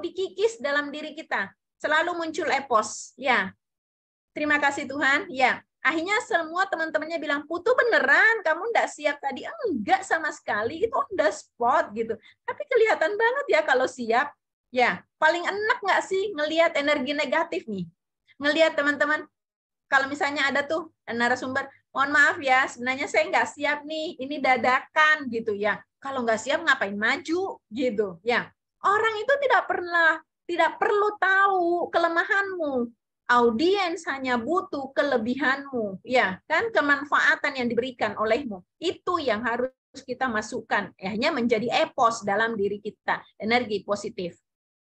dikikis dalam diri kita. Selalu muncul epos. Ya, terima kasih Tuhan. Ya, akhirnya semua teman-temannya bilang, Putu beneran, kamu enggak siap tadi. Enggak sama sekali, itu on spot gitu. Tapi kelihatan banget ya kalau siap. Ya, paling enak nggak sih ngelihat energi negatif nih? Ngelihat teman-teman, kalau misalnya ada tuh narasumber, mohon maaf ya, sebenarnya saya nggak siap nih, ini dadakan gitu ya. Kalau nggak siap ngapain maju gitu ya. Orang itu tidak pernah tidak perlu tahu kelemahanmu. Audiens hanya butuh kelebihanmu, ya kan kemanfaatan yang diberikan olehmu. Itu yang harus kita masukkan, ya, hanya menjadi epos dalam diri kita, energi positif.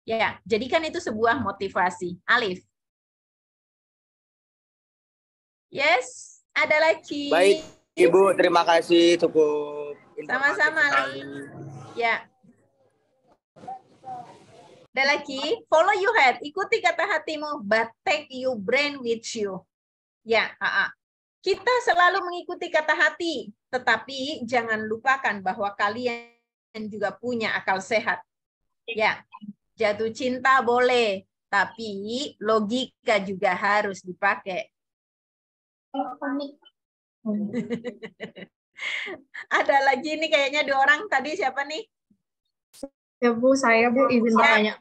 Ya, jadikan itu sebuah motivasi. Alif. Yes, ada lagi. Baik, Ibu, terima kasih cukup. Sama-sama Ya. Ada lagi, follow your head, ikuti kata hatimu, but take your brain with you. Ya, AA. Kita selalu mengikuti kata hati, tetapi jangan lupakan bahwa kalian juga punya akal sehat. Ya, jatuh cinta boleh, tapi logika juga harus dipakai. (laughs) Ada lagi nih kayaknya dua orang tadi siapa nih? Ya Bu, saya Bu izin bertanya.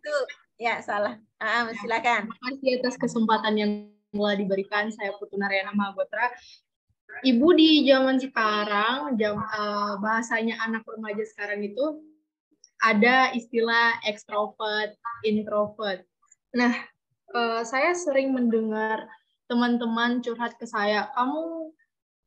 Ya, salah. Ah, ah, silakan. Terima kasih atas kesempatan yang telah diberikan. Saya Putu Narayana mahabotra Ibu di zaman sekarang, jam, uh, bahasanya anak remaja sekarang itu ada istilah extrovert introvert. Nah, uh, saya sering mendengar teman-teman curhat ke saya, kamu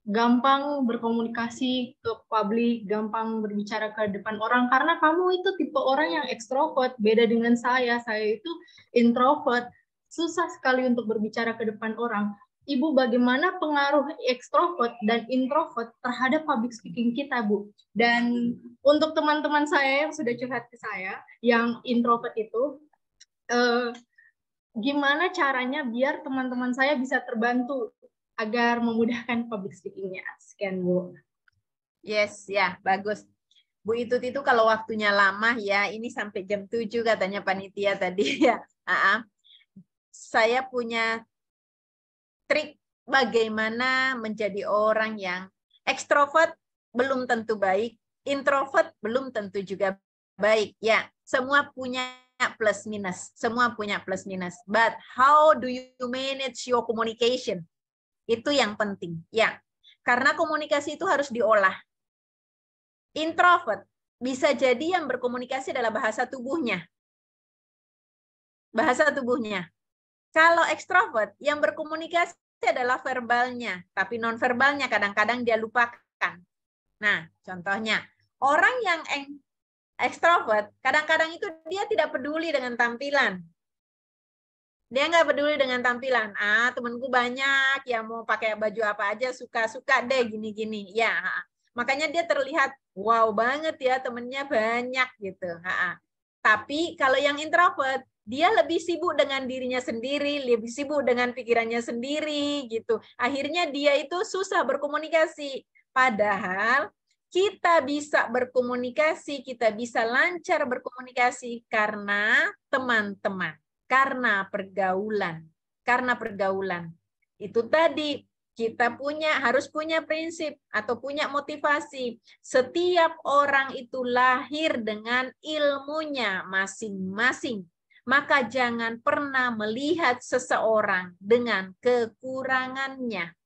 gampang berkomunikasi ke publik, gampang berbicara ke depan orang karena kamu itu tipe orang yang ekstrovert, beda dengan saya. Saya itu introvert, susah sekali untuk berbicara ke depan orang. Ibu bagaimana pengaruh ekstrovert dan introvert terhadap public speaking kita, Bu? Dan untuk teman-teman saya yang sudah curhat ke saya, yang introvert itu, eh, gimana caranya biar teman-teman saya bisa terbantu agar memudahkan public speaking-nya. Sekian, Bu. Yes, ya, bagus. Bu Itut itu kalau waktunya lama ya, ini sampai jam 7 katanya panitia tadi (laughs) ya. Uh Saya punya trik bagaimana menjadi orang yang ekstrovert belum tentu baik, introvert belum tentu juga baik. Ya, semua punya plus minus, semua punya plus minus. But how do you manage your communication? Itu yang penting. Ya, karena komunikasi itu harus diolah. Introvert bisa jadi yang berkomunikasi adalah bahasa tubuhnya. Bahasa tubuhnya. Kalau ekstrovert yang berkomunikasi adalah verbalnya, tapi nonverbalnya kadang-kadang dia lupakan. Nah, contohnya orang yang ekstrovert, kadang-kadang itu dia tidak peduli dengan tampilan. Dia nggak peduli dengan tampilan. Ah, temanku banyak, yang mau pakai baju apa aja, suka-suka deh gini-gini. Ya, makanya dia terlihat wow banget ya, temennya banyak gitu. Ha-ha. Tapi kalau yang introvert, dia lebih sibuk dengan dirinya sendiri, lebih sibuk dengan pikirannya sendiri gitu. Akhirnya dia itu susah berkomunikasi. Padahal kita bisa berkomunikasi, kita bisa lancar berkomunikasi karena teman-teman, karena pergaulan, karena pergaulan. Itu tadi kita punya harus punya prinsip atau punya motivasi. Setiap orang itu lahir dengan ilmunya masing-masing. Maka jangan pernah melihat seseorang dengan kekurangannya.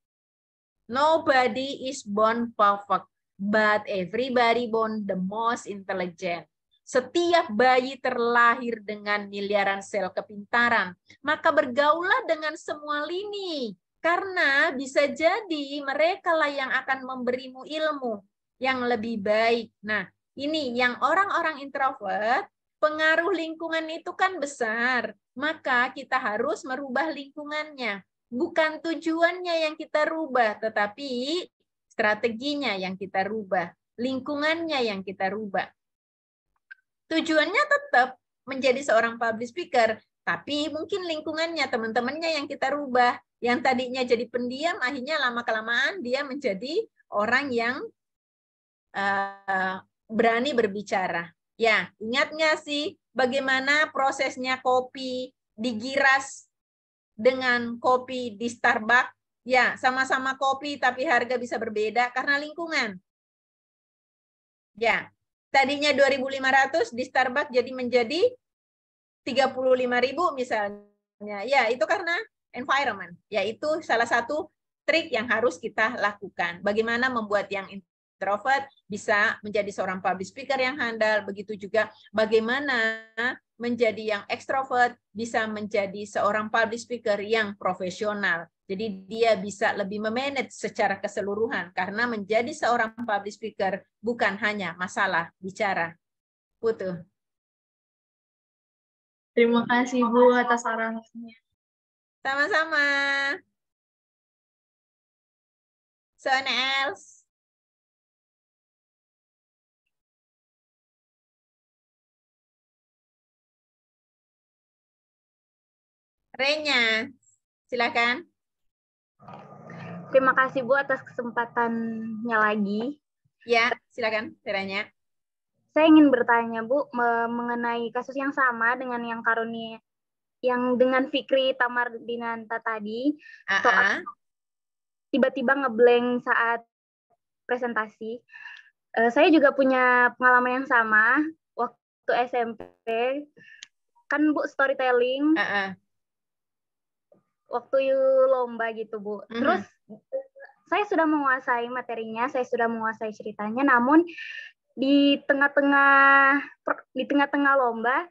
Nobody is born perfect but everybody born the most intelligent. Setiap bayi terlahir dengan miliaran sel kepintaran, maka bergaulah dengan semua lini. Karena bisa jadi mereka lah yang akan memberimu ilmu yang lebih baik. Nah, ini yang orang-orang introvert, pengaruh lingkungan itu kan besar. Maka kita harus merubah lingkungannya. Bukan tujuannya yang kita rubah, tetapi strateginya yang kita rubah, lingkungannya yang kita rubah. Tujuannya tetap menjadi seorang public speaker, tapi mungkin lingkungannya, teman-temannya yang kita rubah. Yang tadinya jadi pendiam, akhirnya lama-kelamaan dia menjadi orang yang uh, berani berbicara. Ya, ingat nggak sih bagaimana prosesnya kopi digiras dengan kopi di Starbucks? Ya, sama-sama kopi tapi harga bisa berbeda karena lingkungan. Ya, tadinya 2.500 di Starbucks jadi menjadi 35.000 misalnya. Ya, itu karena environment. Yaitu salah satu trik yang harus kita lakukan. Bagaimana membuat yang introvert bisa menjadi seorang public speaker yang handal. Begitu juga bagaimana menjadi yang ekstrovert bisa menjadi seorang public speaker yang profesional. Jadi dia bisa lebih memanage secara keseluruhan karena menjadi seorang public speaker bukan hanya masalah bicara. Putu. Terima kasih Bu atas sarannya. Sama-sama. So, else? Renya, silakan. Terima kasih Bu atas kesempatannya lagi. Ya, silakan Renya. Saya ingin bertanya Bu mengenai kasus yang sama dengan yang karunia yang dengan Fikri Tamar Dinanta tadi uh -uh. tiba-tiba ngeblank saat presentasi. Eh, saya juga punya pengalaman yang sama waktu SMP. Kan Bu storytelling. Uh -uh waktu lomba gitu bu. Terus eh, saya sudah menguasai materinya, saya sudah menguasai ceritanya, namun di tengah-tengah di tengah-tengah lomba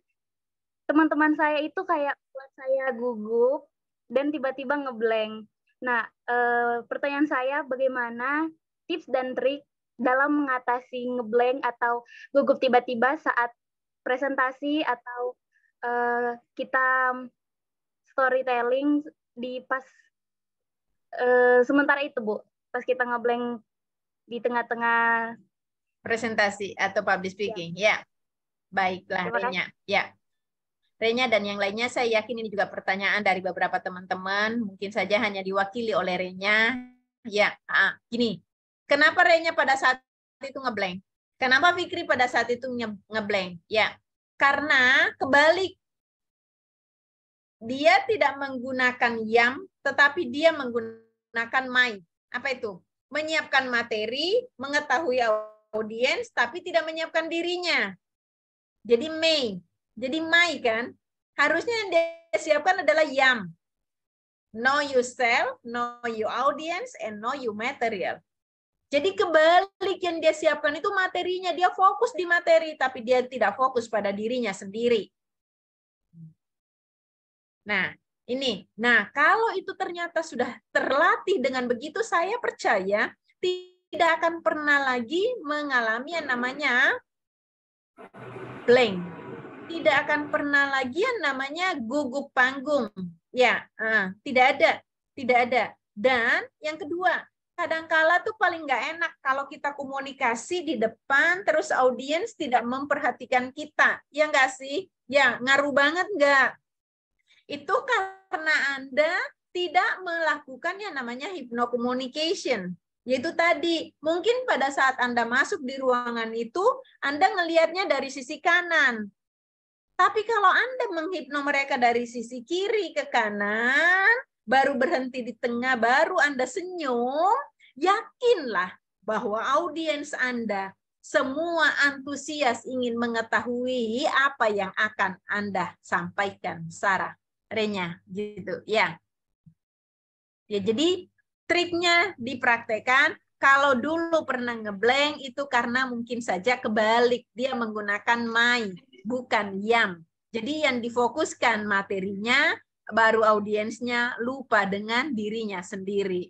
teman-teman saya itu kayak buat saya gugup dan tiba-tiba ngeblank. Nah, e, pertanyaan saya bagaimana tips dan trik dalam mengatasi ngeblank atau gugup tiba-tiba saat presentasi atau uh, kita storytelling di pas e, sementara itu bu pas kita ngeblank di tengah-tengah presentasi atau public iya. speaking ya, ya. baiklah Renya ya Renya dan yang lainnya saya yakin ini juga pertanyaan dari beberapa teman-teman mungkin saja hanya diwakili oleh Renya ya ah, gini kenapa Renya pada saat itu ngeblank kenapa Fikri pada saat itu ngeblank ya karena kebalik dia tidak menggunakan yam, tetapi dia menggunakan mai. Apa itu? Menyiapkan materi, mengetahui audiens, tapi tidak menyiapkan dirinya. Jadi may. Jadi mai kan? Harusnya yang dia siapkan adalah yam. Know yourself, know your audience, and know your material. Jadi kebalik yang dia siapkan itu materinya. Dia fokus di materi, tapi dia tidak fokus pada dirinya sendiri. Nah, ini. Nah, kalau itu ternyata sudah terlatih dengan begitu, saya percaya tidak akan pernah lagi mengalami yang namanya blank. Tidak akan pernah lagi yang namanya gugup panggung. Ya, uh, tidak ada. Tidak ada. Dan yang kedua, kadangkala tuh paling nggak enak kalau kita komunikasi di depan, terus audiens tidak memperhatikan kita. Ya nggak sih? Ya, ngaruh banget nggak? itu karena Anda tidak melakukan yang namanya communication. Yaitu tadi, mungkin pada saat Anda masuk di ruangan itu, Anda ngelihatnya dari sisi kanan. Tapi kalau Anda menghipno mereka dari sisi kiri ke kanan, baru berhenti di tengah, baru Anda senyum, yakinlah bahwa audiens Anda semua antusias ingin mengetahui apa yang akan Anda sampaikan, Sarah renya gitu ya. Ya jadi triknya dipraktekkan kalau dulu pernah ngeblank itu karena mungkin saja kebalik dia menggunakan my bukan yam. Jadi yang difokuskan materinya baru audiensnya lupa dengan dirinya sendiri.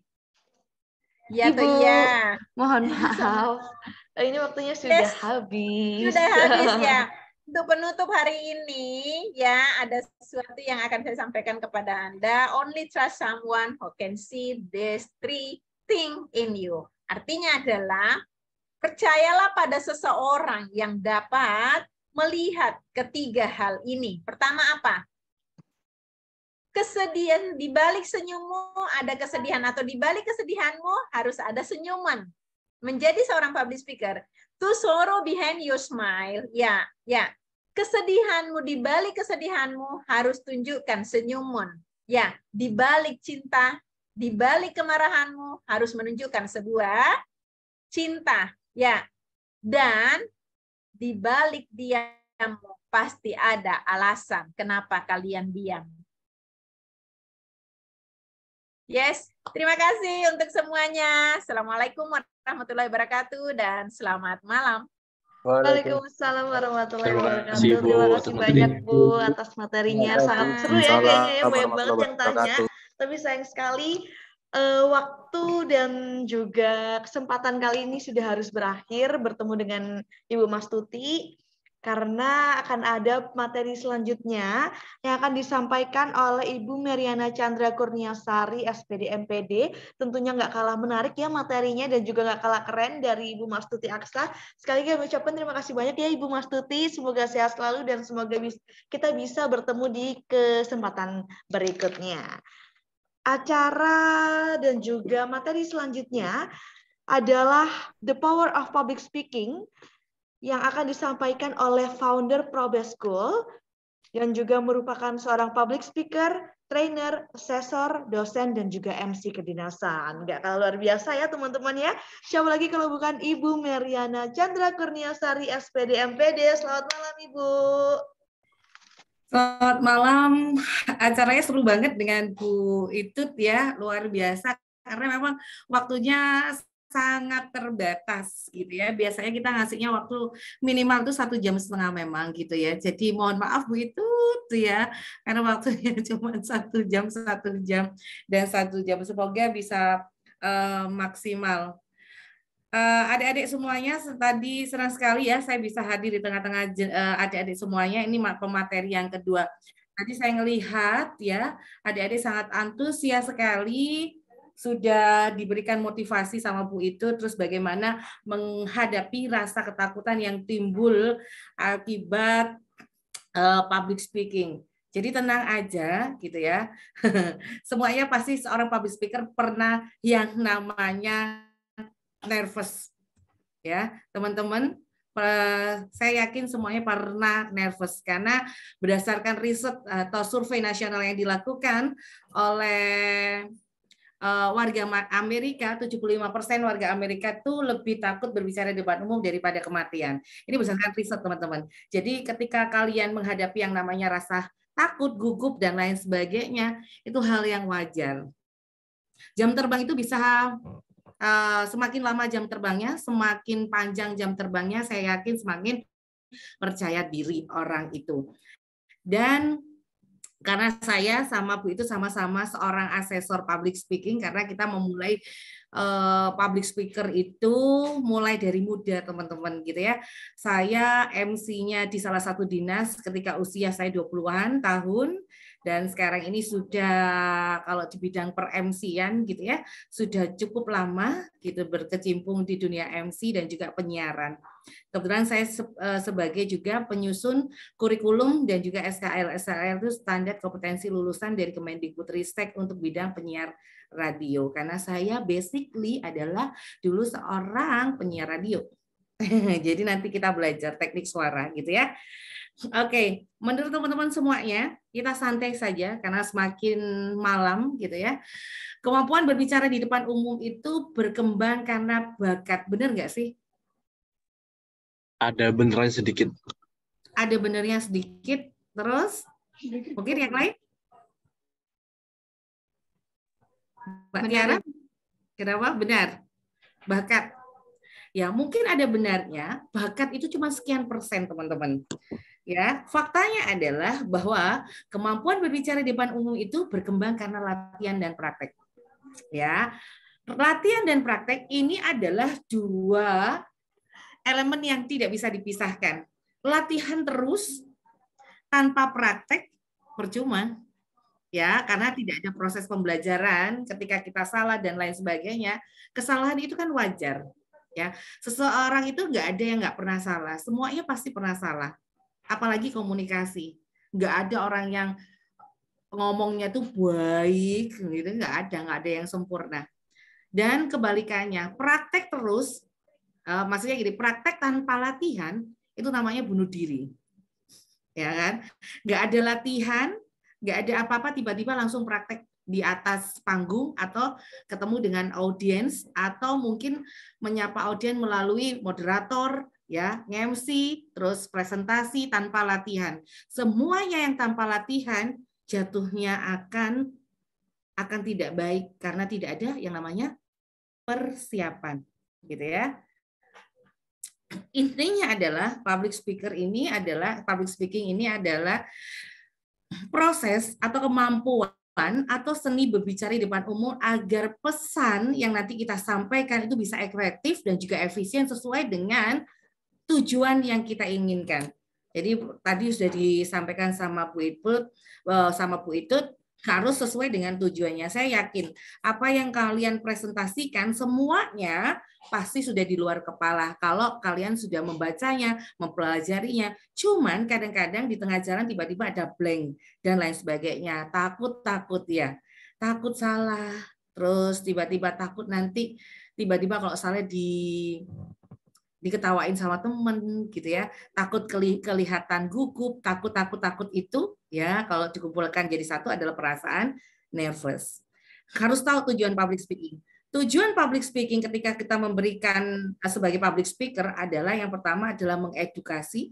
Ya Ibu, ya. Mohon maaf. Ini waktunya sudah yes, habis. Sudah habis ya. (laughs) untuk penutup hari ini ya ada sesuatu yang akan saya sampaikan kepada Anda. Only trust someone who can see these three thing in you. Artinya adalah percayalah pada seseorang yang dapat melihat ketiga hal ini. Pertama apa? Kesedihan di balik senyummu ada kesedihan atau di balik kesedihanmu harus ada senyuman. Menjadi seorang public speaker, to sorrow behind your smile. Ya, ya kesedihanmu di balik kesedihanmu harus tunjukkan senyuman Ya, di balik cinta, di balik kemarahanmu harus menunjukkan sebuah cinta. Ya. Dan di balik diammu pasti ada alasan kenapa kalian diam. Yes, terima kasih untuk semuanya. Assalamualaikum warahmatullahi wabarakatuh dan selamat malam. Waalaikumsalam warahmatullahi wabarakatuh. Terima kasih, Terima kasih banyak Bu atas materinya. Sangat seru ya kayaknya ya banyak banget yang tanya. Tapi sayang sekali uh, waktu dan juga kesempatan kali ini sudah harus berakhir bertemu dengan Ibu Mas Tuti karena akan ada materi selanjutnya yang akan disampaikan oleh Ibu Meriana Chandra Kurniasari, SPD MPD. Tentunya nggak kalah menarik ya materinya dan juga nggak kalah keren dari Ibu Mas Tuti Aksa. Sekali lagi kami ucapkan terima kasih banyak ya Ibu Mas Tuti. Semoga sehat selalu dan semoga kita bisa bertemu di kesempatan berikutnya. Acara dan juga materi selanjutnya adalah The Power of Public Speaking yang akan disampaikan oleh founder Probes School yang juga merupakan seorang public speaker, trainer, asesor, dosen, dan juga MC kedinasan. Nggak kalau luar biasa ya teman-teman ya. Siapa lagi kalau bukan Ibu Meriana Chandra Kurniasari, SPD MPD. Selamat malam Ibu. Selamat malam. Acaranya seru banget dengan Bu Itut ya, luar biasa. Karena memang waktunya sangat terbatas gitu ya. Biasanya kita ngasihnya waktu minimal tuh satu jam setengah memang gitu ya. Jadi mohon maaf Bu itu tuh ya karena waktunya (laughs) cuma satu jam satu jam dan satu jam semoga bisa uh, maksimal. Eh, adik-adik semuanya tadi senang sekali ya saya bisa hadir di tengah-tengah eh, adik-adik semuanya ini pemateri yang kedua. Tadi saya melihat ya adik-adik sangat antusias sekali sudah diberikan motivasi sama Bu itu terus bagaimana menghadapi rasa ketakutan yang timbul akibat uh, public speaking. Jadi tenang aja gitu ya. (laughs) Semuanya pasti seorang public speaker pernah yang namanya nervous. Ya, teman-teman, saya yakin semuanya pernah nervous karena berdasarkan riset atau survei nasional yang dilakukan oleh uh, warga Amerika 75% warga Amerika tuh lebih takut berbicara di depan umum daripada kematian. Ini berdasarkan riset teman-teman. Jadi ketika kalian menghadapi yang namanya rasa takut, gugup dan lain sebagainya, itu hal yang wajar. Jam terbang itu bisa uh, semakin lama jam terbangnya, semakin panjang jam terbangnya, saya yakin semakin percaya diri orang itu. Dan karena saya sama Bu itu sama-sama seorang asesor public speaking karena kita memulai uh, public speaker itu mulai dari muda teman-teman gitu ya. Saya MC-nya di salah satu dinas ketika usia saya 20-an tahun dan sekarang ini sudah kalau di bidang per MC-an gitu ya, sudah cukup lama gitu berkecimpung di dunia MC dan juga penyiaran. Kebetulan saya eh, sebagai juga penyusun kurikulum dan juga SKL. SKL itu standar kompetensi lulusan dari Kemendikbudristek untuk bidang penyiar radio. Karena saya basically adalah dulu seorang penyiar radio. (laughs) Jadi nanti kita belajar teknik suara gitu ya. Oke, okay. menurut teman-teman semuanya, kita santai saja karena semakin malam gitu ya. Kemampuan berbicara di depan umum itu berkembang karena bakat. Benar nggak sih? ada benernya sedikit. Ada benernya sedikit. Terus mungkin yang lain? Mbak Tiara, kenapa? Benar. Bakat. Ya, mungkin ada benarnya. Bakat itu cuma sekian persen, teman-teman. Ya, faktanya adalah bahwa kemampuan berbicara di depan umum itu berkembang karena latihan dan praktek. Ya, latihan dan praktek ini adalah dua elemen yang tidak bisa dipisahkan. Latihan terus tanpa praktek percuma. Ya, karena tidak ada proses pembelajaran ketika kita salah dan lain sebagainya. Kesalahan itu kan wajar. Ya, seseorang itu nggak ada yang nggak pernah salah. Semuanya pasti pernah salah. Apalagi komunikasi. Nggak ada orang yang ngomongnya tuh baik, gitu nggak ada, nggak ada yang sempurna. Dan kebalikannya, praktek terus uh, maksudnya gini, praktek tanpa latihan itu namanya bunuh diri. Ya kan? Nggak ada latihan, nggak ada apa-apa, tiba-tiba langsung praktek di atas panggung atau ketemu dengan audiens atau mungkin menyapa audiens melalui moderator ya MC terus presentasi tanpa latihan semuanya yang tanpa latihan jatuhnya akan akan tidak baik karena tidak ada yang namanya persiapan gitu ya intinya adalah public speaker ini adalah public speaking ini adalah proses atau kemampuan atau seni berbicara di depan umum agar pesan yang nanti kita sampaikan itu bisa efektif dan juga efisien sesuai dengan tujuan yang kita inginkan. Jadi tadi sudah disampaikan sama Bu Itut, eh, sama Bu Itut harus sesuai dengan tujuannya. Saya yakin apa yang kalian presentasikan semuanya pasti sudah di luar kepala kalau kalian sudah membacanya, mempelajarinya. Cuman kadang-kadang di tengah jalan tiba-tiba ada blank dan lain sebagainya. Takut-takut ya. Takut salah. Terus tiba-tiba takut nanti tiba-tiba kalau salah di diketawain sama temen gitu ya takut keli kelihatan gugup takut takut takut itu ya kalau dikumpulkan jadi satu adalah perasaan nervous harus tahu tujuan public speaking tujuan public speaking ketika kita memberikan eh, sebagai public speaker adalah yang pertama adalah mengedukasi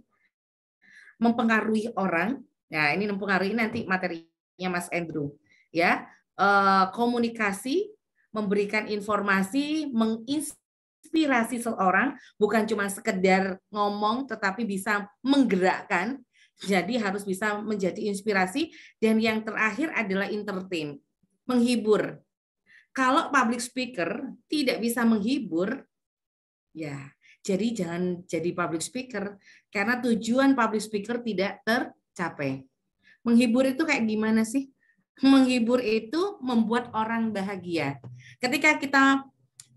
mempengaruhi orang nah ini mempengaruhi nanti materinya Mas Andrew ya eh, komunikasi memberikan informasi, menginspirasi menginspirasi seorang bukan cuma sekedar ngomong tetapi bisa menggerakkan. Jadi harus bisa menjadi inspirasi dan yang terakhir adalah entertain, menghibur. Kalau public speaker tidak bisa menghibur, ya jadi jangan jadi public speaker karena tujuan public speaker tidak tercapai. Menghibur itu kayak gimana sih? Menghibur itu membuat orang bahagia. Ketika kita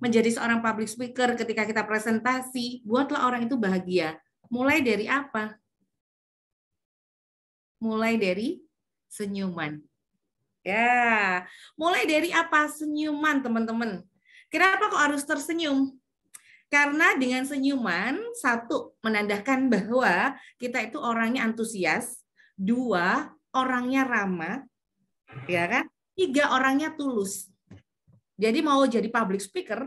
menjadi seorang public speaker ketika kita presentasi, buatlah orang itu bahagia. Mulai dari apa? Mulai dari senyuman. Ya, mulai dari apa? Senyuman, teman-teman. Kenapa kok harus tersenyum? Karena dengan senyuman, satu, menandakan bahwa kita itu orangnya antusias, dua, orangnya ramah, ya kan? Tiga, orangnya tulus. Jadi mau jadi public speaker,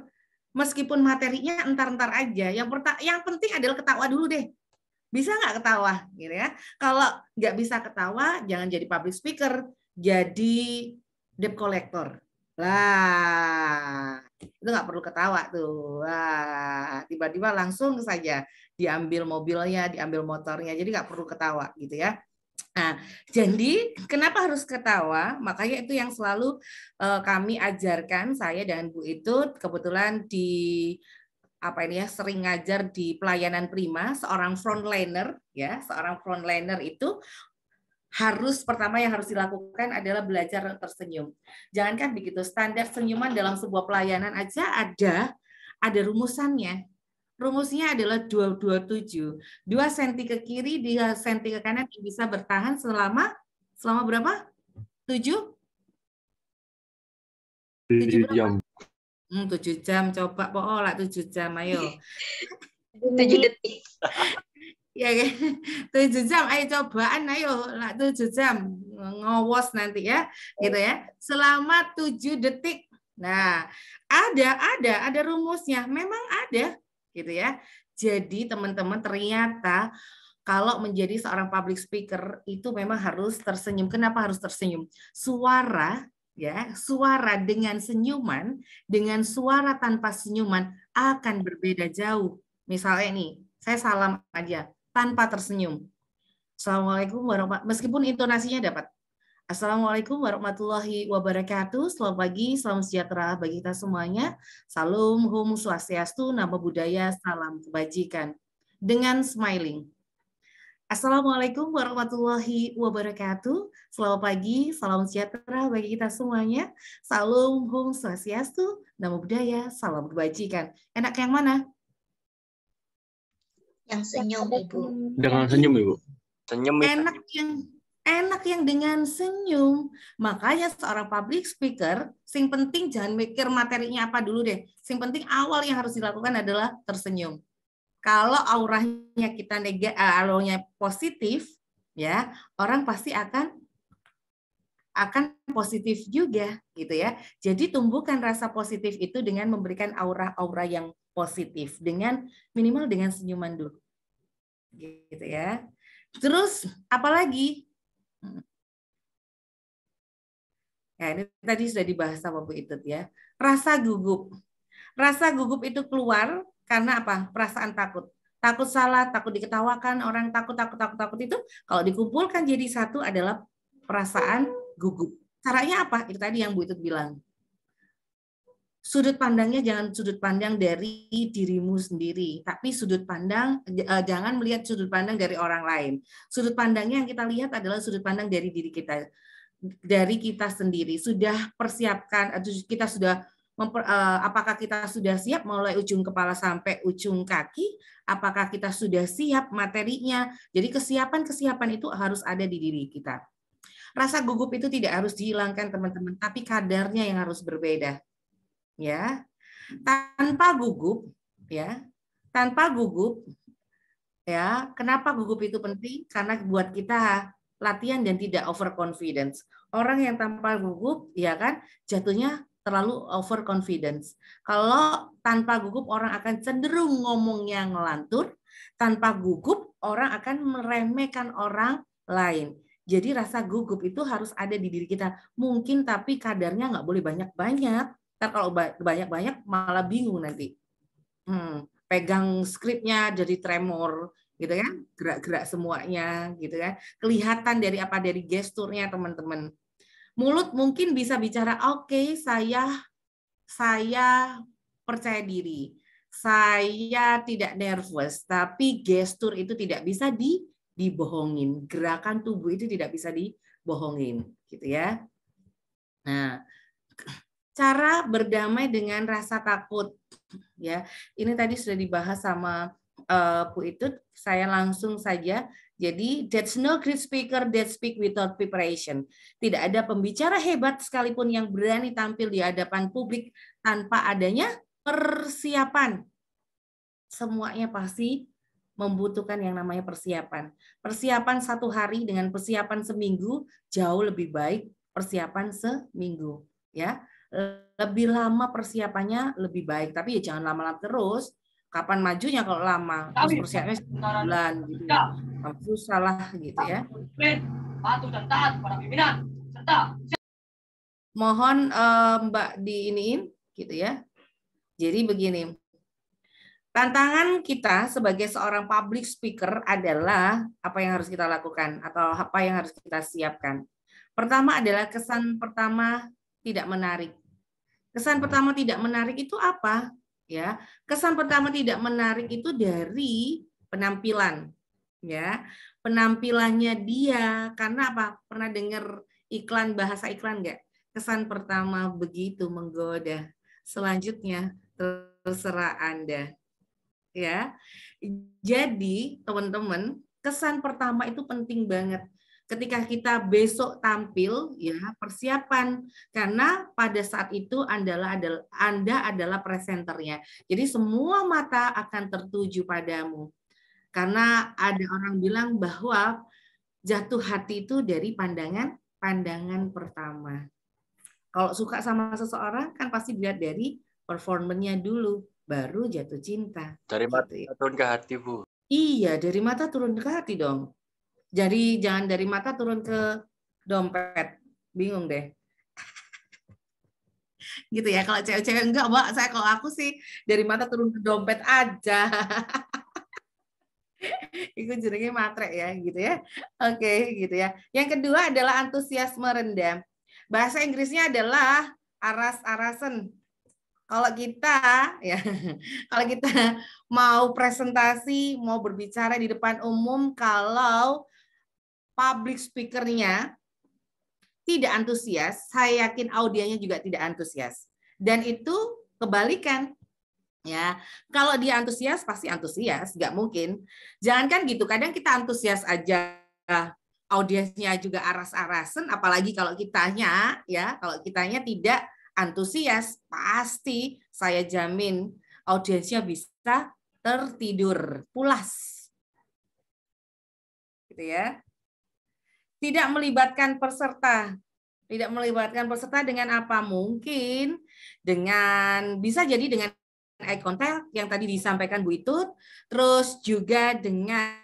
meskipun materinya entar-entar aja, yang yang penting adalah ketawa dulu deh. Bisa nggak ketawa, gitu ya? Kalau nggak bisa ketawa, jangan jadi public speaker, jadi debt collector. Lah, itu nggak perlu ketawa tuh. Wah, tiba-tiba langsung saja diambil mobilnya, diambil motornya, jadi nggak perlu ketawa gitu ya. Nah, jadi kenapa harus ketawa? Makanya itu yang selalu uh, kami ajarkan saya dan Bu itu kebetulan di apa ini ya sering ngajar di pelayanan prima seorang frontliner ya seorang frontliner itu harus pertama yang harus dilakukan adalah belajar tersenyum. Jangankan begitu standar senyuman dalam sebuah pelayanan aja ada ada rumusannya rumusnya adalah 227. 2 cm ke kiri, 2 cm ke kanan bisa bertahan selama selama berapa? 7? 7 jam. Hmm, 7 jam coba pokoklah 7 jam ayo. 7 (laughs) detik. (laughs) ya kan? 7 jam ayo cobaan ayo lah tujuh jam ngowos nanti ya. Gitu ya. Selama tujuh detik. Nah, ada ada ada rumusnya. Memang ada gitu ya. Jadi teman-teman ternyata kalau menjadi seorang public speaker itu memang harus tersenyum. Kenapa harus tersenyum? Suara ya, suara dengan senyuman dengan suara tanpa senyuman akan berbeda jauh. Misalnya ini saya salam aja tanpa tersenyum. Assalamualaikum warahmatullahi wabarakatuh Meskipun intonasinya dapat Assalamualaikum warahmatullahi wabarakatuh. Selamat pagi, salam sejahtera bagi kita semuanya. Salam Hum Swastiastu, nama budaya, salam kebajikan. Dengan smiling. Assalamualaikum warahmatullahi wabarakatuh. Selamat pagi, salam sejahtera bagi kita semuanya. Salam Hum Swastiastu, nama budaya, salam kebajikan. Enak yang mana? Yang senyum, Ibu. Dengan senyum, Ibu. Senyum. Enak yang enak yang dengan senyum. Makanya seorang public speaker, sing penting jangan mikir materinya apa dulu deh. Sing penting awal yang harus dilakukan adalah tersenyum. Kalau auranya kita nega, eh, auranya positif, ya orang pasti akan akan positif juga gitu ya. Jadi tumbuhkan rasa positif itu dengan memberikan aura-aura yang positif dengan minimal dengan senyuman dulu. Gitu ya. Terus apalagi Ya, ini tadi sudah dibahas sama Bu Itut ya. Rasa gugup. Rasa gugup itu keluar karena apa? Perasaan takut. Takut salah, takut diketawakan, orang takut, takut, takut, takut itu kalau dikumpulkan jadi satu adalah perasaan gugup. Caranya apa? Itu tadi yang Bu Itut bilang. Sudut pandangnya jangan sudut pandang dari dirimu sendiri, tapi sudut pandang eh, jangan melihat sudut pandang dari orang lain. Sudut pandangnya yang kita lihat adalah sudut pandang dari diri kita dari kita sendiri sudah persiapkan atau kita sudah memper, eh, apakah kita sudah siap mulai ujung kepala sampai ujung kaki, apakah kita sudah siap materinya. Jadi kesiapan-kesiapan itu harus ada di diri kita. Rasa gugup itu tidak harus dihilangkan teman-teman, tapi kadarnya yang harus berbeda. Ya. Tanpa gugup, ya. Tanpa gugup, ya. Kenapa gugup itu penting? Karena buat kita latihan dan tidak over confidence Orang yang tanpa gugup, ya kan, jatuhnya terlalu over confidence Kalau tanpa gugup, orang akan cenderung ngomongnya ngelantur. Tanpa gugup, orang akan meremehkan orang lain. Jadi rasa gugup itu harus ada di diri kita. Mungkin tapi kadarnya nggak boleh banyak-banyak. Ntar kalau banyak-banyak malah bingung nanti. Hmm, pegang skripnya jadi tremor gitu kan gerak-gerak semuanya gitu kan kelihatan dari apa dari gesturnya teman-teman mulut mungkin bisa bicara oke okay, saya saya percaya diri saya tidak nervous tapi gestur itu tidak bisa di dibohongin gerakan tubuh itu tidak bisa dibohongin gitu ya nah cara berdamai dengan rasa takut ya ini tadi sudah dibahas sama uh, Bu Itut, saya langsung saja. Jadi, that's no great speaker that speak without preparation. Tidak ada pembicara hebat sekalipun yang berani tampil di hadapan publik tanpa adanya persiapan. Semuanya pasti membutuhkan yang namanya persiapan. Persiapan satu hari dengan persiapan seminggu jauh lebih baik persiapan seminggu. Ya, lebih lama persiapannya lebih baik. Tapi ya jangan lama-lama terus kapan majunya kalau lama terus persiapannya bulan gitu ya. susah lah gitu ya patuh dan taat kepada pimpinan serta mohon uh, Mbak diiniin gitu ya jadi begini tantangan kita sebagai seorang public speaker adalah apa yang harus kita lakukan atau apa yang harus kita siapkan pertama adalah kesan pertama tidak menarik kesan pertama tidak menarik itu apa ya. Kesan pertama tidak menarik itu dari penampilan ya. Penampilannya dia karena apa? Pernah dengar iklan bahasa iklan nggak Kesan pertama begitu menggoda. Selanjutnya terserah Anda. Ya. Jadi, teman-teman, kesan pertama itu penting banget ketika kita besok tampil ya persiapan karena pada saat itu adalah adalah Anda adalah presenternya. Jadi semua mata akan tertuju padamu. Karena ada orang bilang bahwa jatuh hati itu dari pandangan pandangan pertama. Kalau suka sama seseorang kan pasti dilihat dari performennya dulu, baru jatuh cinta. Dari mata gitu ya. turun ke hati, Bu. Iya, dari mata turun ke hati dong. Jadi jangan dari mata turun ke dompet. Bingung deh. (laughs) gitu ya kalau cewek-cewek enggak mbak saya kalau aku sih dari mata turun ke dompet aja (laughs) itu jenenge matre ya gitu ya oke okay, gitu ya yang kedua adalah antusiasme rendah bahasa Inggrisnya adalah aras arasan kalau kita ya (laughs) kalau kita mau presentasi mau berbicara di depan umum kalau public speakernya tidak antusias, saya yakin audianya juga tidak antusias. Dan itu kebalikan. Ya, kalau dia antusias pasti antusias, nggak mungkin. Jangankan gitu, kadang kita antusias aja audiensnya juga aras arasan apalagi kalau kitanya ya, kalau kitanya tidak antusias, pasti saya jamin audiensnya bisa tertidur pulas. Gitu ya tidak melibatkan peserta. Tidak melibatkan peserta dengan apa? Mungkin dengan bisa jadi dengan eye contact yang tadi disampaikan Bu Itut, terus juga dengan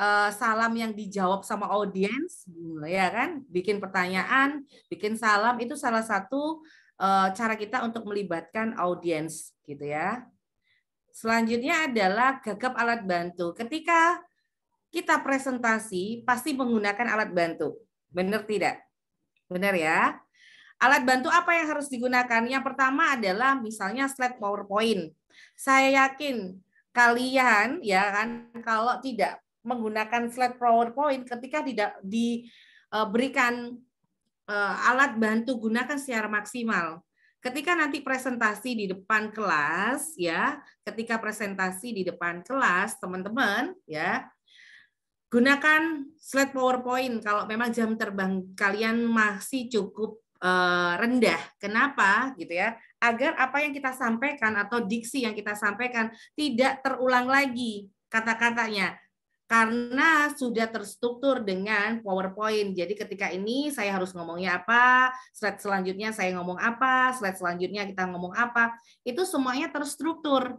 uh, salam yang dijawab sama audiens, ya kan? Bikin pertanyaan, bikin salam itu salah satu uh, cara kita untuk melibatkan audiens gitu ya. Selanjutnya adalah gagap alat bantu. Ketika kita presentasi pasti menggunakan alat bantu. Benar tidak? Benar ya? Alat bantu apa yang harus digunakan? Yang pertama adalah misalnya slide PowerPoint. Saya yakin kalian ya kan kalau tidak menggunakan slide PowerPoint ketika tidak diberikan eh, alat bantu gunakan secara maksimal. Ketika nanti presentasi di depan kelas ya, ketika presentasi di depan kelas teman-teman ya, Gunakan slide PowerPoint kalau memang jam terbang kalian masih cukup eh, rendah. Kenapa gitu ya? Agar apa yang kita sampaikan atau diksi yang kita sampaikan tidak terulang lagi kata-katanya. Karena sudah terstruktur dengan PowerPoint. Jadi ketika ini saya harus ngomongnya apa, slide selanjutnya saya ngomong apa, slide selanjutnya kita ngomong apa. Itu semuanya terstruktur.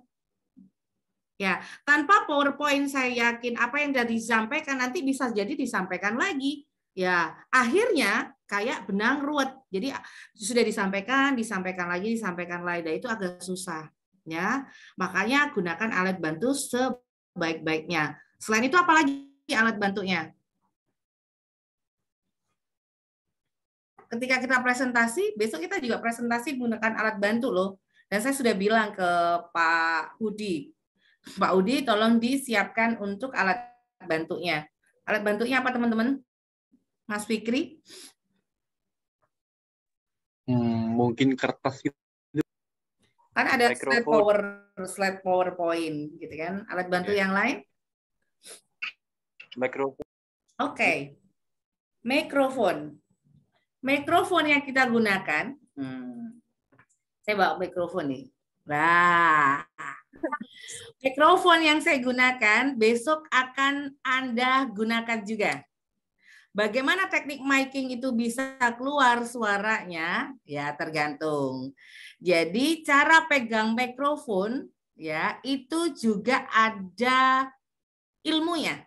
Ya, tanpa PowerPoint saya yakin apa yang sudah disampaikan nanti bisa jadi disampaikan lagi. Ya, akhirnya kayak benang ruwet. Jadi sudah disampaikan, disampaikan lagi, disampaikan lagi. Nah, itu agak susah, ya. Makanya gunakan alat bantu sebaik-baiknya. Selain itu apalagi alat bantunya? Ketika kita presentasi, besok kita juga presentasi menggunakan alat bantu loh. Dan saya sudah bilang ke Pak Hudi, Pak Udi tolong disiapkan untuk alat bantunya. Alat bantunya apa teman-teman? Mas Fikri? Hmm, mungkin kertas itu. Kan ada slide power slide PowerPoint gitu kan. Alat bantu yeah. yang lain? Mikrofon. Oke. Okay. Mikrofon. Mikrofon yang kita gunakan. Hmm. Saya bawa mikrofon nih. Nah, (laughs) Mikrofon yang saya gunakan besok akan Anda gunakan juga. Bagaimana teknik miking itu bisa keluar suaranya? Ya, tergantung. Jadi cara pegang mikrofon ya, itu juga ada ilmunya.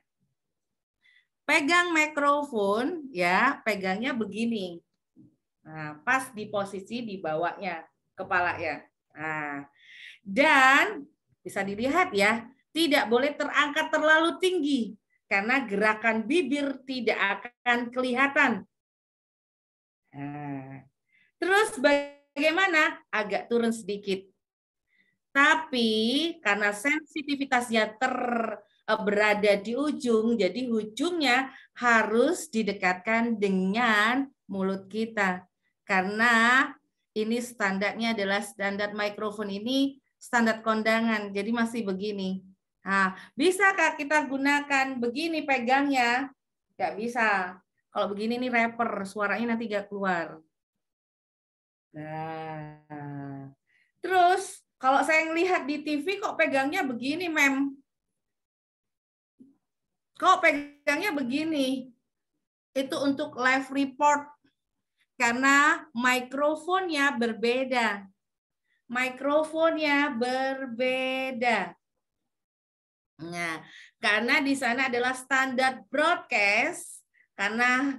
Pegang mikrofon ya, pegangnya begini. Nah, pas di posisi di bawahnya, ya. Nah, dan bisa dilihat ya, tidak boleh terangkat terlalu tinggi karena gerakan bibir tidak akan kelihatan. Nah, terus bagaimana? Agak turun sedikit. Tapi karena sensitivitasnya ter eh, berada di ujung, jadi ujungnya harus didekatkan dengan mulut kita. Karena ini standarnya adalah standar mikrofon ini standar kondangan. Jadi masih begini. Nah, kak kita gunakan begini pegangnya? Gak bisa. Kalau begini nih rapper, suaranya nanti gak keluar. Nah, terus kalau saya ngelihat di TV kok pegangnya begini, mem. Kok pegangnya begini? Itu untuk live report karena mikrofonnya berbeda mikrofonnya berbeda. Nah, karena di sana adalah standar broadcast, karena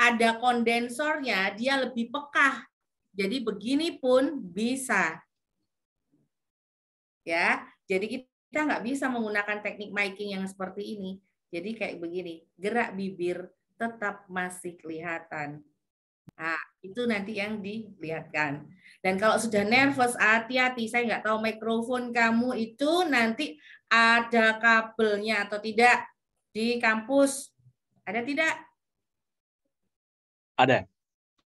ada kondensornya, dia lebih pekah. Jadi begini pun bisa. Ya, jadi kita nggak bisa menggunakan teknik miking yang seperti ini. Jadi kayak begini, gerak bibir tetap masih kelihatan. Nah, itu nanti yang dilihatkan. Dan kalau sudah nervous, hati-hati. Saya nggak tahu mikrofon kamu itu nanti ada kabelnya atau tidak di kampus. Ada tidak? Ada.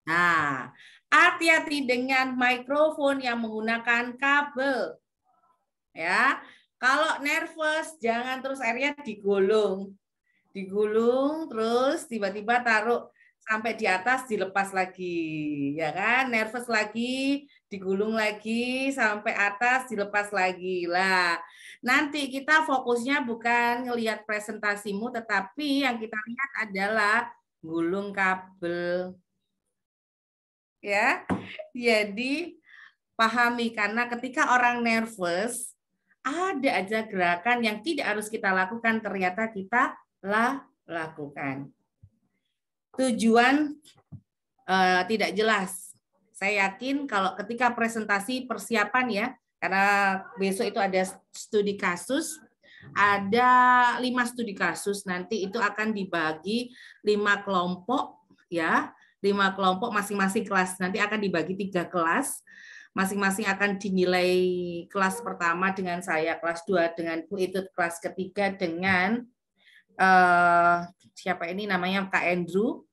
Nah, hati-hati dengan mikrofon yang menggunakan kabel. Ya, kalau nervous jangan terus airnya digulung. Digulung terus tiba-tiba taruh sampai di atas dilepas lagi, ya kan? Nervous lagi, digulung lagi sampai atas dilepas lagi lah. Nanti kita fokusnya bukan ngelihat presentasimu, tetapi yang kita lihat adalah gulung kabel. Ya, jadi pahami karena ketika orang nervous ada aja gerakan yang tidak harus kita lakukan ternyata kita lah lakukan tujuan uh, tidak jelas. Saya yakin kalau ketika presentasi persiapan ya, karena besok itu ada studi kasus, ada lima studi kasus nanti itu akan dibagi lima kelompok ya, lima kelompok masing-masing kelas nanti akan dibagi tiga kelas masing-masing akan dinilai kelas pertama dengan saya, kelas dua dengan Bu itu kelas ketiga dengan uh, siapa ini namanya Kak Andrew,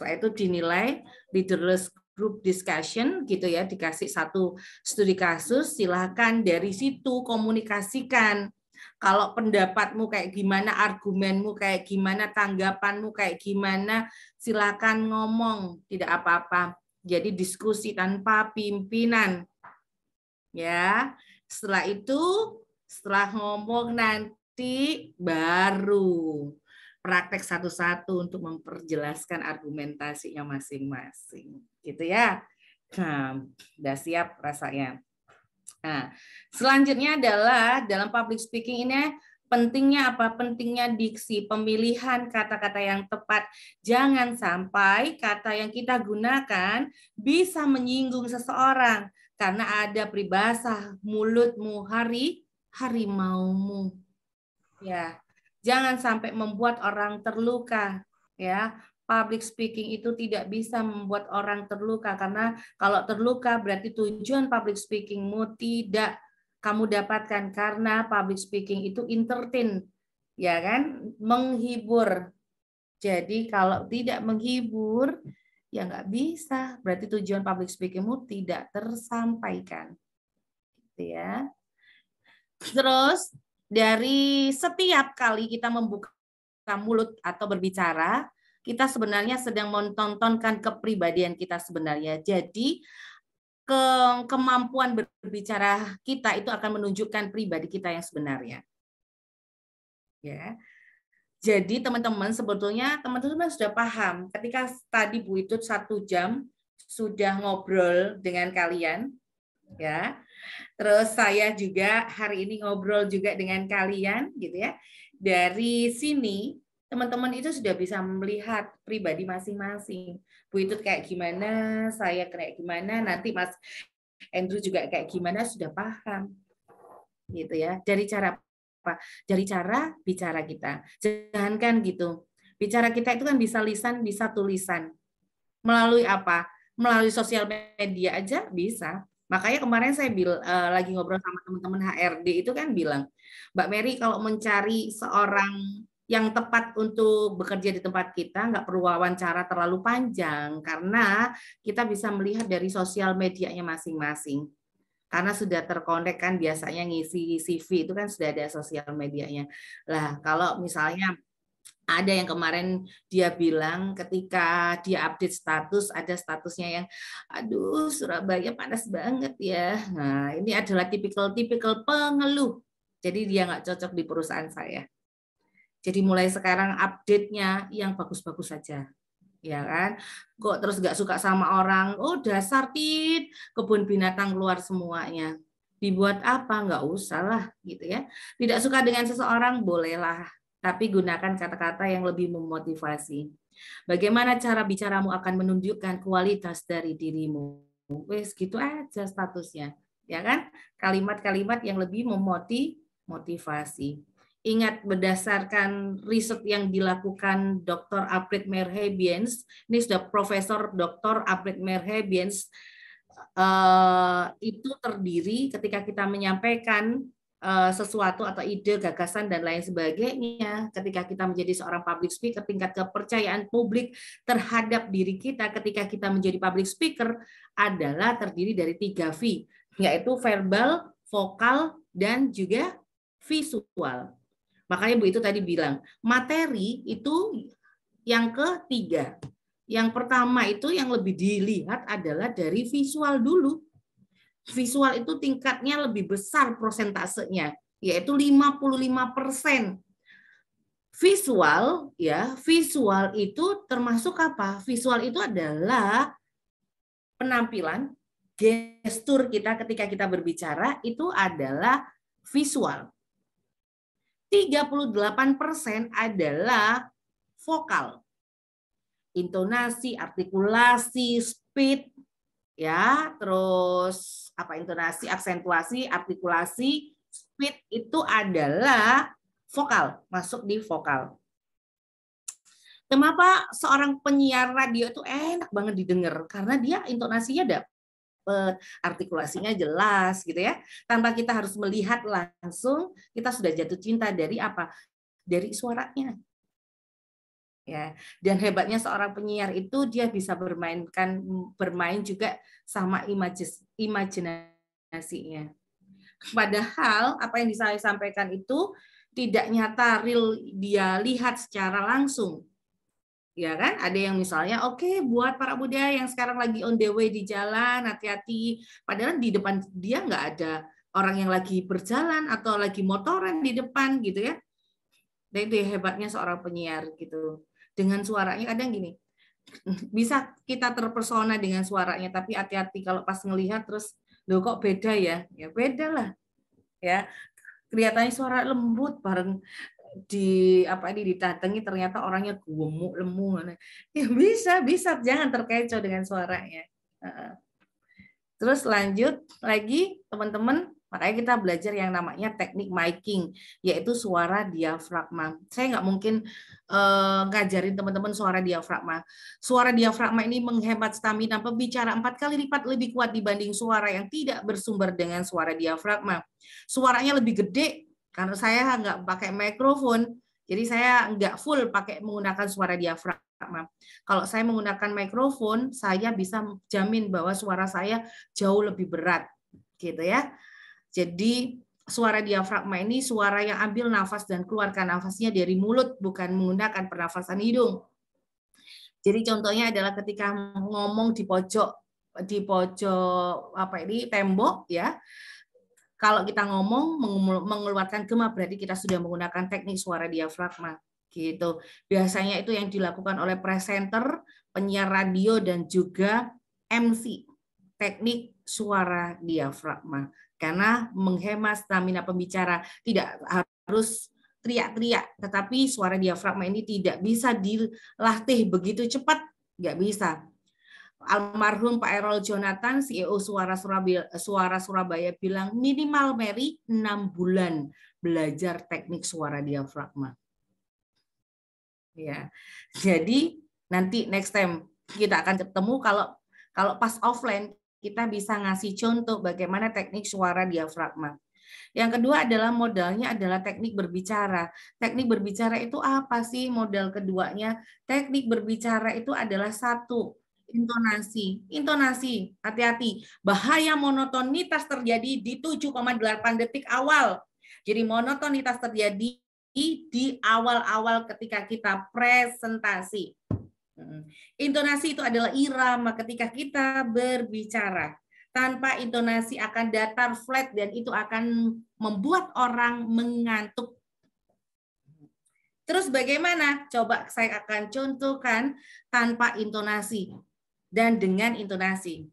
setelah itu dinilai leaderless group discussion gitu ya, dikasih satu studi kasus, silahkan dari situ komunikasikan kalau pendapatmu kayak gimana, argumenmu kayak gimana, tanggapanmu kayak gimana, silakan ngomong, tidak apa-apa. Jadi diskusi tanpa pimpinan. Ya. Setelah itu, setelah ngomong nanti baru praktek satu-satu untuk memperjelaskan argumentasinya masing-masing. Gitu ya. Nah, udah siap rasanya. Nah, selanjutnya adalah dalam public speaking ini pentingnya apa? Pentingnya diksi, pemilihan kata-kata yang tepat. Jangan sampai kata yang kita gunakan bisa menyinggung seseorang karena ada peribahasa mulutmu hari harimaumu. Ya, Jangan sampai membuat orang terluka, ya. Public speaking itu tidak bisa membuat orang terluka karena kalau terluka berarti tujuan public speakingmu tidak kamu dapatkan karena public speaking itu entertain, ya kan, menghibur. Jadi kalau tidak menghibur, ya nggak bisa. Berarti tujuan public speakingmu tidak tersampaikan. Gitu ya. Terus dari setiap kali kita membuka mulut atau berbicara, kita sebenarnya sedang menontonkan kepribadian kita sebenarnya. Jadi ke kemampuan berbicara kita itu akan menunjukkan pribadi kita yang sebenarnya. Ya. Jadi teman-teman sebetulnya teman-teman sudah paham ketika tadi Bu itu satu jam sudah ngobrol dengan kalian, ya Terus saya juga hari ini ngobrol juga dengan kalian gitu ya. Dari sini teman-teman itu sudah bisa melihat pribadi masing-masing. Bu itu kayak gimana, saya kayak gimana, nanti Mas Andrew juga kayak gimana sudah paham. Gitu ya. Dari cara apa? Dari cara bicara kita. Jangankan gitu. Bicara kita itu kan bisa lisan, bisa tulisan. Melalui apa? Melalui sosial media aja bisa Makanya kemarin saya bil, uh, lagi ngobrol sama teman-teman HRD itu kan bilang, Mbak Mary kalau mencari seorang yang tepat untuk bekerja di tempat kita nggak perlu wawancara terlalu panjang karena kita bisa melihat dari sosial medianya masing-masing karena sudah terkonek kan biasanya ngisi CV itu kan sudah ada sosial medianya lah kalau misalnya ada yang kemarin dia bilang ketika dia update status ada statusnya yang aduh Surabaya panas banget ya nah ini adalah tipikal-tipikal pengeluh jadi dia nggak cocok di perusahaan saya jadi mulai sekarang update-nya yang bagus-bagus saja ya kan kok terus nggak suka sama orang oh dasar tit kebun binatang keluar semuanya dibuat apa nggak usah lah gitu ya tidak suka dengan seseorang bolehlah tapi gunakan kata-kata yang lebih memotivasi. Bagaimana cara bicaramu akan menunjukkan kualitas dari dirimu. Wes gitu aja statusnya, ya kan? Kalimat-kalimat yang lebih memotivasi. Ingat berdasarkan riset yang dilakukan Dr. Aprit Merhebiens, ini sudah Profesor Dr. Aprit Merhebiens, eh, itu terdiri ketika kita menyampaikan Eh, sesuatu atau ide, gagasan dan lain sebagainya. Ketika kita menjadi seorang public speaker, tingkat kepercayaan publik terhadap diri kita ketika kita menjadi public speaker adalah terdiri dari tiga V, yaitu verbal, vokal, dan juga visual. Makanya Bu itu tadi bilang, materi itu yang ketiga. Yang pertama itu yang lebih dilihat adalah dari visual dulu visual itu tingkatnya lebih besar prosentasenya, yaitu 55 persen. Visual, ya, visual itu termasuk apa? Visual itu adalah penampilan, gestur kita ketika kita berbicara itu adalah visual. 38 persen adalah vokal. Intonasi, artikulasi, speed, ya terus apa intonasi aksentuasi artikulasi speed itu adalah vokal masuk di vokal kenapa seorang penyiar radio itu enak banget didengar karena dia intonasinya ada artikulasinya jelas gitu ya. Tanpa kita harus melihat langsung, kita sudah jatuh cinta dari apa? Dari suaranya ya dan hebatnya seorang penyiar itu dia bisa bermainkan bermain juga sama imajis, imajinasinya padahal apa yang saya sampaikan itu tidak nyata real dia lihat secara langsung ya kan ada yang misalnya oke okay, buat para muda yang sekarang lagi on the way di jalan hati-hati padahal di depan dia nggak ada orang yang lagi berjalan atau lagi motoran di depan gitu ya dan nah, itu ya hebatnya seorang penyiar gitu dengan suaranya kadang gini (clears throat) bisa kita terpersona dengan suaranya tapi hati-hati kalau pas ngelihat terus lo kok beda ya ya beda lah ya kelihatannya suara lembut bareng di apa ini didatangi ternyata orangnya gemuk lemu ya bisa bisa jangan terkecoh dengan suaranya terus lanjut lagi teman-teman Makanya kita belajar yang namanya teknik miking, yaitu suara diafragma. Saya nggak mungkin uh, ngajarin teman-teman suara diafragma. Suara diafragma ini menghemat stamina pembicara empat kali lipat lebih kuat dibanding suara yang tidak bersumber dengan suara diafragma. Suaranya lebih gede karena saya nggak pakai mikrofon, jadi saya nggak full pakai menggunakan suara diafragma. Kalau saya menggunakan mikrofon, saya bisa jamin bahwa suara saya jauh lebih berat, gitu ya. Jadi suara diafragma ini suara yang ambil nafas dan keluarkan nafasnya dari mulut, bukan menggunakan pernafasan hidung. Jadi contohnya adalah ketika ngomong di pojok, di pojok apa ini tembok ya. Kalau kita ngomong mengeluarkan gema berarti kita sudah menggunakan teknik suara diafragma gitu. Biasanya itu yang dilakukan oleh presenter, penyiar radio dan juga MC, teknik suara diafragma karena menghemat stamina pembicara tidak harus teriak-teriak tetapi suara diafragma ini tidak bisa dilatih begitu cepat nggak bisa almarhum Pak Errol Jonathan CEO Suara Surabaya, Suara Surabaya bilang minimal Mary 6 bulan belajar teknik suara diafragma. Ya. Jadi nanti next time kita akan ketemu kalau kalau pas offline kita bisa ngasih contoh bagaimana teknik suara diafragma. Yang kedua adalah modalnya adalah teknik berbicara. Teknik berbicara itu apa sih modal keduanya? Teknik berbicara itu adalah satu, intonasi. Intonasi, hati-hati. Bahaya monotonitas terjadi di 7,8 detik awal. Jadi monotonitas terjadi di awal-awal ketika kita presentasi. Intonasi itu adalah irama ketika kita berbicara. Tanpa intonasi akan datar flat dan itu akan membuat orang mengantuk. Terus bagaimana? Coba saya akan contohkan tanpa intonasi dan dengan intonasi.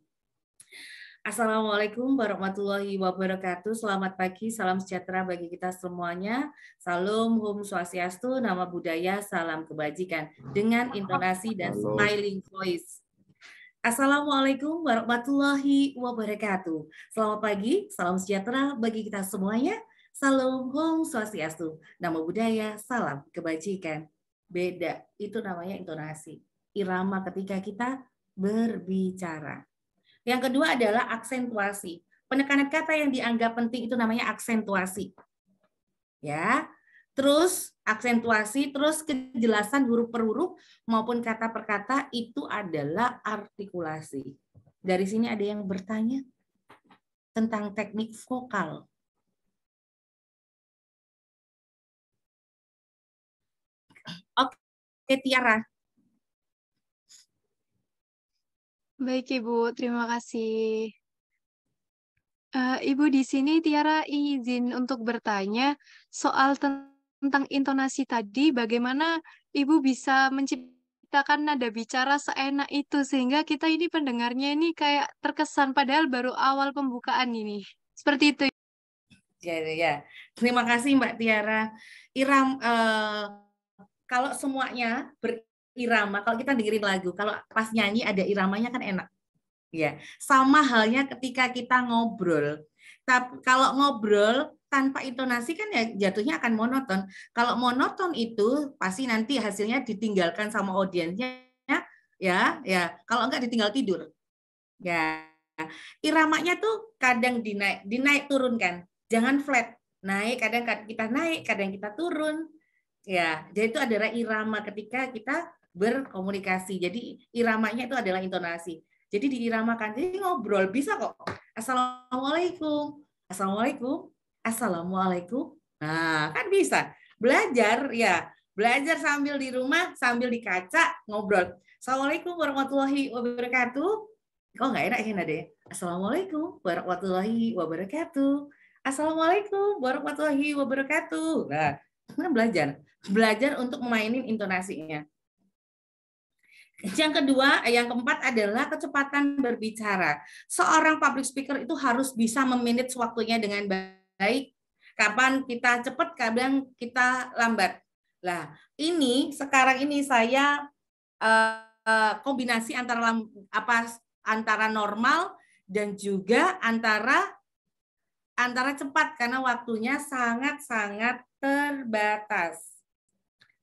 Assalamualaikum warahmatullahi wabarakatuh. Selamat pagi, salam sejahtera bagi kita semuanya. Salam Hum Swastiastu, nama budaya, salam kebajikan dengan intonasi dan smiling voice. Assalamualaikum warahmatullahi wabarakatuh. Selamat pagi, salam sejahtera bagi kita semuanya. Salam Hum Swastiastu, nama budaya, salam kebajikan. Beda, itu namanya intonasi. Irama ketika kita berbicara yang kedua adalah aksentuasi. Penekanan kata yang dianggap penting itu namanya aksentuasi. Ya. Terus aksentuasi, terus kejelasan huruf per huruf maupun kata per kata itu adalah artikulasi. Dari sini ada yang bertanya tentang teknik vokal. Oke, Tiara. Baik Ibu, terima kasih. Uh, Ibu di sini Tiara izin untuk bertanya soal tentang intonasi tadi, bagaimana Ibu bisa menciptakan nada bicara seenak itu sehingga kita ini pendengarnya ini kayak terkesan padahal baru awal pembukaan ini. Seperti itu. Ya ya, ya. terima kasih Mbak Tiara. Iram uh, kalau semuanya ber irama. Kalau kita dengerin lagu, kalau pas nyanyi ada iramanya kan enak. Ya, sama halnya ketika kita ngobrol. Tapi kalau ngobrol tanpa intonasi kan ya jatuhnya akan monoton. Kalau monoton itu pasti nanti hasilnya ditinggalkan sama audiensnya ya, ya. Kalau enggak ditinggal tidur. Ya. Iramanya tuh kadang dinaik, dinaik turun kan Jangan flat. Naik kadang kita naik, kadang kita turun. Ya, jadi itu adalah irama ketika kita berkomunikasi. Jadi iramanya itu adalah intonasi. Jadi diiramakan. Jadi ngobrol bisa kok. Assalamualaikum. Assalamualaikum. Assalamualaikum. Nah, kan bisa. Belajar ya. Belajar sambil di rumah, sambil di kaca ngobrol. Assalamualaikum warahmatullahi wabarakatuh. Kok nggak enak ya deh Assalamualaikum warahmatullahi wabarakatuh. Assalamualaikum warahmatullahi wabarakatuh. Nah, kan belajar. Belajar untuk memainin intonasinya. Yang kedua, yang keempat adalah kecepatan berbicara. Seorang public speaker itu harus bisa memanage waktunya dengan baik. Kapan kita cepat, kadang kita lambat. Lah, ini sekarang ini saya uh, uh, kombinasi antara apa antara normal dan juga antara antara cepat karena waktunya sangat-sangat terbatas.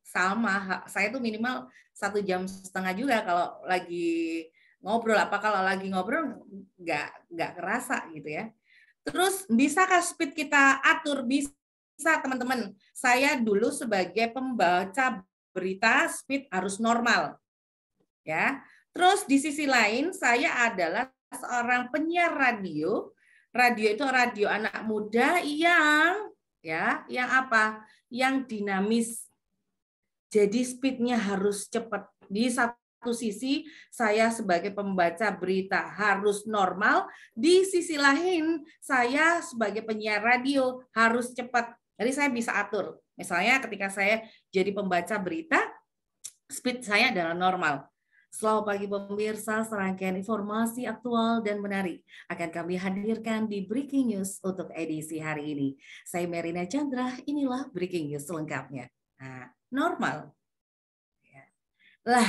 Sama, saya itu minimal satu jam setengah juga kalau lagi ngobrol apa kalau lagi ngobrol nggak nggak kerasa gitu ya terus bisakah speed kita atur bisa teman-teman saya dulu sebagai pembaca berita speed harus normal ya terus di sisi lain saya adalah seorang penyiar radio radio itu radio anak muda yang ya yang apa yang dinamis jadi speednya harus cepat. Di satu sisi saya sebagai pembaca berita harus normal, di sisi lain saya sebagai penyiar radio harus cepat. Jadi saya bisa atur. Misalnya ketika saya jadi pembaca berita, speed saya adalah normal. Selamat pagi pemirsa, serangkaian informasi aktual dan menarik akan kami hadirkan di Breaking News untuk edisi hari ini. Saya Merina Chandra, inilah Breaking News selengkapnya. Nah, normal. Iya. Lah,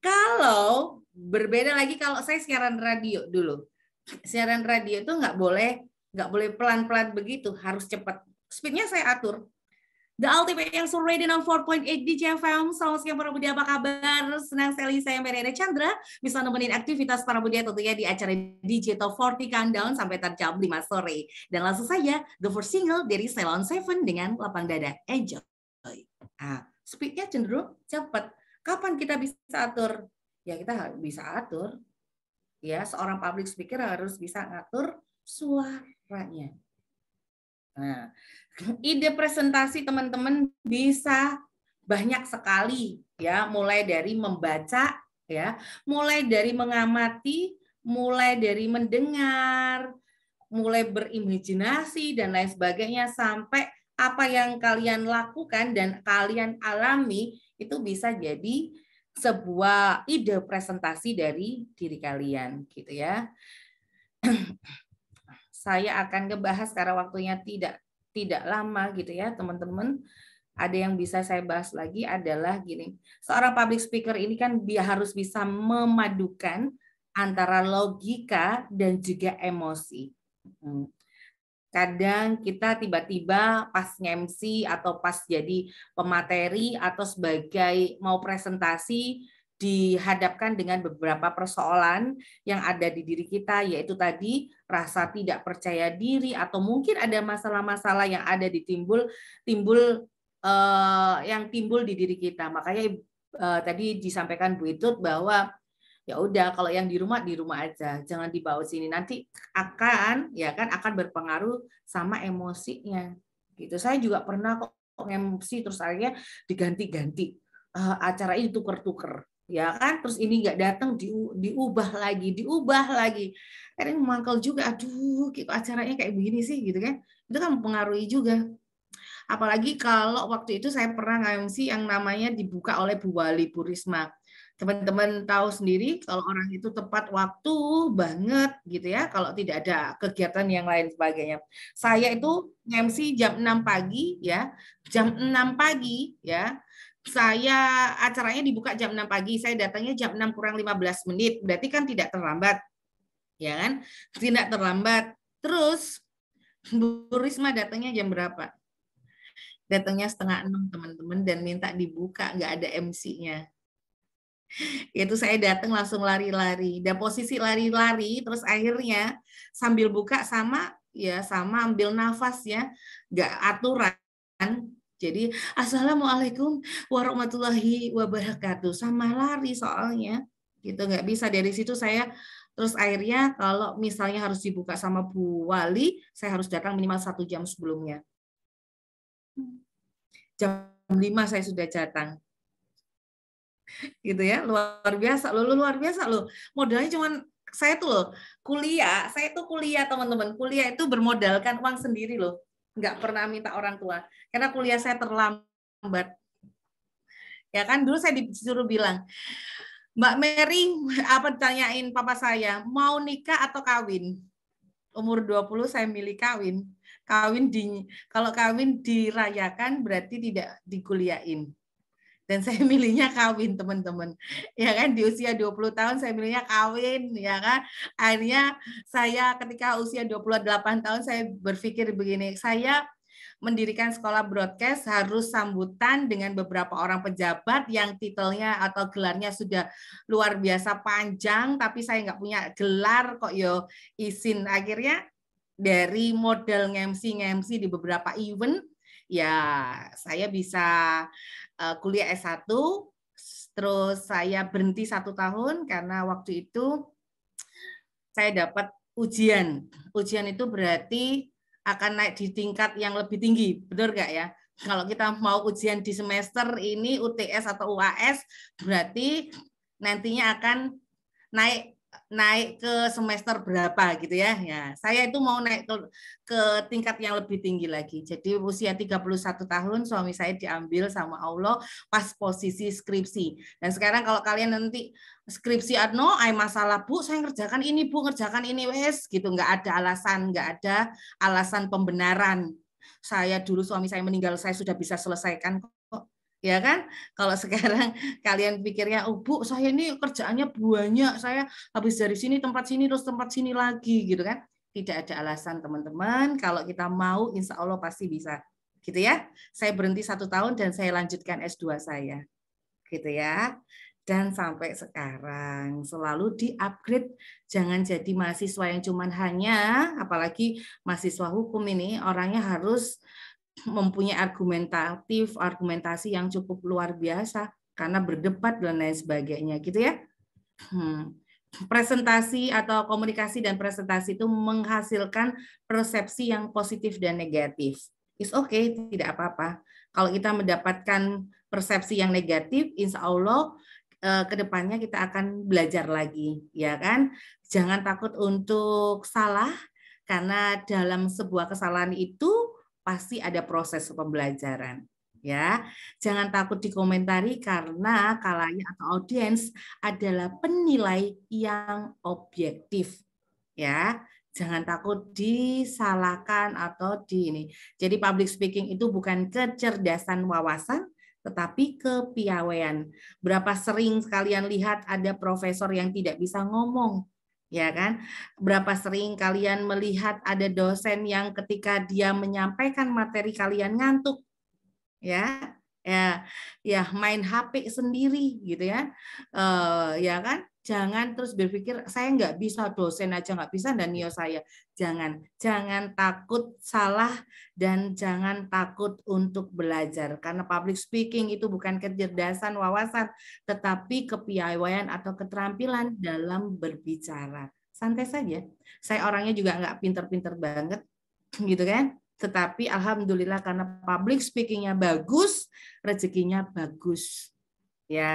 kalau berbeda lagi kalau saya siaran radio dulu. Siaran radio itu nggak boleh nggak boleh pelan-pelan begitu, harus cepat. Speednya saya atur. The Ultimate yang already di 4.8 di JFM. Selamat siang para budia, apa kabar? Senang sekali saya Meriana Chandra bisa nemenin aktivitas para budia tentunya di acara DJ Top 40 Countdown sampai terjawab jam 5 sore. Dan langsung saja, the first single dari Salon Seven dengan Lapang Dada. Enjoy. Ah speednya cenderung cepat. Kapan kita bisa atur? Ya kita bisa atur. Ya seorang public speaker harus bisa ngatur suaranya. Nah, ide presentasi teman-teman bisa banyak sekali ya, mulai dari membaca ya, mulai dari mengamati, mulai dari mendengar, mulai berimajinasi dan lain sebagainya sampai apa yang kalian lakukan dan kalian alami itu bisa jadi sebuah ide presentasi dari diri kalian gitu ya. (clears throat) Saya akan ngebahas karena waktunya tidak tidak lama gitu ya, teman-teman. Ada yang bisa saya bahas lagi adalah gini. Seorang public speaker ini kan dia harus bisa memadukan antara logika dan juga emosi. Hmm kadang kita tiba-tiba pas ngemsi atau pas jadi pemateri atau sebagai mau presentasi dihadapkan dengan beberapa persoalan yang ada di diri kita yaitu tadi rasa tidak percaya diri atau mungkin ada masalah-masalah yang ada ditimbul timbul eh, yang timbul di diri kita makanya eh, tadi disampaikan Bu Itut bahwa ya udah kalau yang di rumah di rumah aja jangan dibawa sini nanti akan ya kan akan berpengaruh sama emosinya gitu saya juga pernah kok emosi terus akhirnya diganti-ganti uh, acara ini tuker-tuker ya kan terus ini nggak datang di, diubah lagi diubah lagi akhirnya mangkel juga aduh gitu acaranya kayak begini sih gitu kan itu kan mempengaruhi juga apalagi kalau waktu itu saya pernah ngemsi yang namanya dibuka oleh Bu Wali Purisma teman-teman tahu sendiri kalau orang itu tepat waktu banget gitu ya kalau tidak ada kegiatan yang lain sebagainya. Saya itu MC jam 6 pagi ya. Jam 6 pagi ya. Saya acaranya dibuka jam 6 pagi, saya datangnya jam 6 kurang 15 menit. Berarti kan tidak terlambat. Ya kan? Tidak terlambat. Terus Bu Risma datangnya jam berapa? Datangnya setengah enam teman-teman dan minta dibuka, nggak ada MC-nya itu saya datang langsung lari-lari dan posisi lari-lari terus akhirnya sambil buka sama ya sama ambil nafas ya nggak aturan jadi assalamualaikum warahmatullahi wabarakatuh sama lari soalnya gitu nggak bisa dari situ saya terus akhirnya kalau misalnya harus dibuka sama Bu Wali saya harus datang minimal satu jam sebelumnya hmm. jam 5 saya sudah datang gitu ya luar biasa lo lu, luar biasa lo modalnya cuman saya tuh loh kuliah saya tuh kuliah teman-teman kuliah itu bermodalkan uang sendiri loh nggak pernah minta orang tua karena kuliah saya terlambat ya kan dulu saya disuruh bilang Mbak Mary apa tanyain papa saya mau nikah atau kawin umur 20 saya milih kawin kawin di kalau kawin dirayakan berarti tidak dikuliahin dan saya milihnya kawin teman-teman ya kan di usia 20 tahun saya milihnya kawin ya kan akhirnya saya ketika usia 28 tahun saya berpikir begini saya mendirikan sekolah broadcast harus sambutan dengan beberapa orang pejabat yang titelnya atau gelarnya sudah luar biasa panjang tapi saya nggak punya gelar kok yo izin akhirnya dari model ngemsi ngemsi di beberapa event ya saya bisa Eh, kuliah S1, terus saya berhenti satu tahun karena waktu itu saya dapat ujian. Ujian itu berarti akan naik di tingkat yang lebih tinggi, benar nggak ya? Kalau kita mau ujian di semester ini UTS atau UAS, berarti nantinya akan naik naik ke semester berapa gitu ya. Ya, saya itu mau naik ke, ke tingkat yang lebih tinggi lagi. Jadi usia 31 tahun suami saya diambil sama Allah pas posisi skripsi. Dan sekarang kalau kalian nanti skripsi adno, ay masalah bu, saya ngerjakan ini bu, ngerjakan ini wes gitu, nggak ada alasan, nggak ada alasan pembenaran. Saya dulu suami saya meninggal, saya sudah bisa selesaikan ya kan? Kalau sekarang (laughs) kalian pikirnya, oh bu, saya ini kerjaannya banyak, saya habis dari sini tempat sini terus tempat sini lagi, gitu kan? Tidak ada alasan teman-teman. Kalau kita mau, insya Allah pasti bisa, gitu ya. Saya berhenti satu tahun dan saya lanjutkan S2 saya, gitu ya. Dan sampai sekarang selalu di-upgrade. Jangan jadi mahasiswa yang cuman hanya, apalagi mahasiswa hukum ini orangnya harus mempunyai argumentatif, argumentasi yang cukup luar biasa karena berdebat dan lain sebagainya gitu ya. Hmm. Presentasi atau komunikasi dan presentasi itu menghasilkan persepsi yang positif dan negatif. is okay, tidak apa-apa. Kalau kita mendapatkan persepsi yang negatif, insya Allah eh, kedepannya kita akan belajar lagi, ya kan? Jangan takut untuk salah, karena dalam sebuah kesalahan itu pasti ada proses pembelajaran ya. Jangan takut dikomentari karena kalanya atau audiens adalah penilai yang objektif ya. Jangan takut disalahkan atau di ini. Jadi public speaking itu bukan kecerdasan wawasan tetapi kepiawaian. Berapa sering kalian lihat ada profesor yang tidak bisa ngomong, ya kan? Berapa sering kalian melihat ada dosen yang ketika dia menyampaikan materi kalian ngantuk, ya, ya, ya main HP sendiri gitu ya, uh, ya kan? Jangan terus berpikir saya nggak bisa dosen aja nggak bisa dan nio saya. Jangan, jangan takut salah dan jangan takut untuk belajar karena public speaking itu bukan kecerdasan wawasan tetapi kepiawaian atau keterampilan dalam berbicara. Santai saja. Saya orangnya juga nggak pinter-pinter banget (clears throat) gitu kan. Tetapi alhamdulillah karena public speakingnya bagus, rezekinya bagus Ya,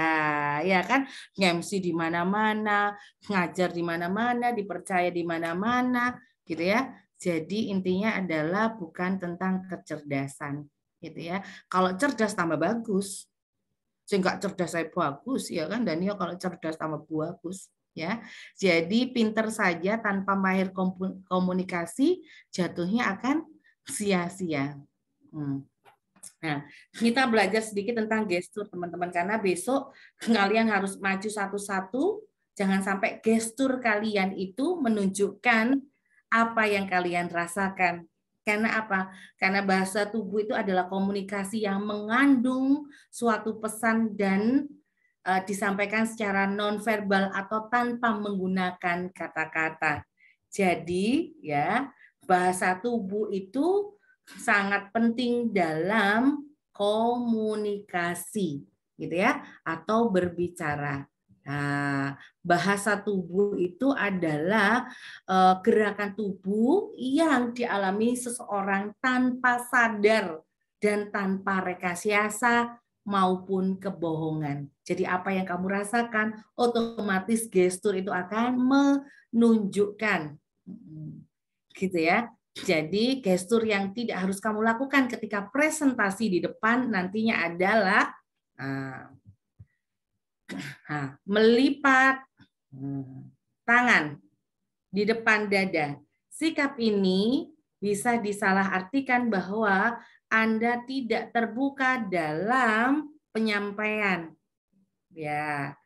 ya kan ngemsi di mana-mana, ngajar di mana-mana, dipercaya di mana-mana, gitu ya. Jadi intinya adalah bukan tentang kecerdasan, gitu ya. Kalau cerdas tambah bagus, sehingga cerdas saya bagus, ya kan Daniel kalau cerdas tambah bagus, ya. Jadi pinter saja tanpa mahir komunikasi, jatuhnya akan sia-sia. Hmm. Nah, kita belajar sedikit tentang gestur teman-teman karena besok kalian harus maju satu-satu, jangan sampai gestur kalian itu menunjukkan apa yang kalian rasakan. Karena apa? Karena bahasa tubuh itu adalah komunikasi yang mengandung suatu pesan dan uh, disampaikan secara nonverbal atau tanpa menggunakan kata-kata. Jadi, ya, bahasa tubuh itu sangat penting dalam komunikasi gitu ya atau berbicara. Nah, bahasa tubuh itu adalah uh, gerakan tubuh yang dialami seseorang tanpa sadar dan tanpa rekayasa maupun kebohongan. Jadi apa yang kamu rasakan otomatis gestur itu akan menunjukkan gitu ya. Jadi gestur yang tidak harus kamu lakukan ketika presentasi di depan nantinya adalah uh, melipat hmm, tangan di depan dada. Sikap ini bisa disalahartikan bahwa Anda tidak terbuka dalam penyampaian. Ya.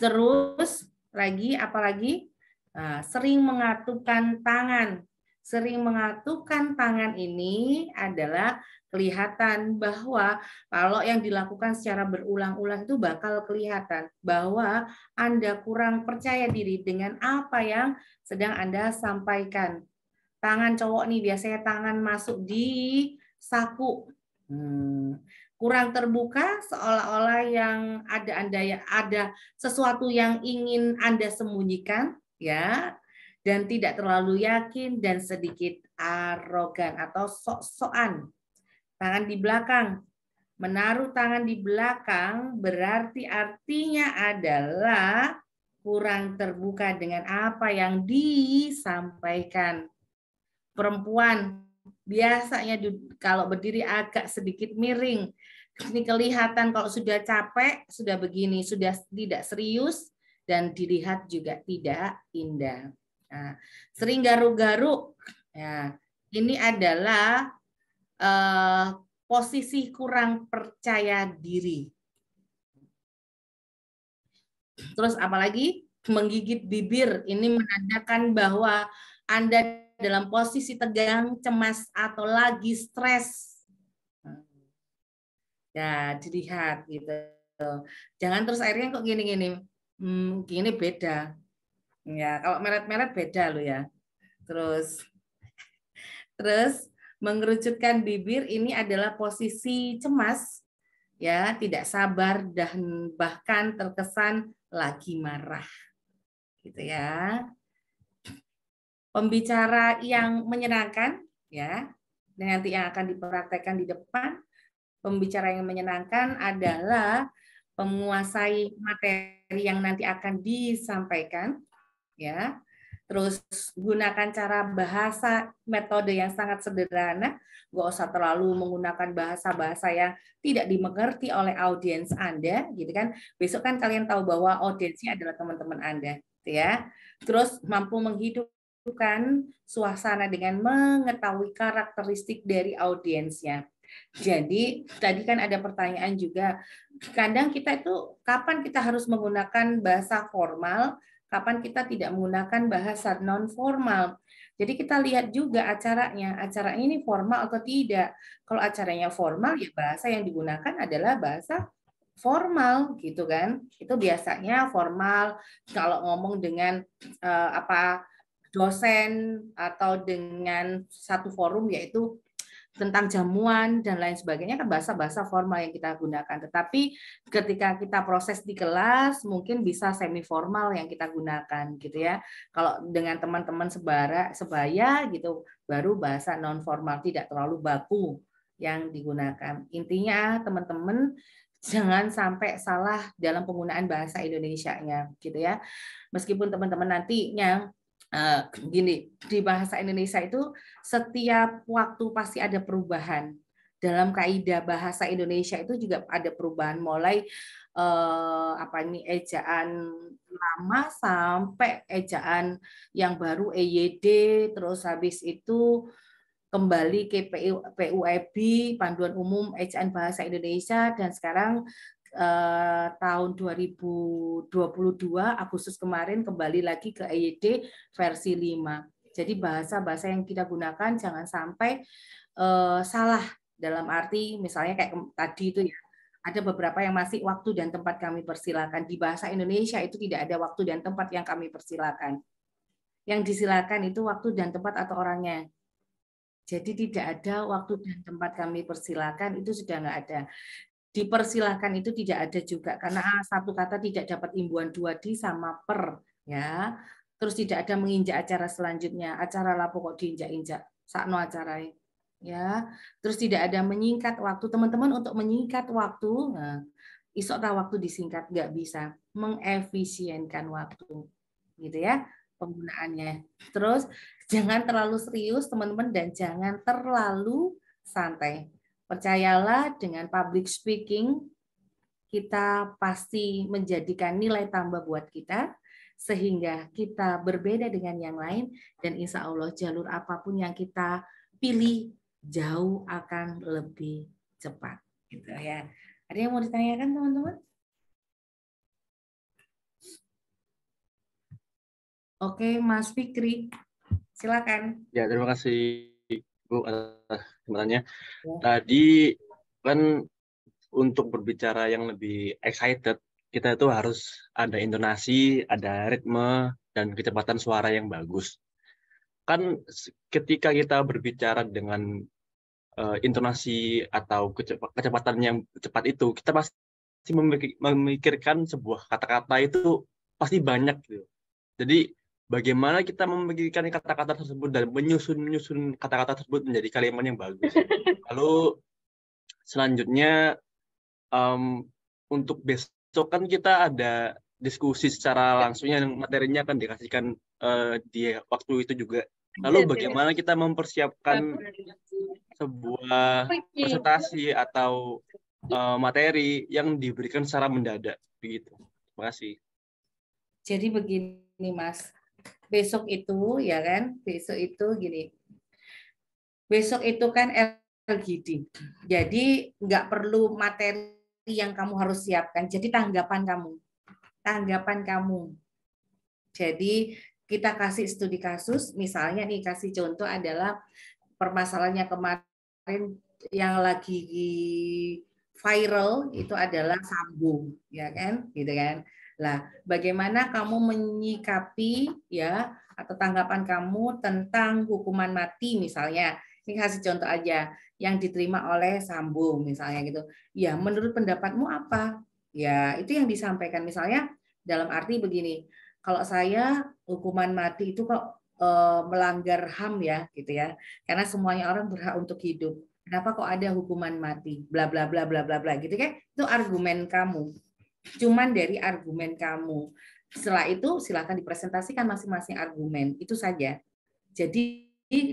Terus lagi apalagi uh, sering mengatupkan tangan sering mengatukan tangan ini adalah kelihatan bahwa kalau yang dilakukan secara berulang-ulang itu bakal kelihatan bahwa Anda kurang percaya diri dengan apa yang sedang Anda sampaikan. Tangan cowok nih biasanya tangan masuk di saku. Hmm kurang terbuka seolah-olah yang ada anda ya ada sesuatu yang ingin anda sembunyikan ya dan tidak terlalu yakin dan sedikit arogan atau sok-sokan. Tangan di belakang. Menaruh tangan di belakang berarti artinya adalah kurang terbuka dengan apa yang disampaikan. Perempuan biasanya kalau berdiri agak sedikit miring. Ini kelihatan kalau sudah capek, sudah begini, sudah tidak serius, dan dilihat juga tidak indah. Ya. Sering garuk-garuk. Ya. Ini adalah eh, posisi kurang percaya diri. Terus apalagi menggigit bibir ini menandakan bahwa Anda dalam posisi tegang, cemas atau lagi stres. Ya, dilihat gitu. Jangan terus akhirnya kok gini-gini. Hmm, gini beda. Ya, kalau meret-meret beda loh ya. Terus terus mengerucutkan bibir ini adalah posisi cemas ya, tidak sabar dan bahkan terkesan lagi marah. Gitu ya. Pembicara yang menyenangkan ya, nanti yang akan dipraktekkan di depan pembicara yang menyenangkan adalah menguasai materi yang nanti akan disampaikan ya. Terus gunakan cara bahasa metode yang sangat sederhana, Gak usah terlalu menggunakan bahasa-bahasa yang tidak dimengerti oleh audiens Anda, gitu kan. Besok kan kalian tahu bahwa audiensnya adalah teman-teman Anda, gitu ya. Terus mampu menghidupkan suasana dengan mengetahui karakteristik dari audiensnya. Jadi tadi kan ada pertanyaan juga, kadang kita itu kapan kita harus menggunakan bahasa formal, kapan kita tidak menggunakan bahasa non formal. Jadi kita lihat juga acaranya, acara ini formal atau tidak. Kalau acaranya formal ya bahasa yang digunakan adalah bahasa formal gitu kan. Itu biasanya formal kalau ngomong dengan eh, apa dosen atau dengan satu forum yaitu tentang jamuan dan lain sebagainya kan bahasa-bahasa formal yang kita gunakan. Tetapi ketika kita proses di kelas mungkin bisa semi formal yang kita gunakan gitu ya. Kalau dengan teman-teman sebara sebaya gitu baru bahasa non formal tidak terlalu baku yang digunakan. Intinya teman-teman (laughs) jangan sampai salah dalam penggunaan bahasa Indonesia-nya gitu ya. Meskipun teman-teman nantinya Eh, gini di bahasa Indonesia itu setiap waktu pasti ada perubahan dalam kaidah bahasa Indonesia itu juga ada perubahan mulai eh, apa ini ejaan lama sampai ejaan yang baru EYD terus habis itu kembali ke PUEB panduan umum ejaan bahasa Indonesia dan sekarang Eh, tahun 2022 Agustus kemarin kembali lagi ke EYD versi 5. Jadi bahasa-bahasa yang kita gunakan jangan sampai eh, salah dalam arti misalnya kayak tadi itu ya ada beberapa yang masih waktu dan tempat kami persilakan. Di bahasa Indonesia itu tidak ada waktu dan tempat yang kami persilakan. Yang disilakan itu waktu dan tempat atau orangnya. Jadi tidak ada waktu dan tempat kami persilakan itu sudah nggak ada dipersilahkan itu tidak ada juga karena satu kata tidak dapat imbuhan dua di sama per ya terus tidak ada menginjak acara selanjutnya acara lapo kok diinjak-injak sakno acara ya terus tidak ada menyingkat waktu teman-teman untuk menyingkat waktu nah, isok tahu waktu disingkat nggak bisa mengefisienkan waktu gitu ya penggunaannya terus jangan terlalu serius teman-teman dan jangan terlalu santai Percayalah dengan public speaking kita pasti menjadikan nilai tambah buat kita sehingga kita berbeda dengan yang lain dan insya Allah jalur apapun yang kita pilih jauh akan lebih cepat gitu ya ada yang mau ditanyakan teman-teman oke Mas Fikri silakan ya terima kasih Bu eh, sebenarnya ya. tadi kan untuk berbicara yang lebih excited kita itu harus ada intonasi, ada ritme dan kecepatan suara yang bagus. Kan ketika kita berbicara dengan uh, intonasi atau kecepatan yang cepat itu, kita pasti memikirkan sebuah kata-kata itu pasti banyak gitu. Jadi bagaimana kita membagikan kata-kata tersebut dan menyusun-menyusun kata-kata tersebut menjadi kalimat yang bagus. Lalu selanjutnya um, untuk besok kan kita ada diskusi secara langsungnya yang materinya akan dikasihkan uh, di waktu itu juga. Lalu iya, bagaimana kita mempersiapkan sebuah presentasi atau uh, materi yang diberikan secara mendadak begitu. Terima kasih. Jadi begini Mas, besok itu ya kan besok itu gini besok itu kan LGD jadi nggak perlu materi yang kamu harus siapkan jadi tanggapan kamu tanggapan kamu jadi kita kasih studi kasus misalnya nih kasih contoh adalah permasalahannya kemarin yang lagi viral itu adalah sambung ya kan gitu kan lah, bagaimana kamu menyikapi ya atau tanggapan kamu tentang hukuman mati misalnya? Ini kasih contoh aja yang diterima oleh Sambo misalnya gitu. Ya, menurut pendapatmu apa? Ya, itu yang disampaikan misalnya dalam arti begini. Kalau saya hukuman mati itu kok e, melanggar HAM ya gitu ya. Karena semuanya orang berhak untuk hidup. Kenapa kok ada hukuman mati? Bla bla bla bla bla bla gitu kan? Itu argumen kamu cuman dari argumen kamu. Setelah itu silakan dipresentasikan masing-masing argumen, itu saja. Jadi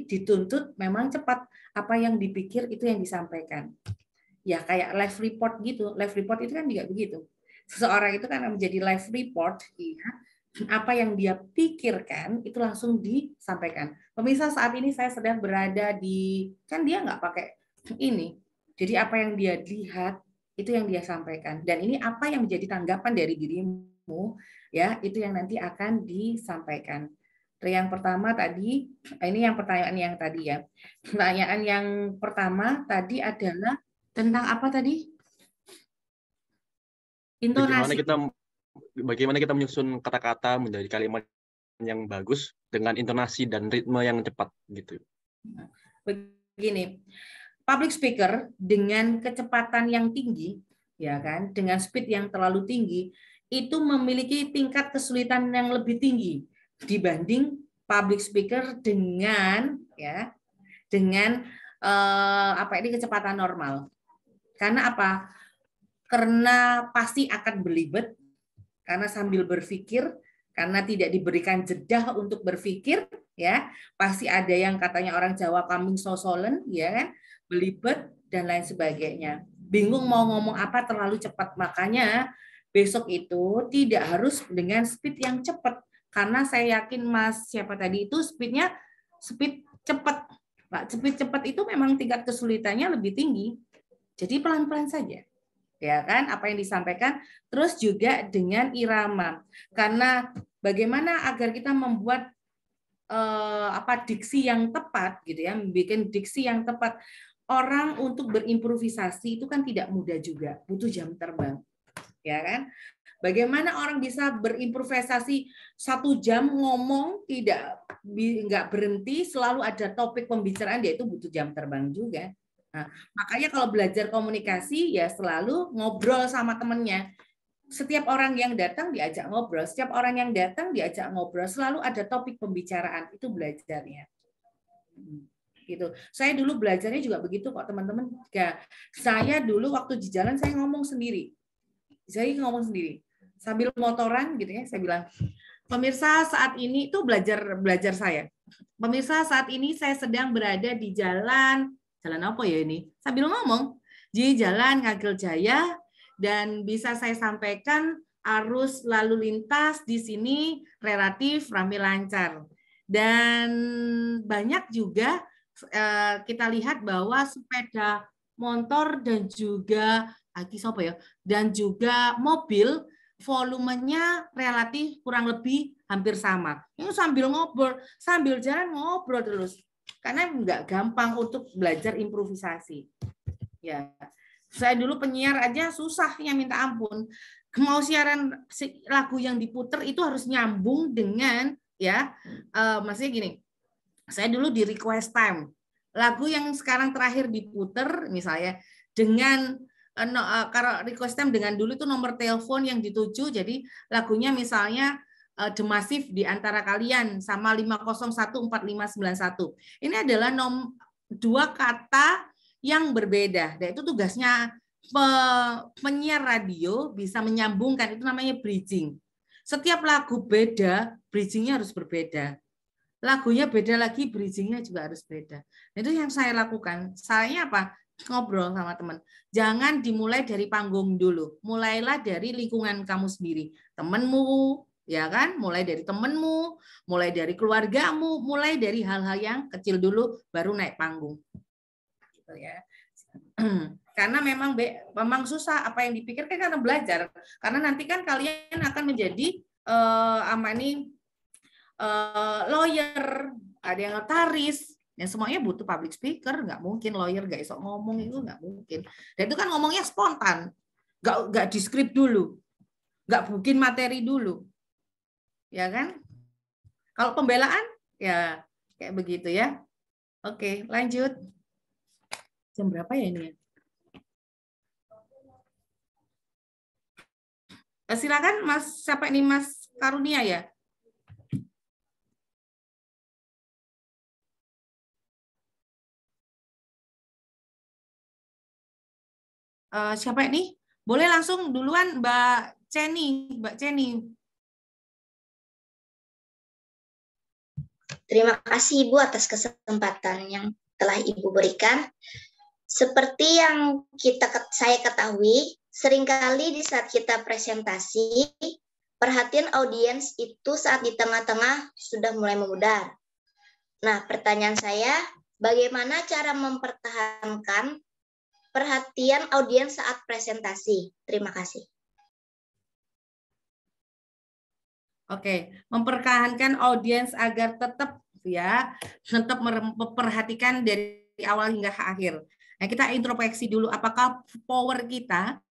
dituntut memang cepat apa yang dipikir itu yang disampaikan. Ya kayak live report gitu, live report itu kan juga begitu. Seseorang itu karena menjadi live report, ya, apa yang dia pikirkan itu langsung disampaikan. Pemirsa saat ini saya sedang berada di kan dia nggak pakai ini. Jadi apa yang dia lihat itu yang dia sampaikan dan ini apa yang menjadi tanggapan dari dirimu ya itu yang nanti akan disampaikan yang pertama tadi eh, ini yang pertanyaan yang tadi ya pertanyaan yang pertama tadi adalah tentang apa tadi intonasi bagaimana kita bagaimana kita menyusun kata-kata menjadi kalimat yang bagus dengan intonasi dan ritme yang cepat gitu begini public speaker dengan kecepatan yang tinggi, ya kan, dengan speed yang terlalu tinggi, itu memiliki tingkat kesulitan yang lebih tinggi dibanding public speaker dengan ya dengan eh, apa ini kecepatan normal. Karena apa? Karena pasti akan berlibat, karena sambil berpikir, karena tidak diberikan jeda untuk berpikir, ya pasti ada yang katanya orang Jawa kambing sosolen, ya kan? belibet, dan lain sebagainya. Bingung mau ngomong apa terlalu cepat. Makanya besok itu tidak harus dengan speed yang cepat. Karena saya yakin Mas siapa tadi itu speednya speed cepat. Pak, speed cepat itu memang tingkat kesulitannya lebih tinggi. Jadi pelan-pelan saja. Ya kan, apa yang disampaikan terus juga dengan irama. Karena bagaimana agar kita membuat eh, apa diksi yang tepat gitu ya, membuat diksi yang tepat orang untuk berimprovisasi itu kan tidak mudah juga, butuh jam terbang, ya kan? Bagaimana orang bisa berimprovisasi satu jam ngomong tidak nggak berhenti, selalu ada topik pembicaraan, dia itu butuh jam terbang juga. Nah, makanya kalau belajar komunikasi ya selalu ngobrol sama temennya. Setiap orang yang datang diajak ngobrol, setiap orang yang datang diajak ngobrol, selalu ada topik pembicaraan itu belajarnya. Hmm gitu. Saya dulu belajarnya juga begitu kok teman-teman. Ya, saya dulu waktu di jalan saya ngomong sendiri. Saya ngomong sendiri sambil motoran gitu ya. Saya bilang, pemirsa saat ini itu belajar belajar saya. Pemirsa saat ini saya sedang berada di jalan jalan apa ya ini? Sambil ngomong di jalan Ngagel Jaya dan bisa saya sampaikan arus lalu lintas di sini relatif ramai lancar dan banyak juga Eh, kita lihat bahwa sepeda motor dan juga aki ah, sopo ya dan juga mobil volumenya relatif kurang lebih hampir sama. Ini sambil ngobrol, sambil jalan ngobrol terus. Karena nggak gampang untuk belajar improvisasi. Ya, saya dulu penyiar aja susah yang minta ampun. Mau siaran lagu yang diputer itu harus nyambung dengan ya, uh, maksudnya gini, saya dulu di request time lagu yang sekarang terakhir diputer misalnya dengan eh, eh, kalau request time dengan dulu itu nomor telepon yang dituju jadi lagunya misalnya eh, The Massive di antara kalian sama 5014591. Ini adalah nom dua kata yang berbeda. Dan itu tugasnya pe, penyiar radio bisa menyambungkan itu namanya bridging. Setiap lagu beda, bridgingnya harus berbeda lagunya beda lagi, bridgingnya juga harus beda. Nah, itu yang saya lakukan. Saya apa? Ngobrol sama teman. Jangan dimulai dari panggung dulu. Mulailah dari lingkungan kamu sendiri. Temenmu, ya kan? Mulai dari temenmu, mulai dari keluargamu, mulai dari hal-hal yang kecil dulu, baru naik panggung. Gitu ya. (clears throat) Karena memang memang susah apa yang dipikirkan karena belajar. Karena nanti kan kalian akan menjadi eh, apa ini Eh, lawyer, ada yang notaris, dan semuanya butuh public speaker, nggak mungkin lawyer nggak esok ngomong itu nggak mungkin. Dan itu kan ngomongnya spontan, nggak nggak di skrip dulu, nggak bikin materi dulu, ya kan? Kalau pembelaan ya kayak begitu ya. Oke, lanjut. Jam berapa ya ini? Ya? Eh, silakan Mas siapa ini Mas Karunia ya? uh, siapa ini? Boleh langsung duluan Mbak Ceni, Mbak Ceni. Terima kasih Ibu atas kesempatan yang telah Ibu berikan. Seperti yang kita saya ketahui, seringkali di saat kita presentasi, perhatian audiens itu saat di tengah-tengah sudah mulai memudar. Nah, pertanyaan saya, bagaimana cara mempertahankan perhatian audiens saat presentasi. Terima kasih. Oke, mempertahankan audiens agar tetap ya, tetap memperhatikan dari awal hingga akhir. Nah, kita introspeksi dulu apakah power kita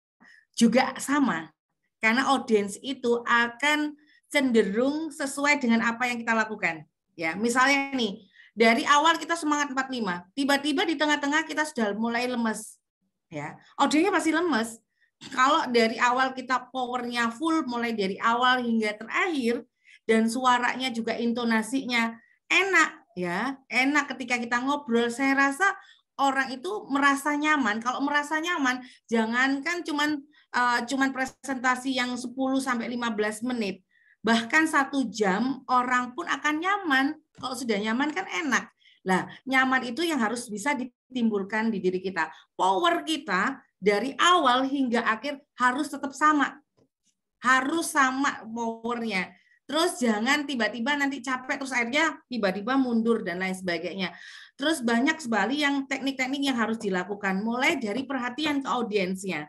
juga sama. Karena audiens itu akan cenderung sesuai dengan apa yang kita lakukan. Ya, misalnya nih, dari awal kita semangat 45, tiba-tiba di tengah-tengah kita sudah mulai lemes ya audionya pasti lemes kalau dari awal kita powernya full mulai dari awal hingga terakhir dan suaranya juga intonasinya enak ya enak ketika kita ngobrol saya rasa orang itu merasa nyaman kalau merasa nyaman jangankan cuman uh, cuman presentasi yang 10 sampai 15 menit bahkan satu jam orang pun akan nyaman kalau sudah nyaman kan enak Nah, nyaman itu yang harus bisa ditimbulkan di diri kita. Power kita dari awal hingga akhir harus tetap sama. Harus sama powernya. Terus jangan tiba-tiba nanti capek terus akhirnya tiba-tiba mundur dan lain sebagainya. Terus banyak sekali yang teknik-teknik yang harus dilakukan mulai dari perhatian ke audiensnya.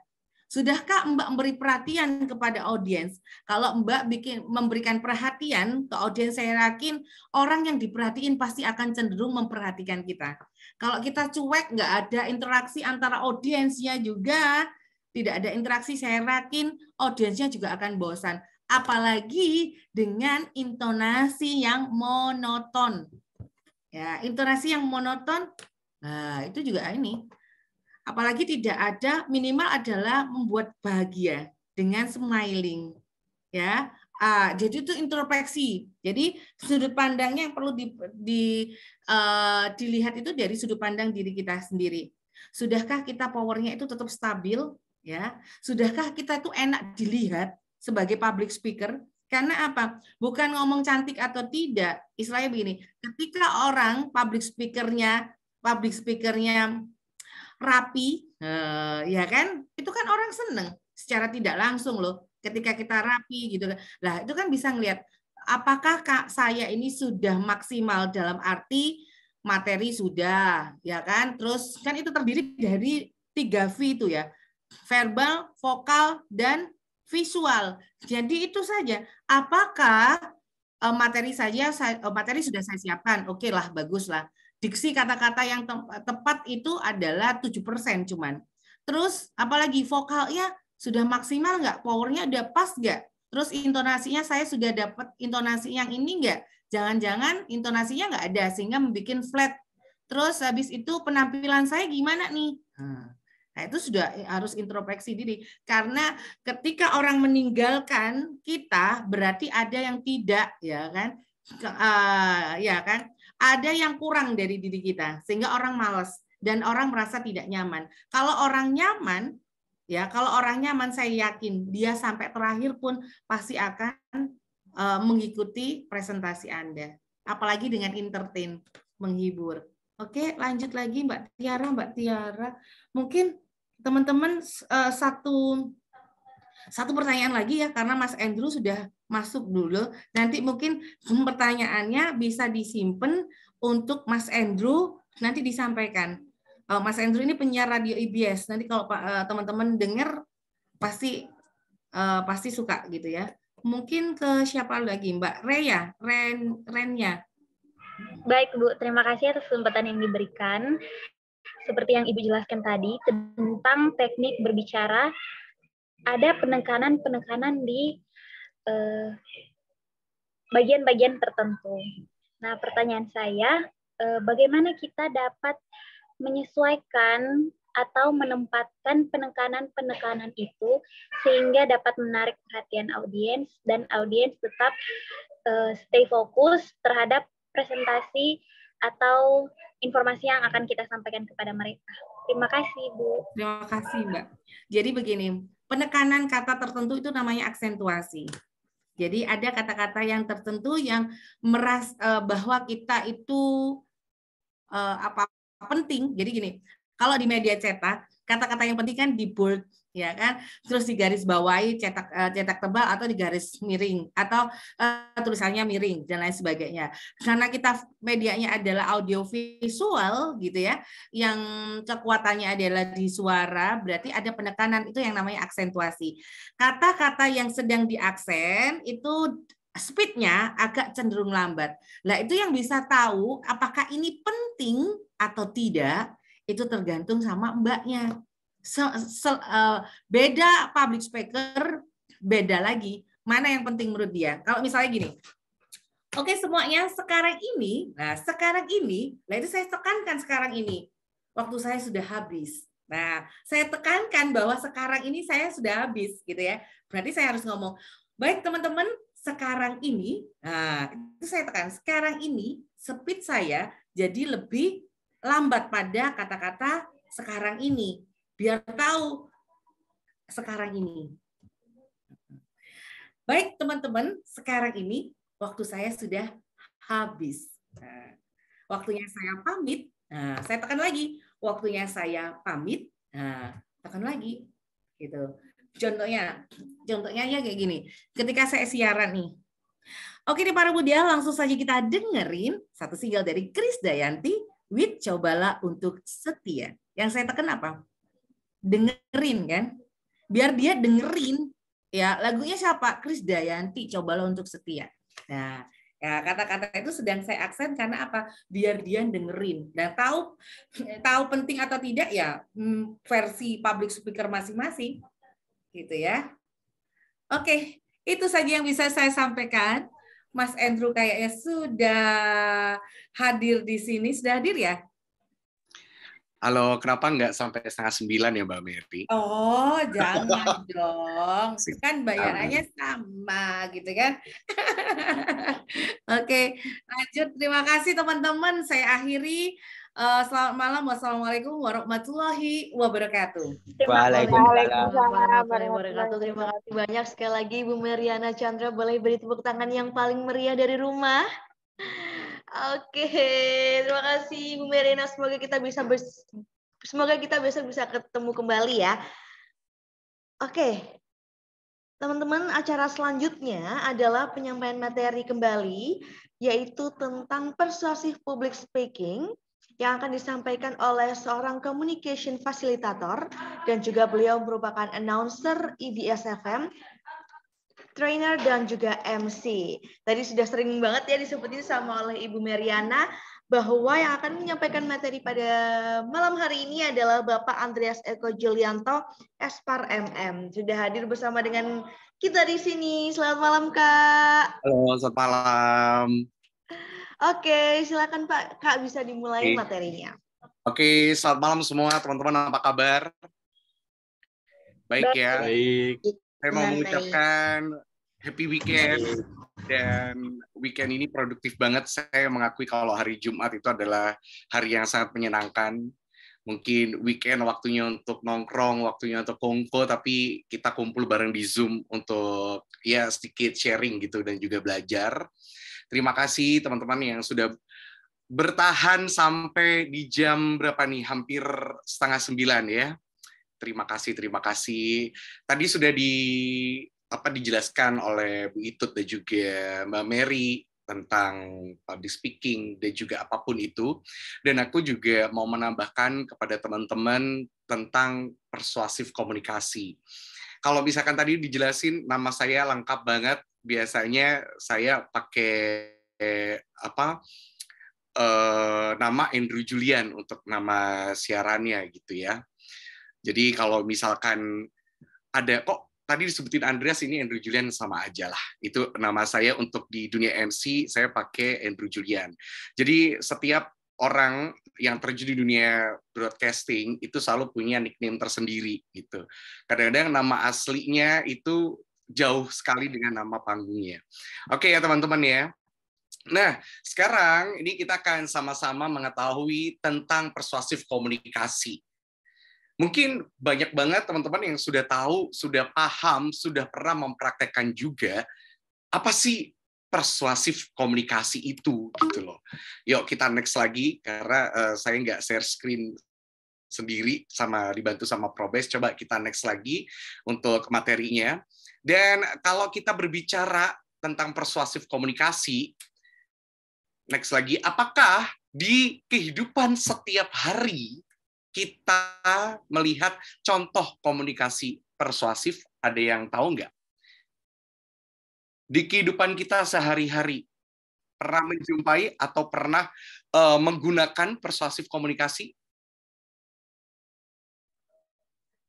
Sudahkah Mbak memberi perhatian kepada audiens? Kalau Mbak bikin memberikan perhatian ke audiens, saya yakin orang yang diperhatiin pasti akan cenderung memperhatikan kita. Kalau kita cuek, nggak ada interaksi antara audiensnya juga, tidak ada interaksi, saya yakin audiensnya juga akan bosan. Apalagi dengan intonasi yang monoton. Ya, intonasi yang monoton, nah, itu juga ini Apalagi tidak ada minimal adalah membuat bahagia dengan smiling. Ya. uh, jadi itu introspeksi. Jadi sudut pandangnya yang perlu di, di uh, dilihat itu dari sudut pandang diri kita sendiri. Sudahkah kita powernya itu tetap stabil? Ya, sudahkah kita itu enak dilihat sebagai public speaker? Karena apa? Bukan ngomong cantik atau tidak. Istilahnya begini, ketika orang public speakernya public speakernya rapi, eh, ya kan? Itu kan orang seneng secara tidak langsung loh. Ketika kita rapi gitu, kan. lah itu kan bisa ngelihat apakah kak saya ini sudah maksimal dalam arti materi sudah, ya kan? Terus kan itu terdiri dari tiga V itu ya, verbal, vokal, dan visual. Jadi itu saja. Apakah eh, materi saja eh, materi sudah saya siapkan? Oke okay lah, bagus lah diksi kata-kata yang te tepat itu adalah tujuh persen cuman. Terus apalagi vokalnya sudah maksimal nggak? Powernya udah pas nggak? Terus intonasinya saya sudah dapat intonasi yang ini nggak? Jangan-jangan intonasinya nggak ada sehingga membuat flat. Terus habis itu penampilan saya gimana nih? Nah, nah itu sudah harus introspeksi diri karena ketika orang meninggalkan kita berarti ada yang tidak ya kan? Uh, ya kan ada yang kurang dari diri kita sehingga orang males dan orang merasa tidak nyaman. Kalau orang nyaman, ya kalau orang nyaman saya yakin dia sampai terakhir pun pasti akan uh, mengikuti presentasi Anda. Apalagi dengan entertain, menghibur. Oke, lanjut lagi Mbak Tiara, Mbak Tiara. Mungkin teman-teman uh, satu satu pertanyaan lagi ya karena Mas Andrew sudah masuk dulu. Nanti mungkin pertanyaannya bisa disimpan untuk Mas Andrew nanti disampaikan. Eh, Mas Andrew ini penyiar radio IBS. Nanti kalau eh, teman-teman dengar pasti eh, pasti suka gitu ya. Mungkin ke siapa lagi Mbak Rea, Ren, renya Baik Bu, terima kasih atas kesempatan yang diberikan. Seperti yang Ibu jelaskan tadi tentang teknik berbicara, ada penekanan-penekanan di Eh, bagian-bagian tertentu. Nah, pertanyaan saya, eh, bagaimana kita dapat menyesuaikan atau menempatkan penekanan-penekanan itu sehingga dapat menarik perhatian audiens dan audiens tetap uh, stay fokus terhadap presentasi atau informasi yang akan kita sampaikan kepada mereka. Terima kasih, Bu. Terima kasih, Mbak. Jadi begini, penekanan kata tertentu itu namanya aksentuasi. Jadi ada kata-kata yang tertentu yang meras eh, bahwa kita itu eh, apa penting. Jadi gini, kalau di media cetak kata-kata yang penting kan di bold ya kan terus garis bawahi cetak eh, cetak tebal atau di garis miring atau uh, tulisannya miring dan lain sebagainya karena kita medianya adalah audio visual gitu ya yang kekuatannya adalah di suara berarti ada penekanan itu yang namanya aksentuasi kata-kata yang sedang diaksen itu speednya agak cenderung lambat nah itu yang bisa tahu apakah ini penting atau tidak itu tergantung sama mbaknya se, se, uh, beda public speaker beda lagi mana yang penting menurut dia kalau misalnya gini oke okay, semuanya sekarang ini nah sekarang ini nah itu saya tekankan sekarang ini waktu saya sudah habis nah saya tekankan bahwa sekarang ini saya sudah habis gitu ya berarti saya harus ngomong baik teman-teman sekarang ini nah itu saya tekan sekarang ini speed saya jadi lebih lambat pada kata-kata sekarang ini biar tahu sekarang ini. Baik teman-teman, sekarang ini waktu saya sudah habis. Nah, waktunya saya pamit. Nah, saya tekan lagi. Waktunya saya pamit. Nah, tekan lagi. Gitu. Contohnya, contohnya ya kayak gini. Ketika saya siaran nih. Oke nih para muda, langsung saja kita dengerin satu single dari Kris Dayanti, With Cobalah Untuk Setia. Yang saya tekan apa? dengerin kan biar dia dengerin ya lagunya siapa Kris Dayanti cobalah untuk setia nah Ya, kata-kata itu sedang saya aksen karena apa? Biar dia dengerin dan nah, tahu tahu penting atau tidak ya hmm, versi public speaker masing-masing. Gitu ya. Oke, itu saja yang bisa saya sampaikan. Mas Andrew kayaknya sudah hadir di sini, sudah hadir ya? Halo, kenapa nggak sampai setengah sembilan ya Mbak Mary? Oh, jangan (laughs) dong. Kan bayarannya sama gitu kan. (laughs) Oke, lanjut. Terima kasih teman-teman. Saya akhiri. Uh, selamat malam. Wassalamualaikum warahmatullahi wabarakatuh. Waalaikumsalam warahmatullahi wabarakatuh. Terima kasih banyak sekali lagi Bu Meriana Chandra. Boleh beri tepuk tangan yang paling meriah dari rumah. Oke, terima kasih Bu Merina. Semoga kita bisa bers semoga kita besok bisa ketemu kembali ya. Oke. Teman-teman, acara selanjutnya adalah penyampaian materi kembali yaitu tentang persuasif public speaking yang akan disampaikan oleh seorang communication facilitator dan juga beliau merupakan announcer IBS e FM trainer dan juga MC. Tadi sudah sering banget ya disebutin sama oleh Ibu Meriana bahwa yang akan menyampaikan materi pada malam hari ini adalah Bapak Andreas Eko Julianto, Espar MM. Sudah hadir bersama dengan kita di sini. Selamat malam, Kak. Halo, selamat malam. Oke, silakan Pak. Kak bisa dimulai Oke. materinya. Oke, selamat malam semua teman-teman. Apa kabar? Baik, Baik. ya. Baik saya mau mengucapkan happy weekend dan weekend ini produktif banget. Saya mengakui kalau hari Jumat itu adalah hari yang sangat menyenangkan. Mungkin weekend waktunya untuk nongkrong, waktunya untuk kongko, tapi kita kumpul bareng di Zoom untuk ya sedikit sharing gitu dan juga belajar. Terima kasih teman-teman yang sudah bertahan sampai di jam berapa nih? Hampir setengah sembilan ya terima kasih terima kasih tadi sudah di apa dijelaskan oleh Bu Itut dan juga Mbak Mary tentang public speaking dan juga apapun itu. Dan aku juga mau menambahkan kepada teman-teman tentang persuasif komunikasi. Kalau misalkan tadi dijelasin nama saya lengkap banget, biasanya saya pakai apa eh, nama Andrew Julian untuk nama siarannya gitu ya. Jadi kalau misalkan ada kok tadi disebutin Andreas ini Andrew Julian sama aja lah. Itu nama saya untuk di dunia MC saya pakai Andrew Julian. Jadi setiap orang yang terjun di dunia broadcasting itu selalu punya nickname tersendiri gitu. Kadang-kadang nama aslinya itu jauh sekali dengan nama panggungnya. Oke ya teman-teman ya. Nah, sekarang ini kita akan sama-sama mengetahui tentang persuasif komunikasi. Mungkin banyak banget teman-teman yang sudah tahu, sudah paham, sudah pernah mempraktekkan juga apa sih persuasif komunikasi itu gitu loh. Yuk kita next lagi karena uh, saya nggak share screen sendiri sama dibantu sama Probes. Coba kita next lagi untuk materinya. Dan kalau kita berbicara tentang persuasif komunikasi, next lagi, apakah di kehidupan setiap hari kita melihat contoh komunikasi persuasif, ada yang tahu nggak? Di kehidupan kita sehari-hari, pernah menjumpai atau pernah uh, menggunakan persuasif komunikasi?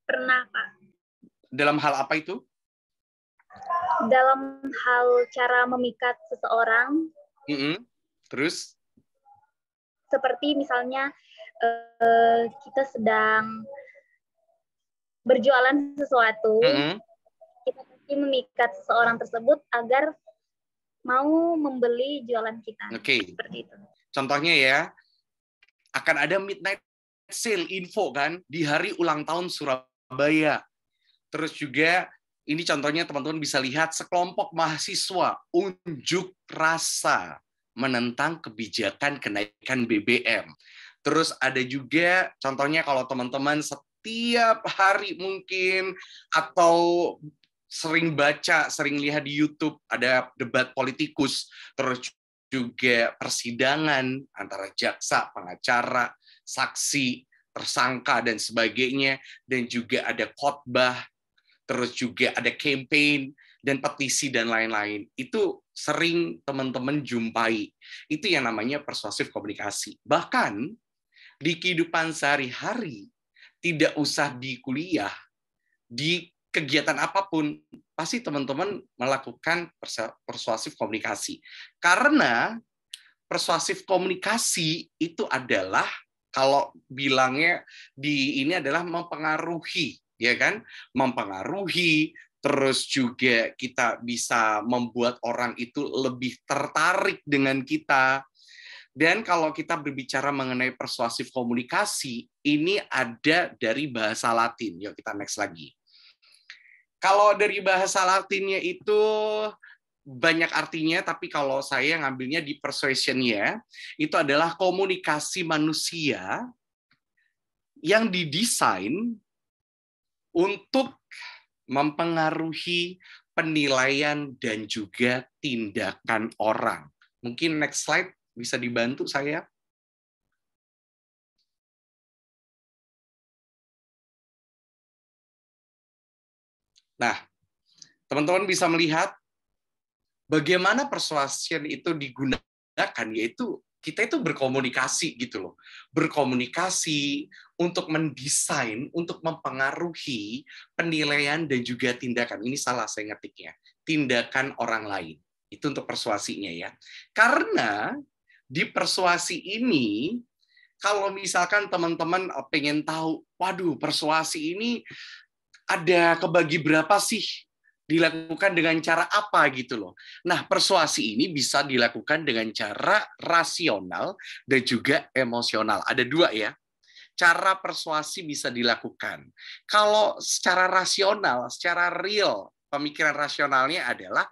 Pernah, Pak. Dalam hal apa itu? Dalam hal cara memikat seseorang. Mm -hmm. Terus? Seperti misalnya uh, kita sedang berjualan sesuatu, mm -hmm. kita pasti memikat seseorang tersebut agar mau membeli jualan kita. Oke. Okay. Seperti itu. Contohnya ya, akan ada midnight sale info kan di hari ulang tahun Surabaya. Terus juga ini contohnya teman-teman bisa lihat sekelompok mahasiswa unjuk rasa menentang kebijakan kenaikan BBM. Terus ada juga contohnya kalau teman-teman setiap hari mungkin atau sering baca, sering lihat di YouTube ada debat politikus, terus juga persidangan antara jaksa, pengacara, saksi, tersangka dan sebagainya dan juga ada khotbah, terus juga ada campaign dan petisi dan lain-lain. Itu sering teman-teman jumpai. Itu yang namanya persuasif komunikasi. Bahkan di kehidupan sehari-hari, tidak usah di kuliah, di kegiatan apapun, pasti teman-teman melakukan persuasif komunikasi. Karena persuasif komunikasi itu adalah kalau bilangnya di ini adalah mempengaruhi, ya kan? Mempengaruhi, terus juga kita bisa membuat orang itu lebih tertarik dengan kita dan kalau kita berbicara mengenai persuasif komunikasi, ini ada dari bahasa Latin. Yuk kita next lagi. Kalau dari bahasa Latinnya itu banyak artinya, tapi kalau saya ngambilnya di persuasionnya, itu adalah komunikasi manusia yang didesain untuk mempengaruhi penilaian dan juga tindakan orang. Mungkin next slide bisa dibantu saya? Nah, teman-teman bisa melihat bagaimana persuasion itu digunakan, yaitu kita itu berkomunikasi gitu loh. Berkomunikasi untuk mendesain, untuk mempengaruhi penilaian dan juga tindakan. Ini salah saya ngetiknya. Tindakan orang lain. Itu untuk persuasinya ya. Karena di persuasi ini kalau misalkan teman-teman eh, pengen tahu, waduh persuasi ini ada kebagi berapa sih dilakukan dengan cara apa gitu loh. Nah, persuasi ini bisa dilakukan dengan cara rasional dan juga emosional. Ada dua ya. Cara persuasi bisa dilakukan. Kalau secara rasional, secara real, pemikiran rasionalnya adalah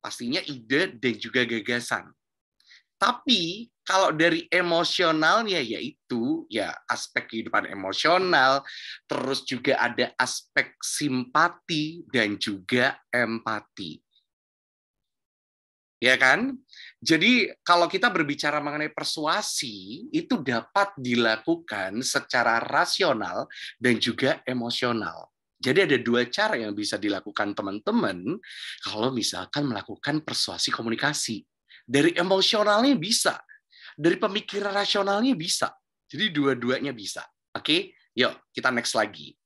pastinya ide dan juga gagasan. Tapi kalau dari emosionalnya yaitu ya aspek kehidupan emosional, terus juga ada aspek simpati dan juga empati. Ya kan? Jadi kalau kita berbicara mengenai persuasi itu dapat dilakukan secara rasional dan juga emosional. Jadi ada dua cara yang bisa dilakukan teman-teman kalau misalkan melakukan persuasi komunikasi dari emosionalnya bisa. Dari pemikiran rasionalnya bisa. Jadi dua-duanya bisa. Oke, okay? yuk kita next lagi.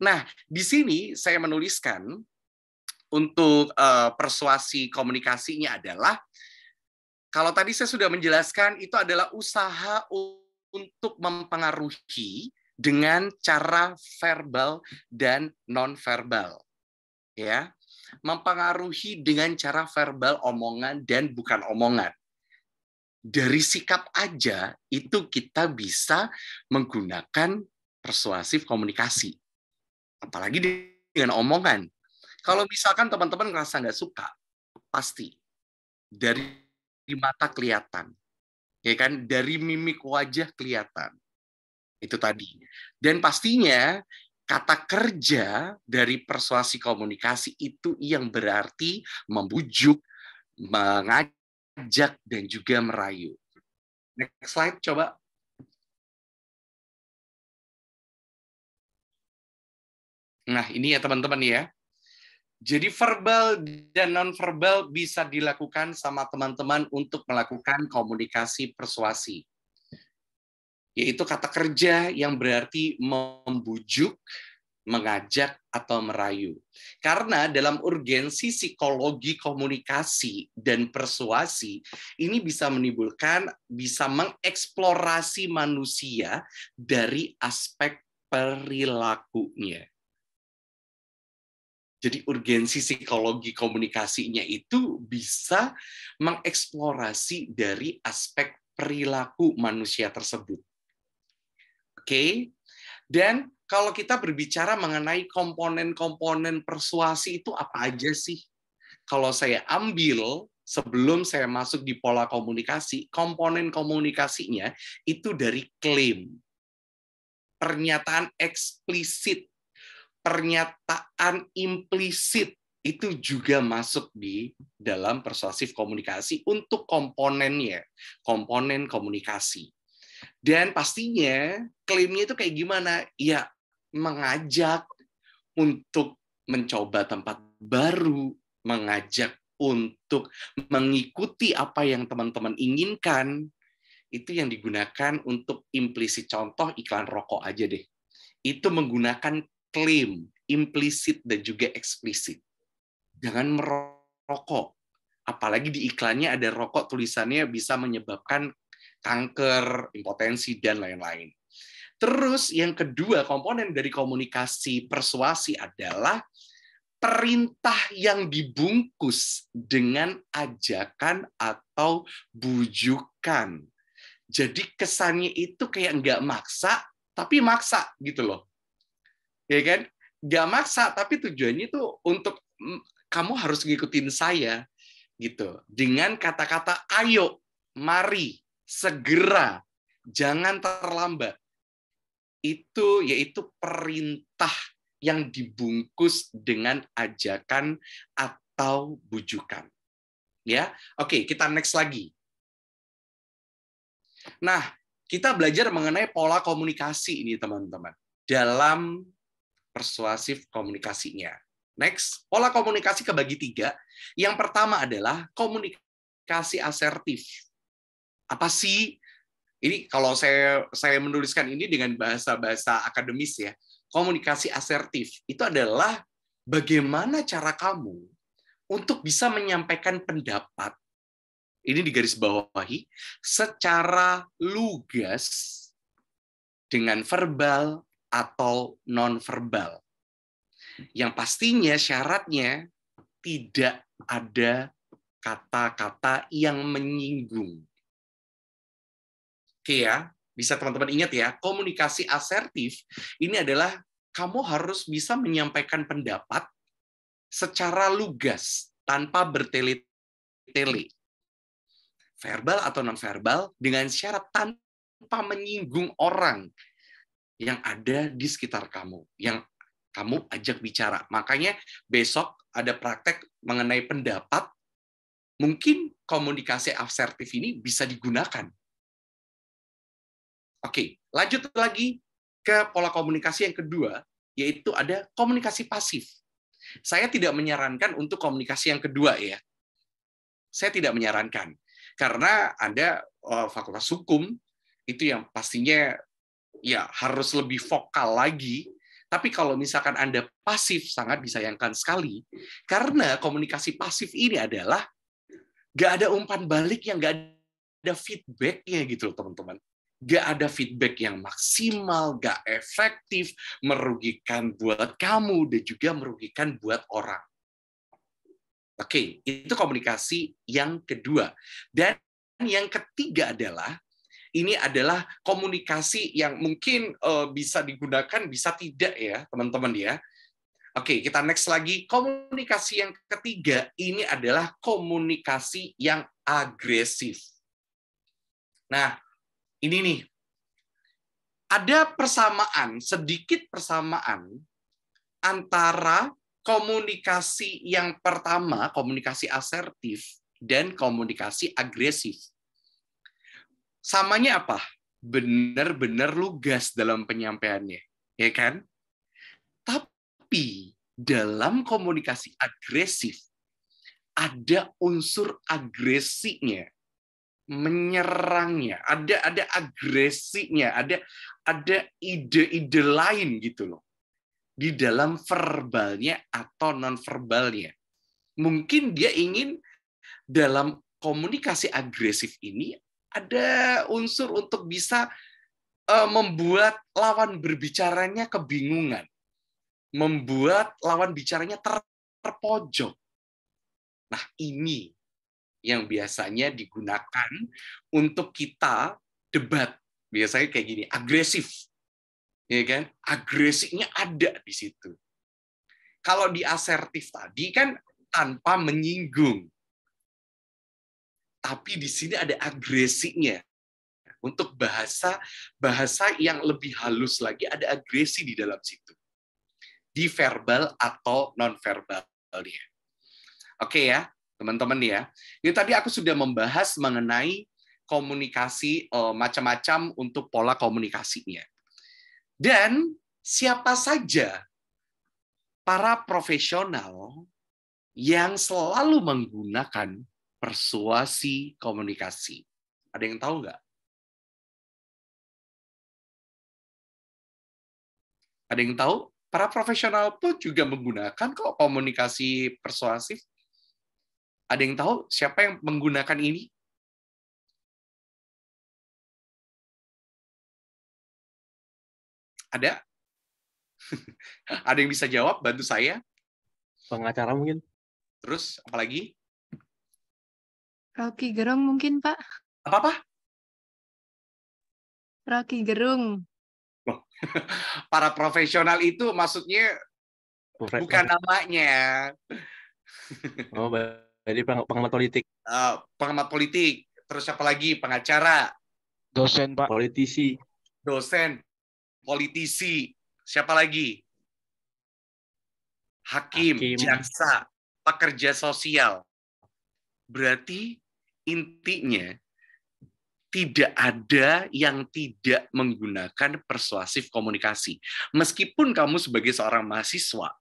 Nah, di sini saya menuliskan untuk uh, persuasi komunikasinya adalah kalau tadi saya sudah menjelaskan itu adalah usaha untuk mempengaruhi dengan cara verbal dan nonverbal. Ya mempengaruhi dengan cara verbal, omongan, dan bukan omongan. Dari sikap aja itu kita bisa menggunakan persuasif komunikasi. Apalagi dengan omongan. Kalau misalkan teman-teman ngerasa nggak suka, pasti. Dari mata kelihatan. Ya kan? Dari mimik wajah kelihatan. Itu tadi. Dan pastinya kata kerja dari persuasi komunikasi itu yang berarti membujuk, mengajak, dan juga merayu. Next slide, coba. Nah, ini ya teman-teman ya. Jadi verbal dan nonverbal bisa dilakukan sama teman-teman untuk melakukan komunikasi persuasi yaitu kata kerja yang berarti membujuk, mengajak, atau merayu. Karena dalam urgensi psikologi komunikasi dan persuasi, ini bisa menimbulkan, bisa mengeksplorasi manusia dari aspek perilakunya. Jadi urgensi psikologi komunikasinya itu bisa mengeksplorasi dari aspek perilaku manusia tersebut. Oke. Dan kalau kita berbicara mengenai komponen-komponen persuasi itu apa aja sih? Kalau saya ambil sebelum saya masuk di pola komunikasi, komponen komunikasinya itu dari klaim. Pernyataan eksplisit, pernyataan implisit itu juga masuk di dalam persuasif komunikasi untuk komponennya, komponen komunikasi. Dan pastinya klaimnya itu kayak gimana? Ya, mengajak untuk mencoba tempat baru, mengajak untuk mengikuti apa yang teman-teman inginkan, itu yang digunakan untuk implisit. Contoh iklan rokok aja deh. Itu menggunakan klaim, implisit dan juga eksplisit. Jangan merokok. Apalagi di iklannya ada rokok tulisannya bisa menyebabkan kanker, impotensi, dan lain-lain. Terus yang kedua komponen dari komunikasi persuasi adalah perintah yang dibungkus dengan ajakan atau bujukan. Jadi kesannya itu kayak nggak maksa, tapi maksa gitu loh. Ya kan? Nggak maksa, tapi tujuannya itu untuk kamu harus ngikutin saya gitu. Dengan kata-kata ayo, mari, segera, jangan terlambat. Itu yaitu perintah yang dibungkus dengan ajakan atau bujukan. Ya, oke, kita next lagi. Nah, kita belajar mengenai pola komunikasi ini, teman-teman, dalam persuasif komunikasinya. Next, pola komunikasi kebagi tiga. Yang pertama adalah komunikasi asertif apa sih ini kalau saya saya menuliskan ini dengan bahasa-bahasa akademis ya komunikasi asertif itu adalah bagaimana cara kamu untuk bisa menyampaikan pendapat ini digarisbawahi bawahi secara lugas dengan verbal atau nonverbal yang pastinya syaratnya tidak ada kata-kata yang menyinggung ya, bisa teman-teman ingat ya, komunikasi asertif ini adalah kamu harus bisa menyampaikan pendapat secara lugas tanpa bertele-tele. Verbal atau non-verbal dengan syarat tanpa menyinggung orang yang ada di sekitar kamu, yang kamu ajak bicara. Makanya besok ada praktek mengenai pendapat, mungkin komunikasi asertif ini bisa digunakan Oke, lanjut lagi ke pola komunikasi yang kedua, yaitu ada komunikasi pasif. Saya tidak menyarankan untuk komunikasi yang kedua ya. Saya tidak menyarankan. Karena ada oh, eh, fakultas hukum, itu yang pastinya ya harus lebih vokal lagi. Tapi kalau misalkan Anda pasif, sangat disayangkan sekali. Karena komunikasi pasif ini adalah nggak ada umpan balik yang nggak ada feedbacknya gitu loh teman-teman gak ada feedback yang maksimal, gak efektif, merugikan buat kamu, dan juga merugikan buat orang. Oke, itu komunikasi yang kedua. Dan yang ketiga adalah, ini adalah komunikasi yang mungkin uh, bisa digunakan, bisa tidak ya, teman-teman ya. Oke, kita next lagi. Komunikasi yang ketiga ini adalah komunikasi yang agresif. Nah, ini nih ada persamaan sedikit persamaan antara komunikasi yang pertama komunikasi asertif dan komunikasi agresif samanya apa benar-benar lugas dalam penyampaiannya ya kan tapi dalam komunikasi agresif ada unsur agresinya menyerangnya, ada ada agresinya, ada ada ide-ide lain gitu loh di dalam verbalnya atau non verbalnya. Mungkin dia ingin dalam komunikasi agresif ini ada unsur untuk bisa eh, membuat lawan berbicaranya kebingungan, membuat lawan bicaranya ter terpojok. Nah, ini yang biasanya digunakan untuk kita debat. Biasanya kayak gini, agresif. Ya kan? Agresifnya ada di situ. Kalau di asertif tadi kan tanpa menyinggung. Tapi di sini ada agresinya. Untuk bahasa bahasa yang lebih halus lagi ada agresi di dalam situ. Di verbal atau nonverbalnya. Oke okay ya teman-teman ya. Ini tadi aku sudah membahas mengenai komunikasi eh, macam-macam untuk pola komunikasinya. Dan siapa saja para profesional yang selalu menggunakan persuasi komunikasi. Ada yang tahu nggak? Ada yang tahu? Para profesional pun juga menggunakan kok komunikasi persuasif ada yang tahu siapa yang menggunakan ini? Ada? (laughs) Ada yang bisa jawab? Bantu saya. Pengacara mungkin. Terus, apalagi? Rocky Gerung mungkin, Pak. Apa-apa? Rocky Gerung. Oh, (laughs) para profesional itu maksudnya Profesor. bukan namanya. (laughs) Oh, baik. Jadi pengamat politik. Uh, pengamat politik. Terus siapa lagi? Pengacara. Dosen, Pak. Politisi. Dosen. Politisi. Siapa lagi? Hakim, Hakim. jaksa, pekerja sosial. Berarti intinya tidak ada yang tidak menggunakan persuasif komunikasi. Meskipun kamu sebagai seorang mahasiswa,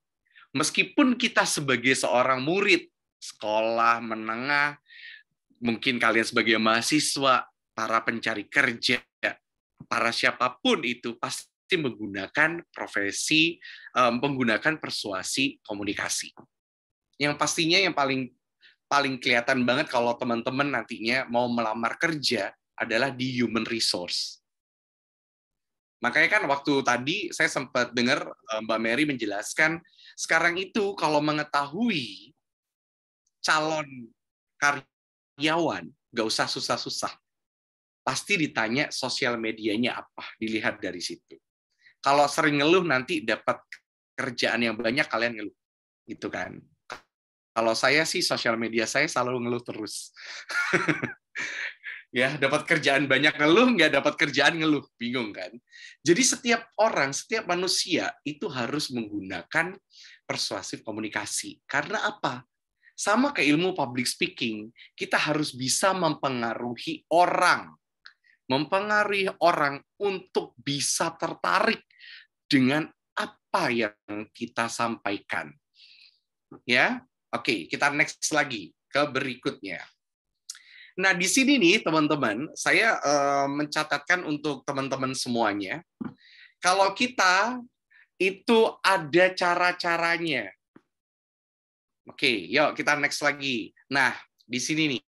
meskipun kita sebagai seorang murid, sekolah menengah, mungkin kalian sebagai mahasiswa, para pencari kerja, para siapapun itu pasti menggunakan profesi, menggunakan persuasi komunikasi. Yang pastinya yang paling paling kelihatan banget kalau teman-teman nantinya mau melamar kerja adalah di human resource. Makanya kan waktu tadi saya sempat dengar Mbak Mary menjelaskan sekarang itu kalau mengetahui calon karyawan, nggak usah susah-susah. Pasti ditanya sosial medianya apa, dilihat dari situ. Kalau sering ngeluh nanti dapat kerjaan yang banyak kalian ngeluh. Gitu kan. Kalau saya sih sosial media saya selalu ngeluh terus. (laughs) ya dapat kerjaan banyak ngeluh nggak dapat kerjaan ngeluh bingung kan jadi setiap orang setiap manusia itu harus menggunakan persuasif komunikasi karena apa sama kayak ilmu public speaking, kita harus bisa mempengaruhi orang. Mempengaruhi orang untuk bisa tertarik dengan apa yang kita sampaikan. Ya, oke, kita next lagi ke berikutnya. Nah, di sini nih teman-teman, saya eh, mencatatkan untuk teman-teman semuanya, kalau kita itu ada cara-caranya Oke, yuk kita next lagi. Nah, di sini nih.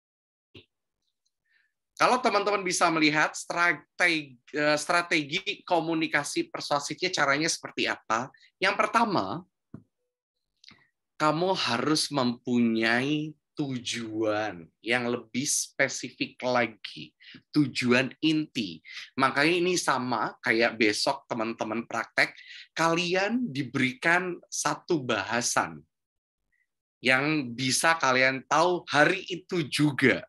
Kalau teman-teman bisa melihat strategi, eh, strategi komunikasi persuasifnya caranya seperti apa? Yang pertama, kamu harus mempunyai tujuan yang lebih spesifik lagi, tujuan inti. Makanya ini sama kayak besok teman-teman praktek, kalian diberikan satu bahasan yang bisa kalian tahu hari itu juga.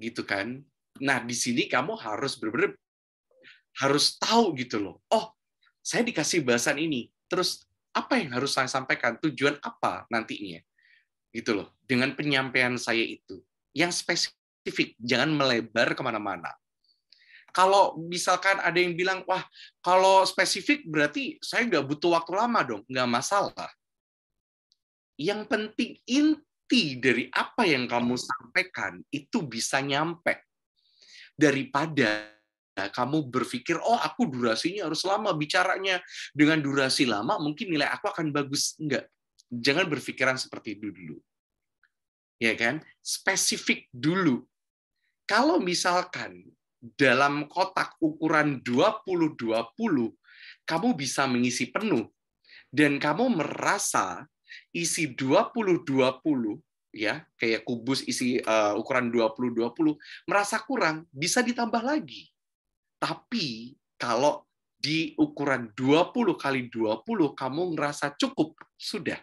Gitu kan? Nah, di sini kamu harus benar-benar harus tahu gitu loh. Oh, saya dikasih bahasan ini. Terus apa yang harus saya sampaikan? Tujuan apa nantinya? Gitu loh. Dengan penyampaian saya itu. Yang spesifik. Jangan melebar kemana-mana kalau misalkan ada yang bilang, wah kalau spesifik berarti saya nggak butuh waktu lama dong, nggak masalah yang penting inti dari apa yang kamu sampaikan itu bisa nyampe daripada kamu berpikir oh aku durasinya harus lama bicaranya dengan durasi lama mungkin nilai aku akan bagus enggak jangan berpikiran seperti itu dulu ya kan spesifik dulu kalau misalkan dalam kotak ukuran 20-20, kamu bisa mengisi penuh. Dan kamu merasa isi 2020 ya, kayak kubus isi uh, ukuran 2020 merasa kurang, bisa ditambah lagi. Tapi kalau di ukuran 20 kali 20 kamu ngerasa cukup, sudah.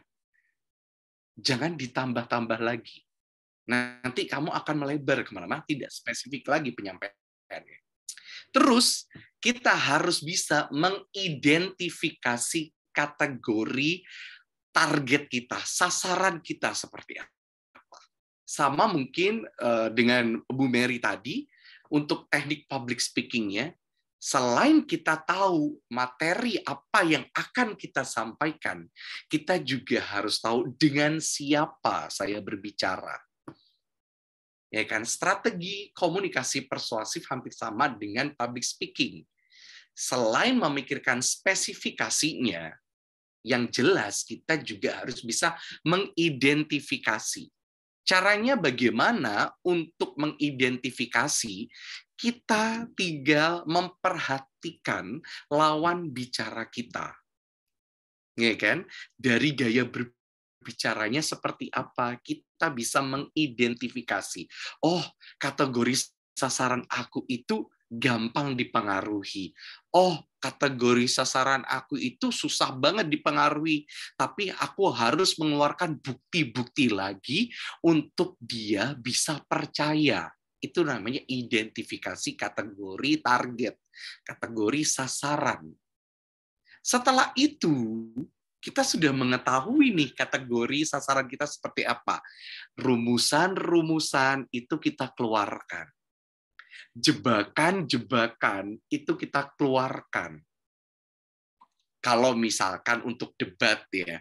Jangan ditambah-tambah lagi. Nanti kamu akan melebar kemana-mana, tidak spesifik lagi penyampaiannya. Terus, kita harus bisa mengidentifikasi kategori target kita, sasaran kita seperti apa. Sama mungkin eh, dengan Bu Mary tadi, untuk teknik public speakingnya, selain kita tahu materi apa yang akan kita sampaikan, kita juga harus tahu dengan siapa saya berbicara. Ya kan, strategi komunikasi persuasif hampir sama dengan public speaking. Selain memikirkan spesifikasinya, yang jelas kita juga harus bisa mengidentifikasi. Caranya bagaimana untuk mengidentifikasi kita tinggal memperhatikan lawan bicara kita. Ya kan? Dari gaya berbicaranya seperti apa, kita bisa mengidentifikasi. Oh, kategori sasaran aku itu gampang dipengaruhi. Oh, kategori sasaran aku itu susah banget dipengaruhi, tapi aku harus mengeluarkan bukti-bukti lagi untuk dia bisa percaya. Itu namanya identifikasi kategori target, kategori sasaran. Setelah itu, kita sudah mengetahui nih kategori sasaran kita seperti apa. Rumusan-rumusan itu kita keluarkan jebakan-jebakan itu kita keluarkan. Kalau misalkan untuk debat ya.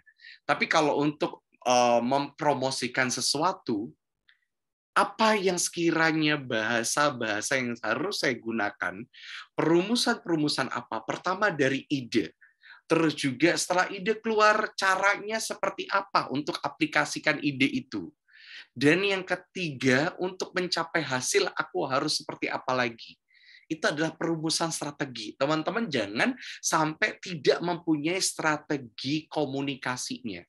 Tapi kalau untuk uh, mempromosikan sesuatu, apa yang sekiranya bahasa-bahasa yang harus saya gunakan, perumusan-perumusan apa? Pertama dari ide. Terus juga setelah ide keluar, caranya seperti apa untuk aplikasikan ide itu. Dan yang ketiga, untuk mencapai hasil aku harus seperti apa lagi? Itu adalah perumusan strategi. Teman-teman jangan sampai tidak mempunyai strategi komunikasinya.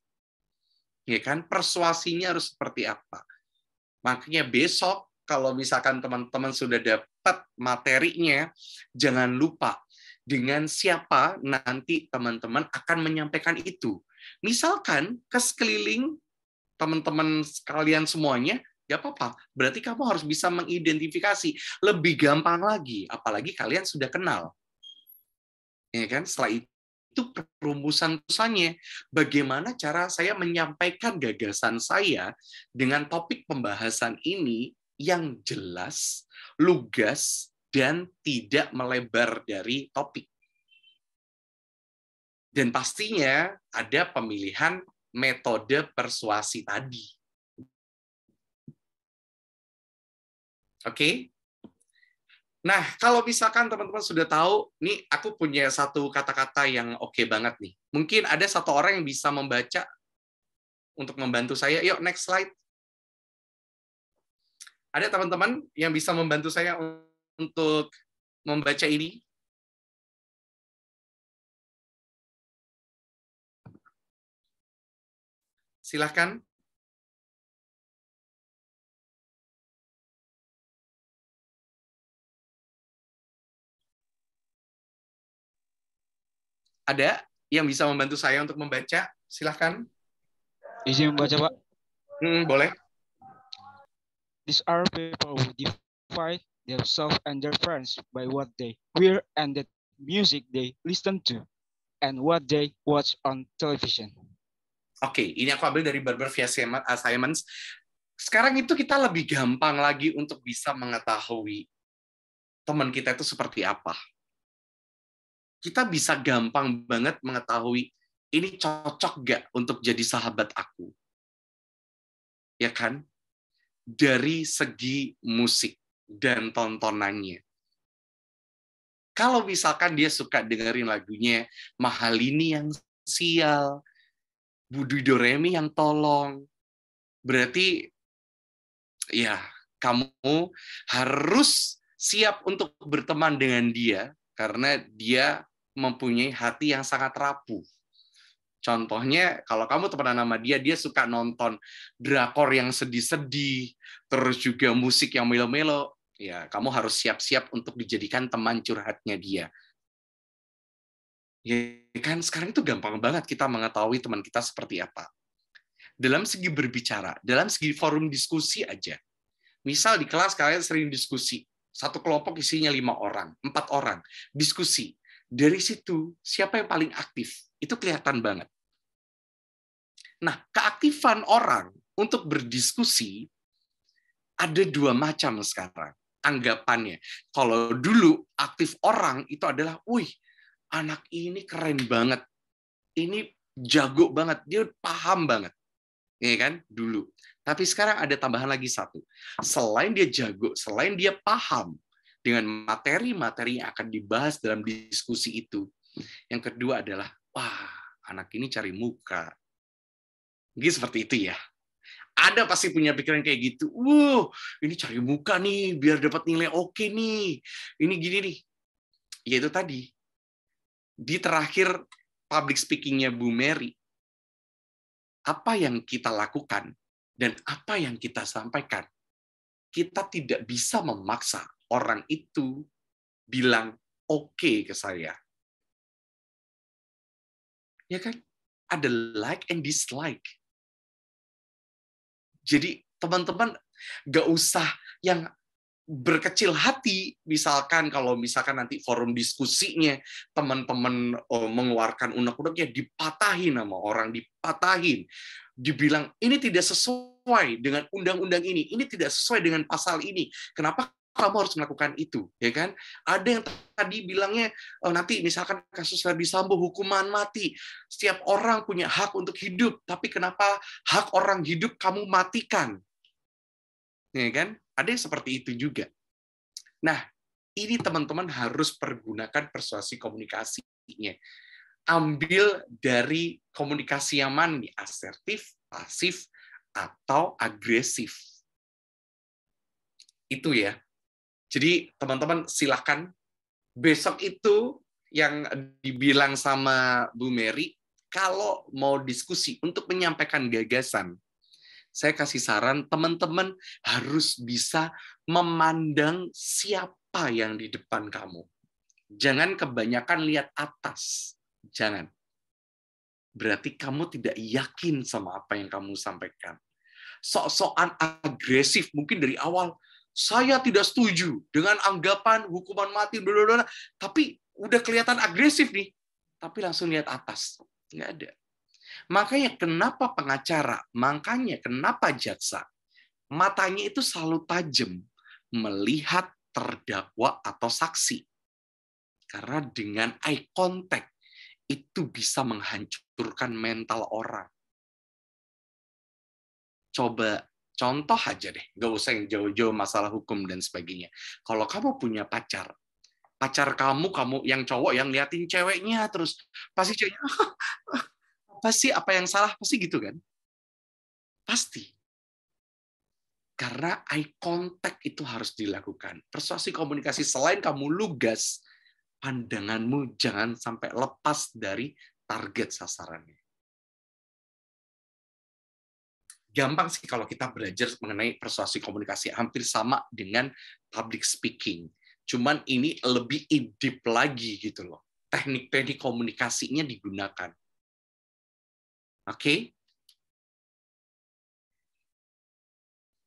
Ya kan? Persuasinya harus seperti apa? Makanya besok kalau misalkan teman-teman sudah dapat materinya, jangan lupa dengan siapa nanti teman-teman akan menyampaikan itu. Misalkan ke sekeliling teman-teman sekalian semuanya, ya apa-apa. Berarti kamu harus bisa mengidentifikasi lebih gampang lagi, apalagi kalian sudah kenal. Ya kan? Setelah itu perumusan-perumusannya. Bagaimana cara saya menyampaikan gagasan saya dengan topik pembahasan ini yang jelas, lugas, dan tidak melebar dari topik. Dan pastinya ada pemilihan metode persuasi tadi. Oke? Okay? Nah, kalau misalkan teman-teman sudah tahu, nih aku punya satu kata-kata yang oke okay banget nih. Mungkin ada satu orang yang bisa membaca untuk membantu saya. Yuk, next slide. Ada teman-teman yang bisa membantu saya untuk membaca ini? Silahkan. Ada yang bisa membantu saya untuk membaca? Silahkan. Izin membaca, Pak. Hmm, boleh. These are people who define themselves and their friends by what they wear and the music they listen to and what they watch on television. Oke, okay, ini aku ambil dari Barber via Simons. Uh, Sekarang itu kita lebih gampang lagi untuk bisa mengetahui teman kita itu seperti apa. Kita bisa gampang banget mengetahui ini cocok gak untuk jadi sahabat aku. Ya kan? Dari segi musik dan tontonannya. Kalau misalkan dia suka dengerin lagunya Mahalini yang sial, Budi Doremi yang tolong. Berarti ya kamu harus siap untuk berteman dengan dia karena dia mempunyai hati yang sangat rapuh. Contohnya, kalau kamu teman nama dia, dia suka nonton drakor yang sedih-sedih, terus juga musik yang melo-melo. Ya, kamu harus siap-siap untuk dijadikan teman curhatnya dia. Ya, kan sekarang itu gampang banget kita mengetahui teman kita seperti apa. Dalam segi berbicara, dalam segi forum diskusi aja. Misal di kelas kalian sering diskusi, satu kelompok isinya lima orang, empat orang, diskusi. Dari situ, siapa yang paling aktif? Itu kelihatan banget. Nah, keaktifan orang untuk berdiskusi ada dua macam sekarang anggapannya. Kalau dulu aktif orang itu adalah, wih, anak ini keren banget. Ini jago banget, dia paham banget. Ya kan? Dulu. Tapi sekarang ada tambahan lagi satu. Selain dia jago, selain dia paham dengan materi-materi yang akan dibahas dalam diskusi itu. Yang kedua adalah, wah, anak ini cari muka. Mungkin seperti itu ya. Ada pasti punya pikiran kayak gitu. Uh, ini cari muka nih, biar dapat nilai oke okay nih. Ini gini nih. Ya itu tadi, di terakhir public speaking-nya Bu Mary, apa yang kita lakukan dan apa yang kita sampaikan, kita tidak bisa memaksa orang itu bilang oke okay ke saya. Ya kan? Ada like and dislike. Jadi teman-teman gak usah yang berkecil hati misalkan kalau misalkan nanti forum diskusinya teman-teman eh, mengeluarkan undang-undangnya dipatahin sama orang dipatahin dibilang ini tidak sesuai dengan undang-undang ini ini tidak sesuai dengan pasal ini kenapa kamu harus melakukan itu ya kan ada yang tadi bilangnya oh, nanti misalkan kasus Ferdi Sambo hukuman mati setiap orang punya hak untuk hidup tapi kenapa hak orang hidup kamu matikan ya kan ada yang seperti itu juga. Nah, ini teman-teman harus pergunakan persuasi komunikasinya. Ambil dari komunikasi yang mana nih? Asertif, pasif, atau agresif. Itu ya. Jadi teman-teman silakan besok itu yang dibilang sama Bu Mary, kalau mau diskusi untuk menyampaikan gagasan, saya kasih saran teman-teman harus bisa memandang siapa yang di depan kamu. Jangan kebanyakan lihat atas. Jangan. Berarti kamu tidak yakin sama apa yang kamu sampaikan. Sok-sokan agresif mungkin dari awal. Saya tidak setuju dengan anggapan hukuman mati. Blablabla. Tapi udah kelihatan agresif nih. Tapi langsung lihat atas. Nggak ada Makanya kenapa pengacara, makanya kenapa jaksa, matanya itu selalu tajam melihat terdakwa atau saksi. Karena dengan eye contact itu bisa menghancurkan mental orang. Coba contoh aja deh, gak usah yang jauh-jauh masalah hukum dan sebagainya. Kalau kamu punya pacar, pacar kamu kamu yang cowok yang liatin ceweknya terus pasti ceweknya (laughs) apa sih, apa yang salah, pasti gitu kan? Pasti. Karena eye contact itu harus dilakukan. Persuasi komunikasi selain kamu lugas, pandanganmu jangan sampai lepas dari target sasarannya. Gampang sih kalau kita belajar mengenai persuasi komunikasi hampir sama dengan public speaking. Cuman ini lebih deep lagi gitu loh. Teknik-teknik komunikasinya digunakan. Oke. Okay.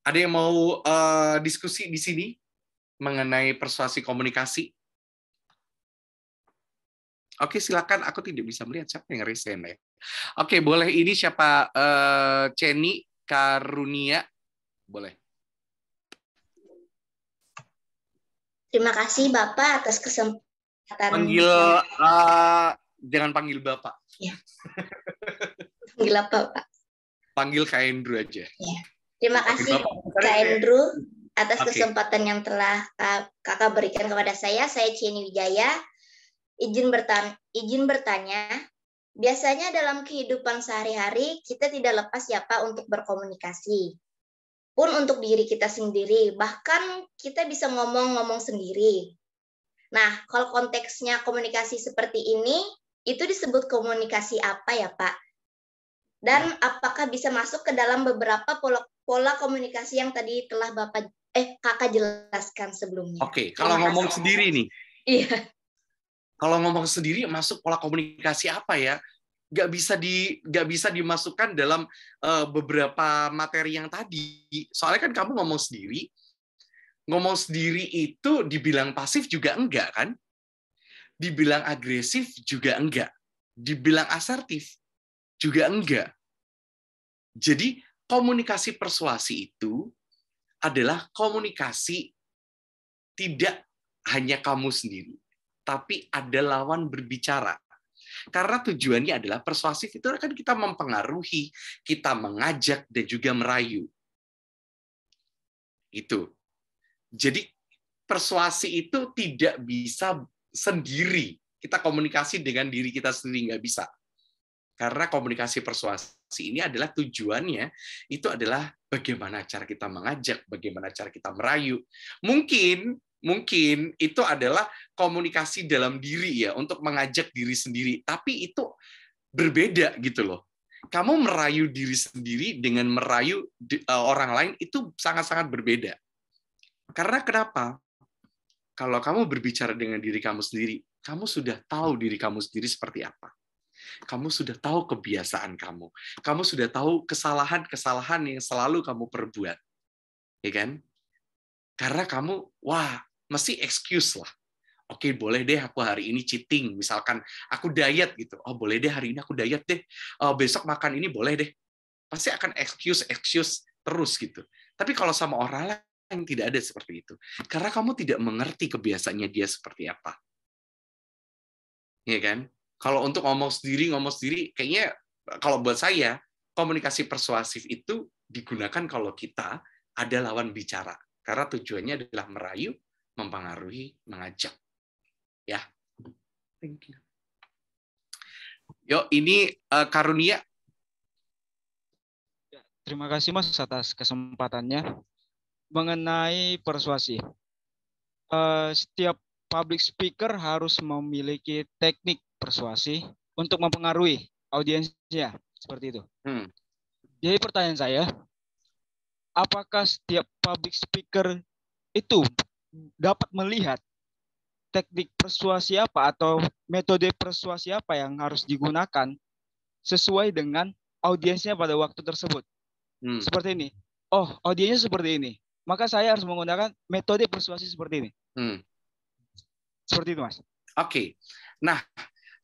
Ada yang mau uh, diskusi di sini mengenai persuasi komunikasi? Oke, okay, silakan. Aku tidak bisa melihat siapa yang resen ya. Oke, okay, boleh ini siapa? Uh, eh, Ceni Karunia, boleh. Terima kasih Bapak atas kesempatan. Panggil, uh, jangan panggil Bapak. Iya. (laughs) panggil apa Pak? Panggil Kak Andrew aja. Ya. Terima kasih Kak Andrew atas okay. kesempatan yang telah uh, Kakak berikan kepada saya. Saya Cieni Wijaya. Izin bertanya, izin bertanya, biasanya dalam kehidupan sehari-hari kita tidak lepas ya Pak untuk berkomunikasi. Pun untuk diri kita sendiri, bahkan kita bisa ngomong-ngomong sendiri. Nah, kalau konteksnya komunikasi seperti ini, itu disebut komunikasi apa ya Pak? dan apakah bisa masuk ke dalam beberapa pola pola komunikasi yang tadi telah Bapak eh Kakak jelaskan sebelumnya. Oke, okay, kalau ngomong sendiri nih. Iya. Kalau ngomong sendiri masuk pola komunikasi apa ya? Gak bisa di gak bisa dimasukkan dalam uh, beberapa materi yang tadi. Soalnya kan kamu ngomong sendiri. Ngomong sendiri itu dibilang pasif juga enggak kan? Dibilang agresif juga enggak. Dibilang asertif juga enggak. Jadi komunikasi persuasi itu adalah komunikasi tidak hanya kamu sendiri, tapi ada lawan berbicara. Karena tujuannya adalah persuasif itu akan kita mempengaruhi, kita mengajak dan juga merayu. Itu. Jadi persuasi itu tidak bisa sendiri. Kita komunikasi dengan diri kita sendiri nggak bisa. Karena komunikasi persuasi ini adalah tujuannya itu adalah bagaimana cara kita mengajak, bagaimana cara kita merayu. Mungkin mungkin itu adalah komunikasi dalam diri ya untuk mengajak diri sendiri, tapi itu berbeda gitu loh. Kamu merayu diri sendiri dengan merayu e, orang lain itu sangat-sangat berbeda. Karena kenapa? Kalau kamu berbicara dengan diri kamu sendiri, kamu sudah tahu diri kamu sendiri seperti apa kamu sudah tahu kebiasaan kamu. Kamu sudah tahu kesalahan-kesalahan yang selalu kamu perbuat. Ya kan? Karena kamu, wah, mesti excuse lah. Oke, boleh deh aku hari ini cheating. Misalkan aku diet gitu. Oh, boleh deh hari ini aku diet deh. Oh, besok makan ini boleh deh. Pasti akan excuse, excuse terus gitu. Tapi kalau sama orang lain tidak ada seperti itu. Karena kamu tidak mengerti kebiasaannya dia seperti apa. Iya kan? kalau untuk ngomong sendiri ngomong sendiri kayaknya kalau buat saya komunikasi persuasif itu digunakan kalau kita ada lawan bicara karena tujuannya adalah merayu, mempengaruhi, mengajak. Ya. Thank you. Yo, ini uh, karunia. Ya, terima kasih Mas atas kesempatannya. Mengenai persuasi, uh, setiap public speaker harus memiliki teknik persuasi untuk mempengaruhi audiensnya seperti itu. Hmm. Jadi pertanyaan saya, apakah setiap public speaker itu dapat melihat teknik persuasi apa atau metode persuasi apa yang harus digunakan sesuai dengan audiensnya pada waktu tersebut. Hmm. Seperti ini. Oh, audiensnya seperti ini. Maka saya harus menggunakan metode persuasi seperti ini. Hmm. Seperti itu, Mas. Oke. Okay. Nah,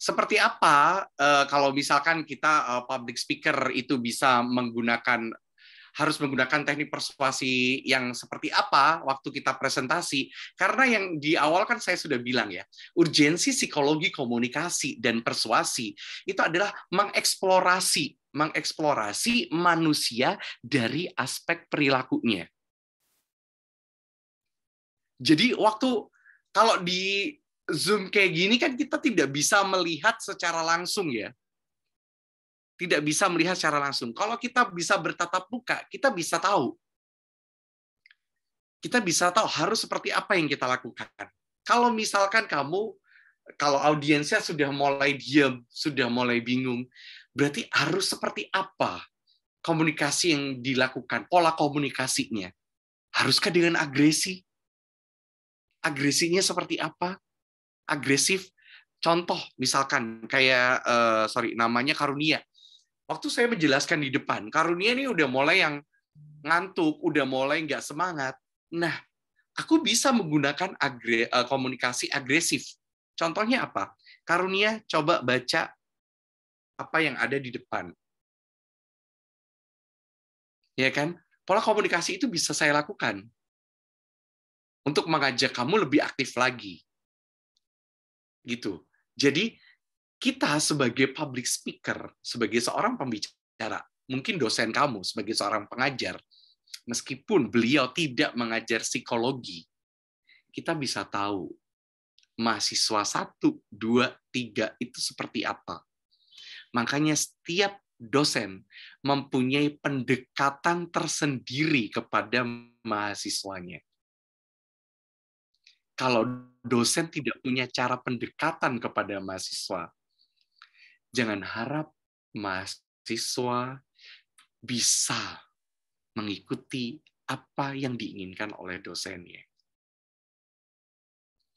seperti apa uh, kalau misalkan kita uh, public speaker itu bisa menggunakan harus menggunakan teknik persuasi yang seperti apa waktu kita presentasi karena yang di awal kan saya sudah bilang ya urgensi psikologi komunikasi dan persuasi itu adalah mengeksplorasi mengeksplorasi manusia dari aspek perilakunya jadi waktu kalau di Zoom kayak gini kan kita tidak bisa melihat secara langsung ya. Tidak bisa melihat secara langsung. Kalau kita bisa bertatap muka, kita bisa tahu. Kita bisa tahu harus seperti apa yang kita lakukan. Kalau misalkan kamu, kalau audiensnya sudah mulai diam, sudah mulai bingung, berarti harus seperti apa komunikasi yang dilakukan, pola komunikasinya. Haruskah dengan agresi? Agresinya seperti apa? agresif. Contoh misalkan kayak uh, sorry namanya Karunia. Waktu saya menjelaskan di depan, Karunia ini udah mulai yang ngantuk, udah mulai nggak semangat. Nah, aku bisa menggunakan agre, eh, komunikasi agresif. Contohnya apa? Karunia coba baca apa yang ada di depan. Ya kan? Pola komunikasi itu bisa saya lakukan untuk mengajak kamu lebih aktif lagi gitu. Jadi kita sebagai public speaker, sebagai seorang pembicara, mungkin dosen kamu sebagai seorang pengajar, meskipun beliau tidak mengajar psikologi, kita bisa tahu mahasiswa satu, dua, tiga itu seperti apa. Makanya setiap dosen mempunyai pendekatan tersendiri kepada mahasiswanya kalau dosen tidak punya cara pendekatan kepada mahasiswa, jangan harap mahasiswa bisa mengikuti apa yang diinginkan oleh dosennya.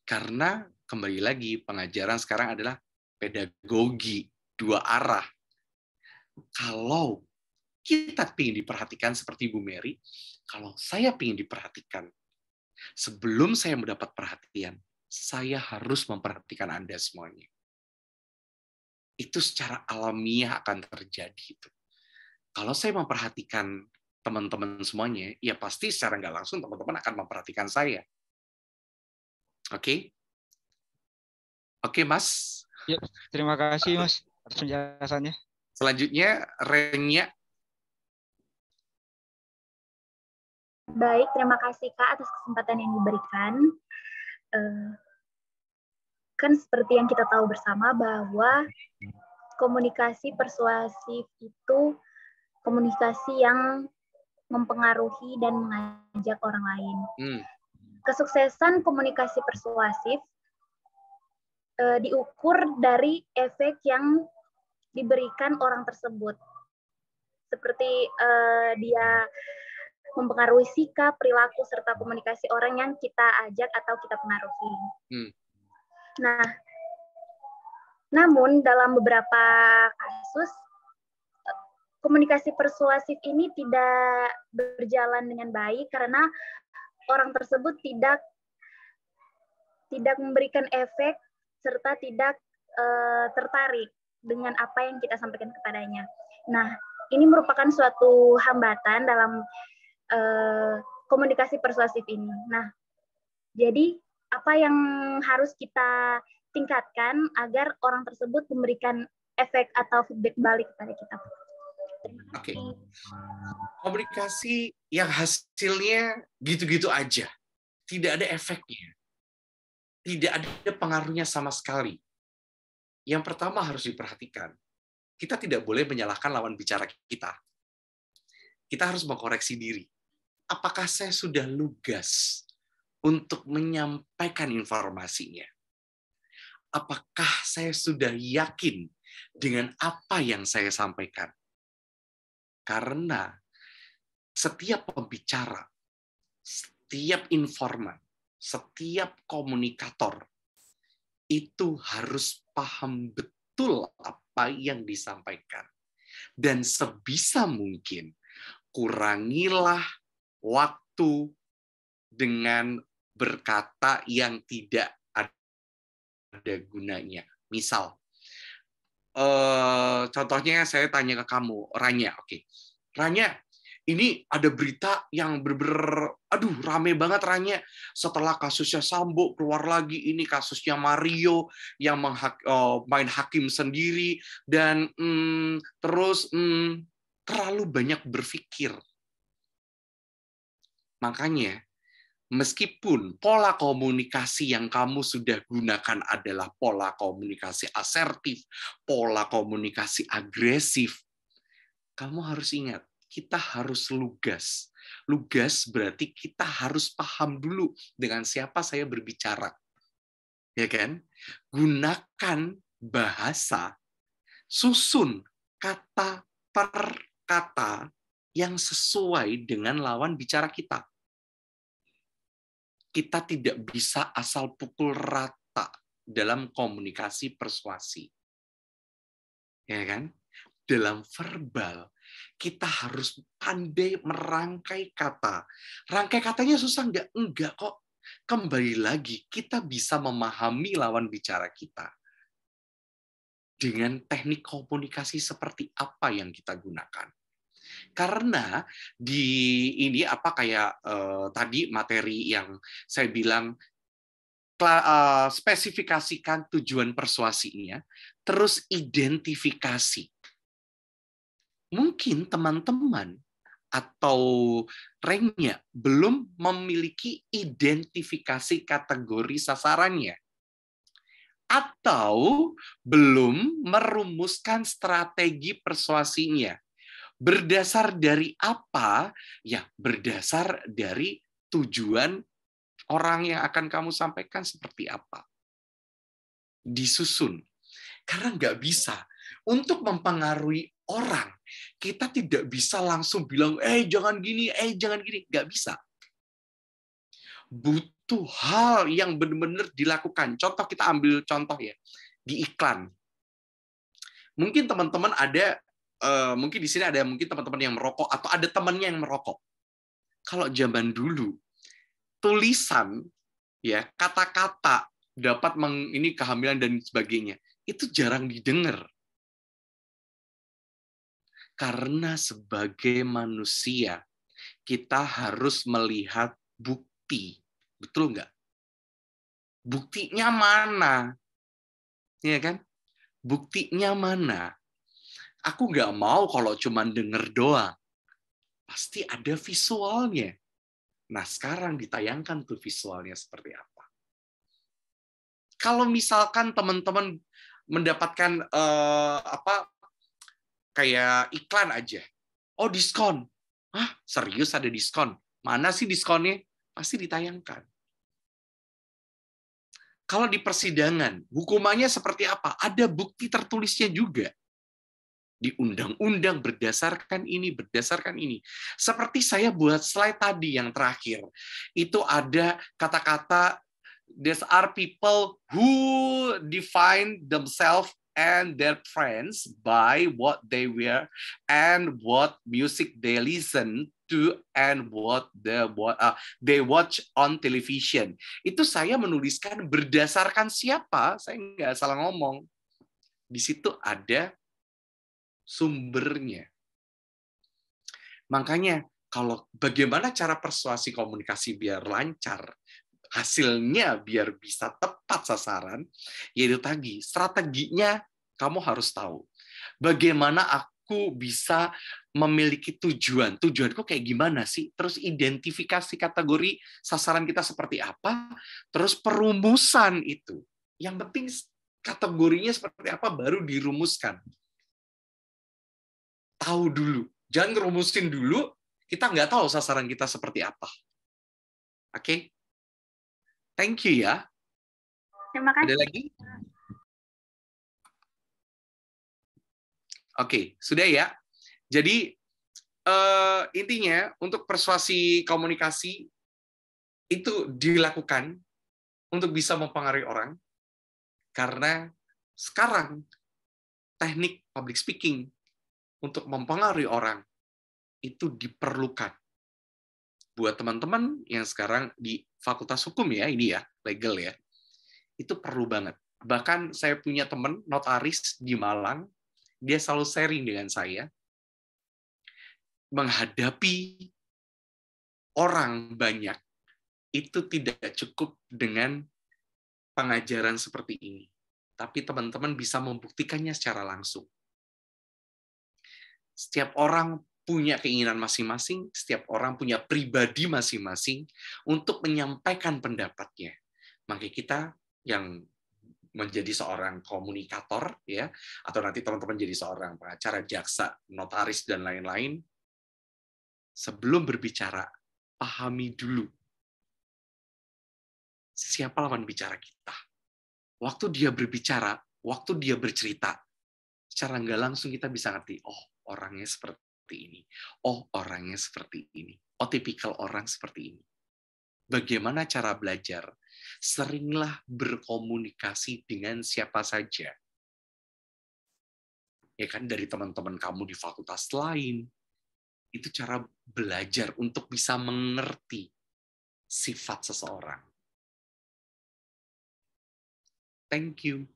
Karena kembali lagi pengajaran sekarang adalah pedagogi dua arah. Kalau kita ingin diperhatikan seperti Bu Mary, kalau saya ingin diperhatikan, Sebelum saya mendapat perhatian, saya harus memperhatikan Anda semuanya. Itu secara alamiah akan terjadi. Itu. Kalau saya memperhatikan teman-teman semuanya, ya pasti secara nggak langsung teman-teman akan memperhatikan saya. Oke? Okay? Oke, okay, Mas? Ya, terima kasih, Mas, atas penjelasannya. Selanjutnya, Renya Baik, terima kasih Kak atas kesempatan yang diberikan. Eh, kan seperti yang kita tahu bersama bahwa komunikasi persuasif itu komunikasi yang mempengaruhi dan mengajak orang lain. Hmm. Kesuksesan komunikasi persuasif e, diukur dari efek yang diberikan orang tersebut. Seperti e, dia mempengaruhi sikap, perilaku, serta komunikasi orang yang kita ajak atau kita pengaruhi. Hmm. Nah, namun dalam beberapa kasus, komunikasi persuasif ini tidak berjalan dengan baik karena orang tersebut tidak tidak memberikan efek serta tidak e, tertarik dengan apa yang kita sampaikan kepadanya. Nah, ini merupakan suatu hambatan dalam Eh, komunikasi persuasif ini. Nah, jadi apa yang harus kita tingkatkan agar orang tersebut memberikan efek atau feedback balik kepada kita? Oke, okay. komunikasi yang hasilnya gitu-gitu aja, tidak ada efeknya, tidak ada pengaruhnya sama sekali. Yang pertama harus diperhatikan, kita tidak boleh menyalahkan lawan bicara kita. Kita harus mengkoreksi diri apakah saya sudah lugas untuk menyampaikan informasinya? Apakah saya sudah yakin dengan apa yang saya sampaikan? Karena setiap pembicara, setiap informan, setiap komunikator itu harus paham betul apa yang disampaikan. Dan sebisa mungkin kurangilah waktu dengan berkata yang tidak ada gunanya. Misal, eh, contohnya saya tanya ke kamu, Ranya, oke, okay. Ranya, ini ada berita yang berber, aduh rame banget Ranya. Setelah kasusnya Sambo keluar lagi, ini kasusnya Mario yang eh, main hakim sendiri dan hmm, terus hmm, terlalu banyak berpikir Makanya, meskipun pola komunikasi yang kamu sudah gunakan adalah pola komunikasi asertif, pola komunikasi agresif, kamu harus ingat, kita harus lugas. Lugas berarti kita harus paham dulu dengan siapa saya berbicara. Ya kan? Gunakan bahasa, susun kata per kata yang sesuai dengan lawan bicara kita. Kita tidak bisa asal pukul rata dalam komunikasi persuasi. Ya kan? Dalam verbal, kita harus pandai merangkai kata. Rangkai katanya susah nggak? Enggak kok. Kembali lagi, kita bisa memahami lawan bicara kita dengan teknik komunikasi seperti apa yang kita gunakan karena di ini apa kayak uh, tadi materi yang saya bilang uh, spesifikasikan tujuan persuasinya, terus identifikasi. Mungkin teman-teman atau ranknya belum memiliki identifikasi kategori sasarannya atau belum merumuskan strategi persuasinya. Berdasar dari apa? Ya, berdasar dari tujuan orang yang akan kamu sampaikan seperti apa. Disusun. Karena nggak bisa. Untuk mempengaruhi orang, kita tidak bisa langsung bilang, eh jangan gini, eh jangan gini. Nggak bisa. Butuh hal yang benar-benar dilakukan. Contoh, kita ambil contoh ya. Di iklan. Mungkin teman-teman ada Eh, mungkin di sini ada mungkin teman-teman yang merokok atau ada temannya yang merokok. Kalau zaman dulu tulisan ya kata-kata dapat meng, ini kehamilan dan sebagainya itu jarang didengar karena sebagai manusia kita harus melihat bukti betul nggak buktinya mana ya kan buktinya mana Aku nggak mau kalau cuma denger doang. Pasti ada visualnya. Nah, sekarang ditayangkan tuh visualnya seperti apa. Kalau misalkan teman-teman mendapatkan uh, apa kayak iklan aja. Oh, diskon. Hah, serius ada diskon? Mana sih diskonnya? Pasti ditayangkan. Kalau di persidangan, hukumannya seperti apa? Ada bukti tertulisnya juga di undang-undang berdasarkan ini, berdasarkan ini. Seperti saya buat slide tadi yang terakhir, itu ada kata-kata there are people who define themselves and their friends by what they wear and what music they listen to and what they, uh, they watch on television. Itu saya menuliskan berdasarkan siapa, saya nggak salah ngomong. Di situ ada sumbernya. Makanya kalau bagaimana cara persuasi komunikasi biar lancar, hasilnya biar bisa tepat sasaran, yaitu tadi strateginya kamu harus tahu. Bagaimana aku bisa memiliki tujuan. Tujuanku kayak gimana sih? Terus identifikasi kategori sasaran kita seperti apa? Terus perumusan itu. Yang penting kategorinya seperti apa baru dirumuskan tahu dulu. Jangan ngerumusin dulu, kita nggak tahu sasaran kita seperti apa. Oke? Okay? Thank you ya. Terima kasih. Ada lagi? Oke, okay, sudah ya. Jadi uh, intinya untuk persuasi komunikasi itu dilakukan untuk bisa mempengaruhi orang karena sekarang teknik public speaking untuk mempengaruhi orang itu diperlukan. Buat teman-teman yang sekarang di Fakultas Hukum ya, ini ya, legal ya, itu perlu banget. Bahkan saya punya teman notaris di Malang, dia selalu sharing dengan saya, menghadapi orang banyak itu tidak cukup dengan pengajaran seperti ini. Tapi teman-teman bisa membuktikannya secara langsung. Setiap orang punya keinginan masing-masing, setiap orang punya pribadi masing-masing untuk menyampaikan pendapatnya. Maka kita yang menjadi seorang komunikator ya atau nanti teman-teman jadi seorang pengacara, jaksa, notaris dan lain-lain sebelum berbicara pahami dulu siapa lawan bicara kita. Waktu dia berbicara, waktu dia bercerita, secara nggak langsung kita bisa ngerti, oh orangnya seperti ini. Oh, orangnya seperti ini. Oh, tipikal orang seperti ini. Bagaimana cara belajar? Seringlah berkomunikasi dengan siapa saja. Ya kan, dari teman-teman kamu di fakultas lain. Itu cara belajar untuk bisa mengerti sifat seseorang. Thank you.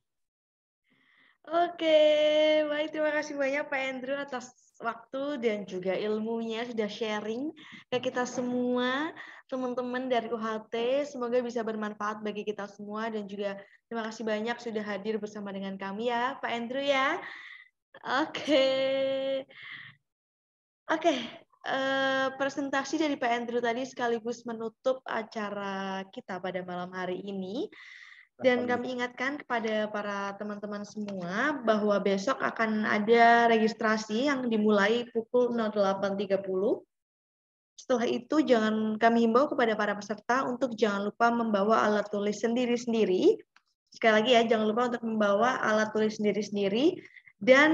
Oke, baik terima kasih banyak Pak Andrew atas waktu dan juga ilmunya sudah sharing ke kita semua teman-teman dari UHT. Semoga bisa bermanfaat bagi kita semua dan juga terima kasih banyak sudah hadir bersama dengan kami ya Pak Andrew ya. Oke, okay. oke. Okay. Uh, eh, presentasi dari Pak Andrew tadi sekaligus menutup acara kita pada malam hari ini. Dan kami gitu. ingatkan kepada para teman-teman semua bahwa besok akan ada registrasi yang dimulai pukul 08.30. Setelah itu jangan kami himbau kepada para peserta untuk jangan lupa membawa alat tulis sendiri-sendiri. Sekali lagi ya, jangan lupa untuk membawa alat tulis sendiri-sendiri dan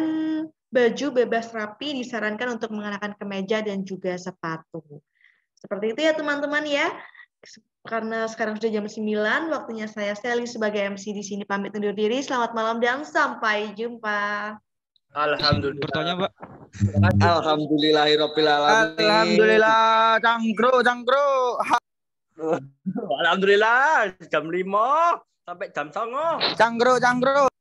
baju bebas rapi disarankan untuk mengenakan kemeja dan juga sepatu. Seperti itu ya teman-teman ya karena sekarang sudah jam 9, waktunya saya Sally sebagai MC di sini pamit undur diri. Selamat malam dan sampai jumpa. Alhamdulillah. Bertanya, Pak. Alhamdulillahirobbilalamin. Alhamdulillah, cangkru, cangkru. Alhamdulillah, jam 5 sampai jam 5. Cangkru, cangkru.